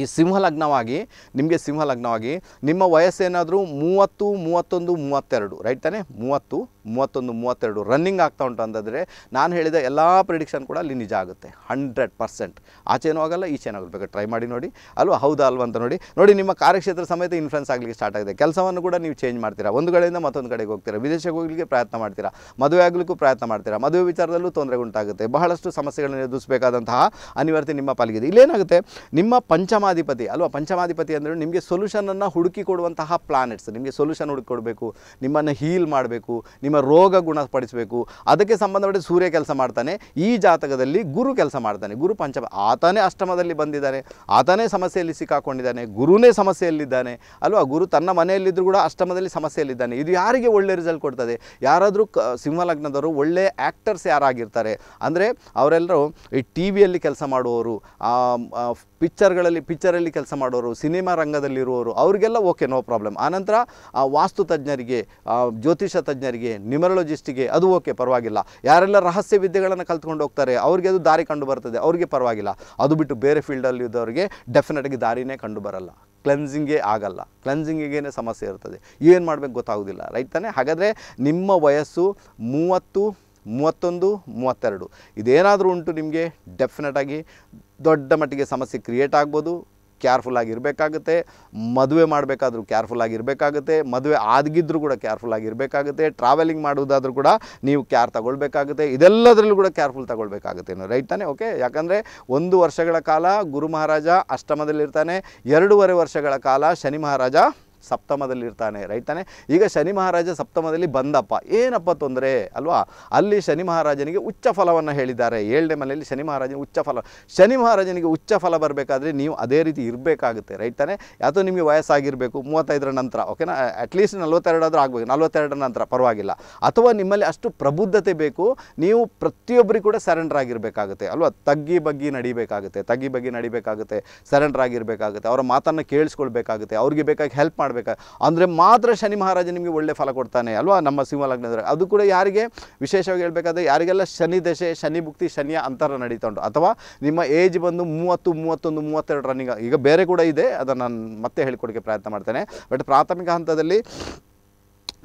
Speaker 1: ಈ ಸಿಂಹ ಲಗ್ನವಾಗಿ ನಿಮಗೆ ಸಿಂಹ ಲಗ್ನವಾಗಿ ನಿಮ್ಮ ವಯಸ್ಸೇನಾದರೂ ಮೂವತ್ತು ಮೂವತ್ತೊಂದು ಮೂವತ್ತೆರಡು ರೈಟ್ ತಾನೇ ಮೂವತ್ತು ಮೂವತ್ತೊಂದು ಮೂವತ್ತೆರಡು ರನ್ನಿಂಗ್ ಆಗ್ತಾ ಉಂಟು ಅಂತಂದರೆ ನಾನು ಹೇಳಿದ ಎಲ್ಲ ಪ್ರಿಡಿಕ್ಷನ್ ಕೂಡ ಅಲ್ಲಿ ನಿಜ ಆಗುತ್ತೆ ಹಂಡ್ರೆಡ್ ಪರ್ಸೆಂಟ್ ಆಚೆನೂ ಆಗಲ್ಲ ಈಚೆನೂ ಆಗಬೇಕು ಟ್ರೈ ಮಾಡಿ ನೋಡಿ ಅಲ್ವಾ ಹೌದಾ ಅಲ್ವಾ ಅಂತ ನೋಡಿ ನೋಡಿ ನಿಮ್ಮ ಕಾರ್ಯಕ್ಷೇತ್ರ ಸಮೇತ ಇನ್ಫ್ಲುಯೆನ್ಸ್ ಆಗಲಿಕ್ಕೆ ಸ್ಟಾರ್ಟ್ ಆಗಿದೆ ಕೆಲಸವನ್ನು ಕೂಡ ನೀವು ಚೇಂಜ್ ಮಾಡ್ತೀರಾ ಒಂದು ಕಡೆಯಿಂದ ಮತ್ತೊಂದು ಕಡೆಗೆ ಹೋಗ್ತೀರಾ ವಿದೇಶಕ್ಕೆ ಹೋಗಲಿಕ್ಕೆ ಪ್ರಯತ್ನ ಮಾಡ್ತೀರಾ ಮದುವೆ ಆಗಲಿಕ್ಕೂ ಪ್ರಯತ್ನ ಮಾಡ್ತೀರಾ ಮದುವೆ ವಿಚಾರದಲ್ಲೂ ತೊಂದರೆ ಉಂಟಾಗುತ್ತೆ ಬಹಳಷ್ಟು ಸಮಸ್ಯೆಗಳನ್ನು ಎದುರಿಸಬೇಕಾದಂತಹ ಅನಿವಾರ್ಯತೆ ನಿಮ್ಮ ಪಾಲಿಗಿದೆ ಇಲ್ಲೇನಾಗುತ್ತೆ ನಿಮ್ಮ ಪಂಚಮ ಪಂಚಮಾಧಿಪತಿ ಅಲ್ವಾ ಪಂಚಮಾಧಿಪತಿ ಅಂದರೆ ನಿಮಗೆ ಸೊಲ್ಯೂಷನನ್ನು ಹುಡುಕಿ ಕೊಡುವಂತಹ ಪ್ಲಾನೆಟ್ಸ್ ನಿಮಗೆ ಸೊಲ್ಯೂಷನ್ ಹುಡುಕಿ ಕೊಡಬೇಕು ನಿಮ್ಮನ್ನು ಹೀಲ್ ಮಾಡಬೇಕು ನಿಮ್ಮ ರೋಗ ಗುಣಪಡಿಸಬೇಕು ಅದಕ್ಕೆ ಸಂಬಂಧಪಟ್ಟ ಸೂರ್ಯ ಕೆಲಸ ಮಾಡ್ತಾನೆ ಈ ಜಾತಕದಲ್ಲಿ ಗುರು ಕೆಲಸ ಮಾಡ್ತಾನೆ ಗುರು ಪಂಚಮ ಆತನೇ ಅಷ್ಟಮದಲ್ಲಿ ಬಂದಿದ್ದಾನೆ ಆತನೇ ಸಮಸ್ಯೆಯಲ್ಲಿ ಸಿಕ್ಕಾಕೊಂಡಿದ್ದಾನೆ ಗುರುನೇ ಸಮಸ್ಯೆಯಲ್ಲಿದ್ದಾನೆ ಅಲ್ವಾ ಗುರು ತನ್ನ ಮನೆಯಲ್ಲಿದ್ದರೂ ಕೂಡ ಅಷ್ಟಮದಲ್ಲಿ ಸಮಸ್ಯೆಯಲ್ಲಿದ್ದಾನೆ ಇದು ಯಾರಿಗೆ ಒಳ್ಳೆ ರಿಸಲ್ಟ್ ಕೊಡ್ತದೆ ಯಾರಾದರೂ ಕ ಸಿಂಹಲಗ್ನದವರು ಒಳ್ಳೆ ಆ್ಯಕ್ಟರ್ಸ್ ಯಾರಾಗಿರ್ತಾರೆ ಅಂದರೆ ಅವರೆಲ್ಲರೂ ಈ ಟಿ ವಿಯಲ್ಲಿ ಕೆಲಸ ಮಾಡುವವರು ಪಿಕ್ಚರ್ಗಳಲ್ಲಿ ಪಿಕ್ಚರಲ್ಲಿ ಕೆಲಸ ಮಾಡೋರು ಸಿನಿಮಾ ರಂಗದಲ್ಲಿರುವವರು ಅವರಿಗೆಲ್ಲ ಓಕೆ ನೋ ಪ್ರಾಬ್ಲಮ್ ಆನಂತರ ವಾಸ್ತು ತಜ್ಞರಿಗೆ ಜ್ಯೋತಿಷ ತಜ್ಞರಿಗೆ ನ್ಯೂಮರೊಲಜಿಸ್ಟಿಗೆ ಅದು ಓಕೆ ಪರವಾಗಿಲ್ಲ ಯಾರೆಲ್ಲ ರಹಸ್ಯ ವಿದ್ಯೆಗಳನ್ನು ಕಲ್ತ್ಕೊಂಡು ಹೋಗ್ತಾರೆ ಅವ್ರಿಗೆ ಅದು ದಾರಿ ಕಂಡು ಬರ್ತದೆ ಅವ್ರಿಗೆ ಪರವಾಗಿಲ್ಲ ಅದು ಬಿಟ್ಟು ಬೇರೆ ಫೀಲ್ಡಲ್ಲಿ ಇದ್ದವರಿಗೆ ಡೆಫಿನೆಟ್ಗೆ ದಾರಿನೇ ಕಂಡು ಬರಲ್ಲ ಕ್ಲೆನ್ಸಿಂಗೇ ಆಗಲ್ಲ ಕ್ಲೆನ್ಸಿಂಗಿಗೇನೆ ಸಮಸ್ಯೆ ಇರ್ತದೆ ಏನು ಮಾಡಬೇಕು ಗೊತ್ತಾಗೋದಿಲ್ಲ ರೈಟ್ ತಾನೆ ಹಾಗಾದರೆ ನಿಮ್ಮ ವಯಸ್ಸು ಮೂವತ್ತು ಮೂವತ್ತೊಂದು ಮೂವತ್ತೆರಡು ಇದೇನಾದರೂ ಉಂಟು ನಿಮಗೆ ಡೆಫಿನೆಟಾಗಿ ದೊಡ್ಡ ಮಟ್ಟಿಗೆ ಸಮಸ್ಯೆ ಕ್ರಿಯೇಟ್ ಆಗ್ಬೋದು ಕೇರ್ಫುಲ್ ಆಗಿರಬೇಕಾಗುತ್ತೆ ಮದುವೆ ಮಾಡಬೇಕಾದ್ರೂ ಕೇರ್ಫುಲ್ ಆಗಿರಬೇಕಾಗುತ್ತೆ ಮದುವೆ ಆದಗಿದ್ರೂ ಕೂಡ ಕೇರ್ಫುಲ್ ಆಗಿರಬೇಕಾಗುತ್ತೆ ಟ್ರಾವೆಲಿಂಗ್ ಮಾಡುವುದಾದ್ರೂ ಕೂಡ ನೀವು ಕೇರ್ ತಗೊಳ್ಬೇಕಾಗುತ್ತೆ ಇದೆಲ್ಲದರಲ್ಲೂ ಕೂಡ ಕೇರ್ಫುಲ್ ತಗೊಳ್ಬೇಕಾಗುತ್ತೆ ರೈಟ್ ತಾನೆ ಓಕೆ ಯಾಕಂದರೆ ಒಂದು ವರ್ಷಗಳ ಕಾಲ ಗುರು ಮಹಾರಾಜ ಅಷ್ಟಮದಲ್ಲಿರ್ತಾನೆ ಎರಡೂವರೆ ವರ್ಷಗಳ ಕಾಲ ಶನಿ ಮಹಾರಾಜ ಸಪ್ತಮದಲ್ಲಿರ್ತಾನೆ ರೈಟ್ ತಾನೆ ಈಗ ಶನಿ ಮಹಾರಾಜ ಸಪ್ತಮದಲ್ಲಿ ಬಂದಪ್ಪ ಏನಪ್ಪ ತೊಂದರೆ ಅಲ್ವಾ ಅಲ್ಲಿ ಶನಿ ಮಹಾರಾಜನಿಗೆ ಉಚ್ಚ ಫಲವನ್ನು ಹೇಳಿದ್ದಾರೆ ಏಳನೇ ಮನೆಯಲ್ಲಿ ಶನಿ ಮಹಾರಾಜನಿಗೆ ಉಚ್ಚ ಫಲ ಶನಿ ಮಹಾರಾಜನಿಗೆ ಉಚ್ಚ ಫಲ ಬರಬೇಕಾದ್ರೆ ನೀವು ಅದೇ ರೀತಿ ಇರಬೇಕಾಗುತ್ತೆ ರೈಟ್ ಯಾತೋ ನಿಮಗೆ ವಯಸ್ಸಾಗಿರಬೇಕು ಮೂವತ್ತೈದರ ನಂತರ ಓಕೆನಾ ಅಟ್ಲೀಸ್ಟ್ ನಲ್ವತ್ತೆರಡಾದರೂ ಆಗಬೇಕು ನಲ್ವತ್ತೆರಡರ ನಂತರ ಪರವಾಗಿಲ್ಲ ಅಥವಾ ನಿಮ್ಮಲ್ಲಿ ಅಷ್ಟು ಪ್ರಬುದ್ಧತೆ ಬೇಕು ನೀವು ಪ್ರತಿಯೊಬ್ಬರಿಗೂ ಕೂಡ ಸರೆಂಡರ್ ಆಗಿರಬೇಕಾಗುತ್ತೆ ಅಲ್ವಾ ತಗ್ಗಿ ಬಗ್ಗಿ ನಡಿಬೇಕಾಗುತ್ತೆ ತಗ್ಗಿ ಬಗ್ಗಿ ನಡಿಬೇಕಾಗುತ್ತೆ ಸರೆಂಡರ್ ಆಗಿರಬೇಕಾಗುತ್ತೆ ಅವರ ಮಾತನ್ನು ಕೇಳಿಸ್ಕೊಳ್ಬೇಕಾಗುತ್ತೆ ಅವ್ರಿಗೆ ಬೇಕಾಗಿ ಹೆಲ್ಪ್ ಮಾಡಬೇಕು ಮಾಡಬೇಕಾ ಅಂದರೆ ಮಾತ್ರ ಶನಿ ಮಹಾರಾಜ ನಿಮಗೆ ಒಳ್ಳೆ ಫಲ ಕೊಡ್ತಾನೆ ಅಲ್ವಾ ನಮ್ಮ ಸಿಂಹಲಗ್ನದ ಅದು ಕೂಡ ಯಾರಿಗೆ ವಿಶೇಷವಾಗಿ ಹೇಳಬೇಕಾದ್ರೆ ಯಾರಿಗೆಲ್ಲ ಶನಿ ದಶೆ ಶನಿ ಭುಕ್ತಿ ಶನಿಯ ಅಂತರ ನಡೀತಾ ಉಂಟು ಅಥವಾ ನಿಮ್ಮ ಏಜ್ ಬಂದು ಮೂವತ್ತು ಮೂವತ್ತೊಂದು ಮೂವತ್ತೆರಡು ರನ್ನಿಂಗ್ ಈಗ ಬೇರೆ ಕೂಡ ಇದೆ ಅದನ್ನು ನಾನು ಮತ್ತೆ ಹೇಳಿಕೊಡೋಕ್ಕೆ ಪ್ರಯತ್ನ ಮಾಡ್ತೇನೆ ಬಟ್ ಪ್ರಾಥಮಿಕ ಹಂತದಲ್ಲಿ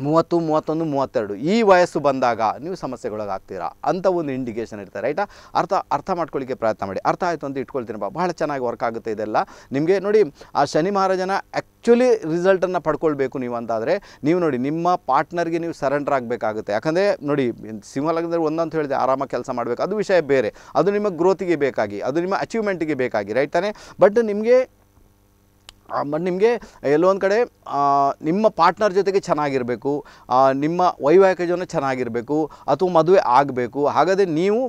Speaker 1: ಮೂವತ್ತು ಮೂವತ್ತೊಂದು ಮೂವತ್ತೆರಡು ಈ ವಯಸ್ಸು ಬಂದಾಗ ನೀವು ಸಮಸ್ಯೆಗೊಳಗಾಗ್ತೀರಾ ಅಂತ ಒಂದು ಇಂಡಿಕೇಷನ್ ಇರ್ತಾರೆ ರೈಟಾ ಅರ್ಥ ಅರ್ಥ ಮಾಡ್ಕೊಳ್ಳಿಕ್ಕೆ ಪ್ರಯತ್ನ ಮಾಡಿ ಅರ್ಥ ಆಯಿತು ಅಂತ ಇಟ್ಕೊಳ್ತೀನಪ್ಪ ಬಹಳ ಚೆನ್ನಾಗಿ ವರ್ಕ್ ಆಗುತ್ತೆ ಇದೆಲ್ಲ ನಿಮಗೆ ನೋಡಿ ಆ ಶನಿ ಮಹಾರಾಜನ ಆ್ಯಕ್ಚುಲಿ ರಿಸಲ್ಟನ್ನು ಪಡ್ಕೊಳ್ಬೇಕು ನೀವು ಅಂತಾದರೆ ನೀವು ನೋಡಿ ನಿಮ್ಮ ಪಾರ್ಟ್ನರ್ಗೆ ನೀವು ಸರೆಂಡರ್ ಆಗಬೇಕಾಗುತ್ತೆ ಯಾಕಂದರೆ ನೋಡಿ ಸಿಂಹಲಗ್ನದಲ್ಲಿ ಒಂದಂತ ಹೇಳಿದೆ ಆರಾಮಾಗಿ ಕೆಲಸ ಮಾಡಬೇಕು ಅದು ವಿಷಯ ಬೇರೆ ಅದು ನಿಮ್ಮ ಗ್ರೋತಿಗೆ ಬೇಕಾಗಿ ಅದು ನಿಮ್ಮ ಅಚೀವ್ಮೆಂಟಿಗೆ ಬೇಕಾಗಿ ರೈಟ್ ತಾನೇ ಬಟ್ ನಿಮಗೆ ಬಟ್ ನಿಮಗೆ ಎಲ್ಲೊಂದು ಕಡೆ ನಿಮ್ಮ ಪಾರ್ಟ್ನರ್ ಜೊತೆಗೆ ಚೆನ್ನಾಗಿರಬೇಕು ನಿಮ್ಮ ವೈವಾಹಿಕ ಜೀವನ ಚೆನ್ನಾಗಿರಬೇಕು ಅಥವಾ ಮದುವೆ ಆಗಬೇಕು ಹಾಗಾದರೆ ನೀವು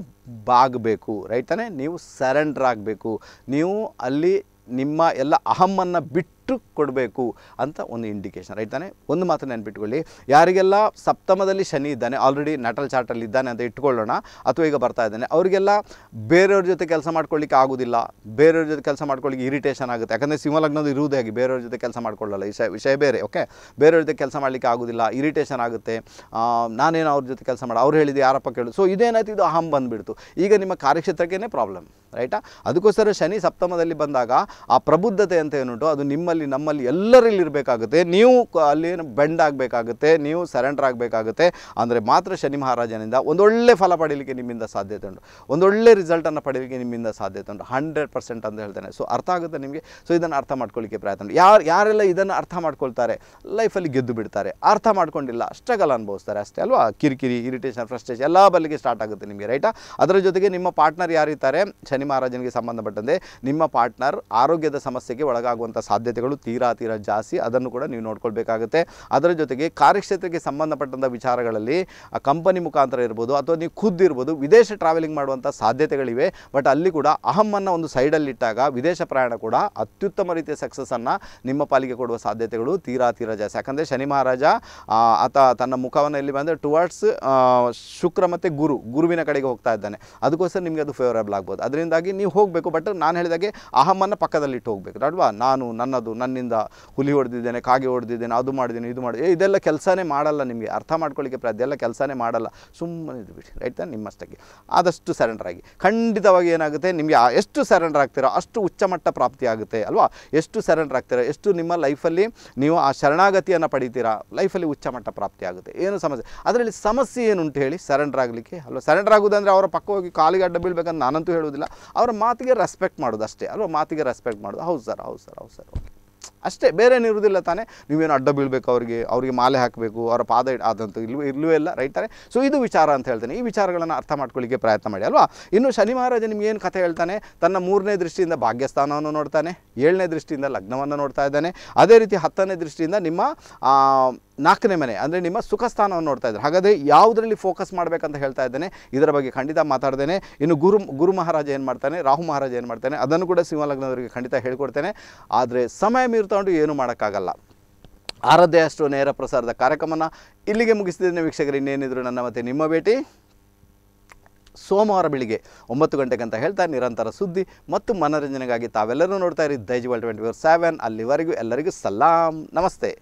Speaker 1: ಬಾಗಬೇಕು ರೈಟ್ ನೀವು ಸರೆಂಡ್ರ್ ಆಗಬೇಕು ನೀವು ಅಲ್ಲಿ ನಿಮ್ಮ ಎಲ್ಲ ಅಹಮ್ಮನ್ನು ಬಿಟ್ಟು ಎಷ್ಟು ಕೊಡಬೇಕು ಅಂತ ಒಂದು ಇಂಡಿಕೇಶನ್ ರೈಟ್ ತಾನೆ ಒಂದು ಮಾತ್ರ ನೆನ್ಪಿಟ್ಕೊಳ್ಳಿ ಯಾರಿಗೆಲ್ಲ ಸಪ್ತಮದಲ್ಲಿ ಶನಿ ಇದ್ದಾನೆ ಆಲ್ರೆಡಿ ನಟಲ್ ಚಾರ್ಟಲ್ಲಿ ಇದ್ದಾನೆ ಅಂತ ಇಟ್ಕೊಳ್ಳೋಣ ಅಥವಾ ಈಗ ಬರ್ತಾ ಇದ್ದಾನೆ ಅವರಿಗೆಲ್ಲ ಬೇರೆಯವ್ರ ಜೊತೆ ಕೆಲಸ ಮಾಡ್ಕೊಳ್ಳಿಕ್ಕೆ ಆಗೋದಿಲ್ಲ ಬೇರೆಯವ್ರ ಜೊತೆ ಕೆಲಸ ಮಾಡ್ಕೊಳ್ಳಿಕ್ಕೆ ಇರಿಟೇಷನ್ ಆಗುತ್ತೆ ಯಾಕಂದರೆ ಸಿಂಹಲಗ್ನದ ಇರುವುದೇ ಆಗಿ ಬೇರೆಯವ್ರ ಜೊತೆ ಕೆಲಸ ಮಾಡ್ಕೊಳ್ಳಲ್ಲ ವಿಷಯ ವಿಷಯ ಬೇರೆ ಓಕೆ ಬೇರೆಯವ್ರ ಜೊತೆ ಕೆಲಸ ಮಾಡಲಿಕ್ಕೆ ಆಗೋದಿಲ್ಲ ಇರಿಟೇಷನ್ ಆಗುತ್ತೆ ನಾನೇನು ಅವ್ರ ಜೊತೆ ಕೆಲಸ ಮಾಡಿ ಅವ್ರು ಹೇಳಿದ್ದು ಯಾರಪ್ಪ ಕೇಳು ಸೊ ಇದೇನಾಯ್ತು ಇದು ಅಹಂ ಬಂದುಬಿಡ್ತು ಈಗ ನಿಮ್ಮ ಕಾರ್ಯಕ್ಷೇತ್ರಕ್ಕೇ ಪ್ರಾಬ್ಲಮ್ ರೈಟಾ ಅದಕ್ಕೋಸ್ಕರ ಶನಿ ಸಪ್ತಮದಲ್ಲಿ ಬಂದಾಗ ಆ ಪ್ರಬುದ್ಧತೆ ಅಂತ ಏನುಂಟು ಅದು ನಿಮ್ಮಲ್ಲಿ ನಮ್ಮಲ್ಲಿ ಎಲ್ಲರಲ್ಲಿ ಇರಬೇಕಾಗುತ್ತೆ ನೀವು ಅಲ್ಲಿ ಬೆಂಡ್ ಆಗಬೇಕಾಗುತ್ತೆ ನೀವು ಸರೆಂಡರ್ ಆಗಬೇಕಾಗುತ್ತೆ ಅಂದರೆ ಮಾತ್ರ ಶನಿ ಮಹಾರಾಜನಿಂದ ಒಂದೊಳ್ಳೆ ಫಲ ಪಡೀಲಿಕ್ಕೆ ನಿಮ್ಮಿಂದ ಸಾಧ್ಯತೆ ಉಂಟು ಒಂದೊಳ್ಳೆ ರಿಸಲ್ಟನ್ನು ಪಡೀಲಿಕ್ಕೆ ನಿಮ್ಮಿಂದ ಸಾಧ್ಯತೆ ಉಂಟು ಹಂಡ್ರೆಡ್ ಪರ್ಸೆಂಟ್ ಅಂತ ಹೇಳ್ತೇನೆ ಸೊ ಅರ್ಥ ಆಗುತ್ತೆ ನಿಮಗೆ ಸೊ ಇದನ್ನು ಅರ್ಥ ಮಾಡ್ಕೊಳ್ಳಿಕ್ಕೆ ಪ್ರಯತ್ನ ಯಾರು ಯಾರೆಲ್ಲ ಇದನ್ನು ಅರ್ಥ ಮಾಡ್ಕೊಳ್ತಾರೆ ಲೈಫಲ್ಲಿ ಗೆದ್ದು ಬಿಡ್ತಾರೆ ಅರ್ಥ ಮಾಡ್ಕೊಂಡಿಲ್ಲ ಸ್ಟ್ರಗಲ್ ಅನುಭವಿಸ್ತಾರೆ ಅಷ್ಟೇ ಅಲ್ವಾ ಕಿರಿಕಿರಿ ಇರಿಟೇಷನ್ ಫ್ರಸ್ಟ್ರೇಷನ್ ಎಲ್ಲ ಬಲ್ಲಿಗೆ ಸ್ಟಾರ್ಟ್ ಆಗುತ್ತೆ ನಿಮಗೆ ರೈಟ್ ಅದರ ಜೊತೆಗೆ ನಿಮ್ಮ ಪಾರ್ಟ್ನರ್ ಯಾರಿದ್ದಾರೆ ಶನಿ ಮಹಾರಾಜನಿಗೆ ಸಂಬಂಧಪಟ್ಟಂತೆ ನಿಮ್ಮ ಪಾರ್ಟ್ನರ್ ಆರೋಗ್ಯದ ಸಮಸ್ಯೆಗೆ ಒಳಗಾಗುವಂಥ ಸಾಧ್ಯತೆಗಳು ತೀರಾ ತೀರಾ ಜಾಸ್ತಿ ಅದನ್ನು ಕೂಡ ನೀವು ನೋಡ್ಕೊಳ್ಬೇಕಾಗುತ್ತೆ ಅದರ ಜೊತೆಗೆ ಕಾರ್ಯಕ್ಷೇತ್ರಕ್ಕೆ ಸಂಬಂಧಪಟ್ಟಂಥ ವಿಚಾರಗಳಲ್ಲಿ ಕಂಪನಿ ಮುಖಾಂತರ ಇರ್ಬೋದು ಅಥವಾ ನೀವು ಖುದ್ದಿರ್ಬೋದು ವಿದೇಶ ಟ್ರಾವೆಲಿಂಗ್ ಮಾಡುವಂಥ ಸಾಧ್ಯತೆಗಳಿವೆ ಬಟ್ ಅಲ್ಲಿ ಕೂಡ ಅಹಮ್ಮನ್ನು ಒಂದು ಸೈಡಲ್ಲಿಟ್ಟಾಗ ವಿದೇಶ ಪ್ರಯಾಣ ಕೂಡ ಅತ್ಯುತ್ತಮ ರೀತಿಯ ಸಕ್ಸಸ್ಸನ್ನು ನಿಮ್ಮ ಪಾಲಿಗೆ ಕೊಡುವ ಸಾಧ್ಯತೆಗಳು ತೀರಾ ತೀರಾ ಜಾಸ್ತಿ ಯಾಕಂದರೆ ಶನಿ ಮಹಾರಾಜ ಆತ ತನ್ನ ಮುಖವನ್ನು ಇಲ್ಲಿ ಬಂದರೆ ಟುವರ್ಡ್ಸ್ ಶುಕ್ರ ಮತ್ತು ಗುರು ಗುರುವಿನ ಕಡೆಗೆ ಹೋಗ್ತಾ ಇದ್ದಾನೆ ಅದಕ್ಕೋಸ್ಕರ ನಿಮಗೆ ಅದು ಫೇವರೇಬಲ್ ಆಗ್ಬೋದು ಅದರಿಂದಾಗಿ ನೀವು ಹೋಗಬೇಕು ಬಟ್ ನಾನು ಹೇಳಿದಾಗೆ ಅಹಮ್ಮನ್ನು ಪಕ್ಕದಲ್ಲಿಟ್ಟು ಹೋಗಬೇಕು ಅಲ್ವಾ ನಾನು ನನ್ನದು ನನ್ನಿಂದ ಹುಲಿ ಹೊಡೆದಿದ್ದೇನೆ ಕಾಗೆ ಹೊಡೆದಿದ್ದೇನೆ ಅದು ಮಾಡಿದ್ದೀನಿ ಇದು ಮಾಡಿ ಇದೆಲ್ಲ ಕೆಲಸನೇ ಮಾಡಲ್ಲ ನಿಮಗೆ ಅರ್ಥ ಮಾಡ್ಕೊಳ್ಳಿಕ್ಕೆ ಪ್ರದೆಲ್ಲ ಅದೆಲ್ಲ ಕೆಲಸನೇ ಮಾಡಲ್ಲ ಸುಮ್ಮನೆ ಇದು ಬಿಡಿ ರೈಟ್ ನಿಮ್ಮಷ್ಟಕ್ಕೆ ಆದಷ್ಟು ಸರೆಂಡರ್ ಆಗಿ ಖಂಡಿತವಾಗಿ ಏನಾಗುತ್ತೆ ನಿಮಗೆ ಎಷ್ಟು ಸರೆಂಡರ್ ಆಗ್ತೀರೋ ಅಷ್ಟು ಉಚ್ಚಮಟ್ಟ ಪ್ರಾಪ್ತಿ ಆಗುತ್ತೆ ಅಲ್ವಾ ಎಷ್ಟು ಸರೆಂಡರ್ ಆಗ್ತೀರೋ ಎಷ್ಟು ನಿಮ್ಮ ಲೈಫಲ್ಲಿ ನೀವು ಆ ಶರಣಾಗತಿಯನ್ನು ಪಡಿತೀರಾ ಲೈಫಲ್ಲಿ ಉಚ್ಚಮಟ್ಟ ಪ್ರಾಪ್ತಿ ಆಗುತ್ತೆ ಏನು ಸಮಸ್ಯೆ ಅದರಲ್ಲಿ ಸಮಸ್ಯೆ ಏನು ಉಂಟು ಹೇಳಿ ಸರೆಂಡರ್ ಆಗಲಿಕ್ಕೆ ಅಲ್ವಾ ಸರೆಂಡರ್ ಆಗೋದಂದ್ರೆ ಅವರ ಪಕ್ಕ ಹೋಗಿ ಕಾಲಿಗೆ ಅಡ್ಡ ಬೀಳ್ಬೇಕಂತ ನಾನಂತೂ ಹೇಳುವುದಿಲ್ಲ ಅವರ ಮಾತಿಗೆ ರೆಸ್ಪೆಕ್ಟ್ ಮಾಡೋದು ಅಷ್ಟೇ ಅಲ್ವಾ ಮಾತಿಗೆ ರೆಸ್ಪೆಕ್ಟ್ ಮಾಡೋದು ಹೌದು ಸರ್ ಹೌದು ಸರ್ ಹೌದು ಸರ್ ಓಕೆ ಅಷ್ಟೇ ಇರುವುದಿಲ್ಲ ತಾನೇ ನೀವೇನು ಅಡ್ಡ ಬೀಳಬೇಕು ಅವರಿಗೆ ಅವರಿಗೆ ಮಾಲೆ ಹಾಕಬೇಕು ಅವರ ಪಾದ ಆದಂಥ ಇಲ್ವೇ ಇಲ್ಲವೇ ಇಲ್ಲ ರೈತಾರೆ ಸೊ ಇದು ವಿಚಾರ ಅಂತ ಹೇಳ್ತೇನೆ ಈ ವಿಚಾರಗಳನ್ನು ಅರ್ಥ ಮಾಡ್ಕೊಳ್ಳಿಕ್ಕೆ ಪ್ರಯತ್ನ ಮಾಡಿ ಅಲ್ವಾ ಇನ್ನು ಶನಿ ಮಹಾರಾಜ ನಿಮ್ಗೆ ಏನು ಕಥೆ ಹೇಳ್ತಾನೆ ತನ್ನ ಮೂರನೇ ದೃಷ್ಟಿಯಿಂದ ಭಾಗ್ಯಸ್ಥಾನವನ್ನು ನೋಡ್ತಾನೆ ಏಳನೇ ದೃಷ್ಟಿಯಿಂದ ಲಗ್ನವನ್ನು ನೋಡ್ತಾ ಇದ್ದಾನೆ ಅದೇ ರೀತಿ ಹತ್ತನೇ ದೃಷ್ಟಿಯಿಂದ ನಿಮ್ಮ ನಾಲ್ಕನೇ ಮನೆ ಅಂದರೆ ನಿಮ್ಮ ಸುಖ ಸ್ಥಾನವನ್ನು ನೋಡ್ತಾ ಇದ್ದಾರೆ ಹಾಗಾದರೆ ಯಾವುದರಲ್ಲಿ ಫೋಕಸ್ ಮಾಡಬೇಕಂತ ಹೇಳ್ತಾ ಇದ್ದೇನೆ ಇದರ ಬಗ್ಗೆ ಖಂಡಿತ ಮಾತಾಡ್ತೇನೆ ಇನ್ನು ಗುರು ಗುರು ಮಹಾರಾಜ ಏನು ಮಾಡ್ತಾನೆ ರಾಹು ಮಹಾರಾಜ ಏನು ಮಾಡ್ತಾನೆ ಅದನ್ನು ಕೂಡ ಸಿಂಹಲಗ್ನದವರಿಗೆ ಖಂಡಿತ ಹೇಳ್ಕೊಡ್ತೇನೆ ಆದರೆ ಸಮಯ ಮೀರ್ತಾಂಡು ಏನು ಮಾಡೋಕ್ಕಾಗಲ್ಲ ಆರಾಧ್ಯ ನೇರ ಪ್ರಸಾರದ ಕಾರ್ಯಕ್ರಮನ ಇಲ್ಲಿಗೆ ಮುಗಿಸಿದ್ದೇನೆ ವೀಕ್ಷಕರು ಇನ್ನೇನಿದ್ರು ನನ್ನ ಮತ್ತೆ ನಿಮ್ಮ ಭೇಟಿ ಸೋಮವಾರ ಬೆಳಿಗ್ಗೆ ಒಂಬತ್ತು ಗಂಟೆಗೆ ಅಂತ ಹೇಳ್ತಾ ನಿರಂತರ ಸುದ್ದಿ ಮತ್ತು ಮನೋರಂಜನೆಗಾಗಿ ತಾವೆಲ್ಲರೂ ನೋಡ್ತಾ ಇರಿ Daijiworld twenty four seven ಅಲ್ಲಿವರೆಗೂ ಎಲ್ಲರಿಗೂ ಸಲಾಂ ನಮಸ್ತೆ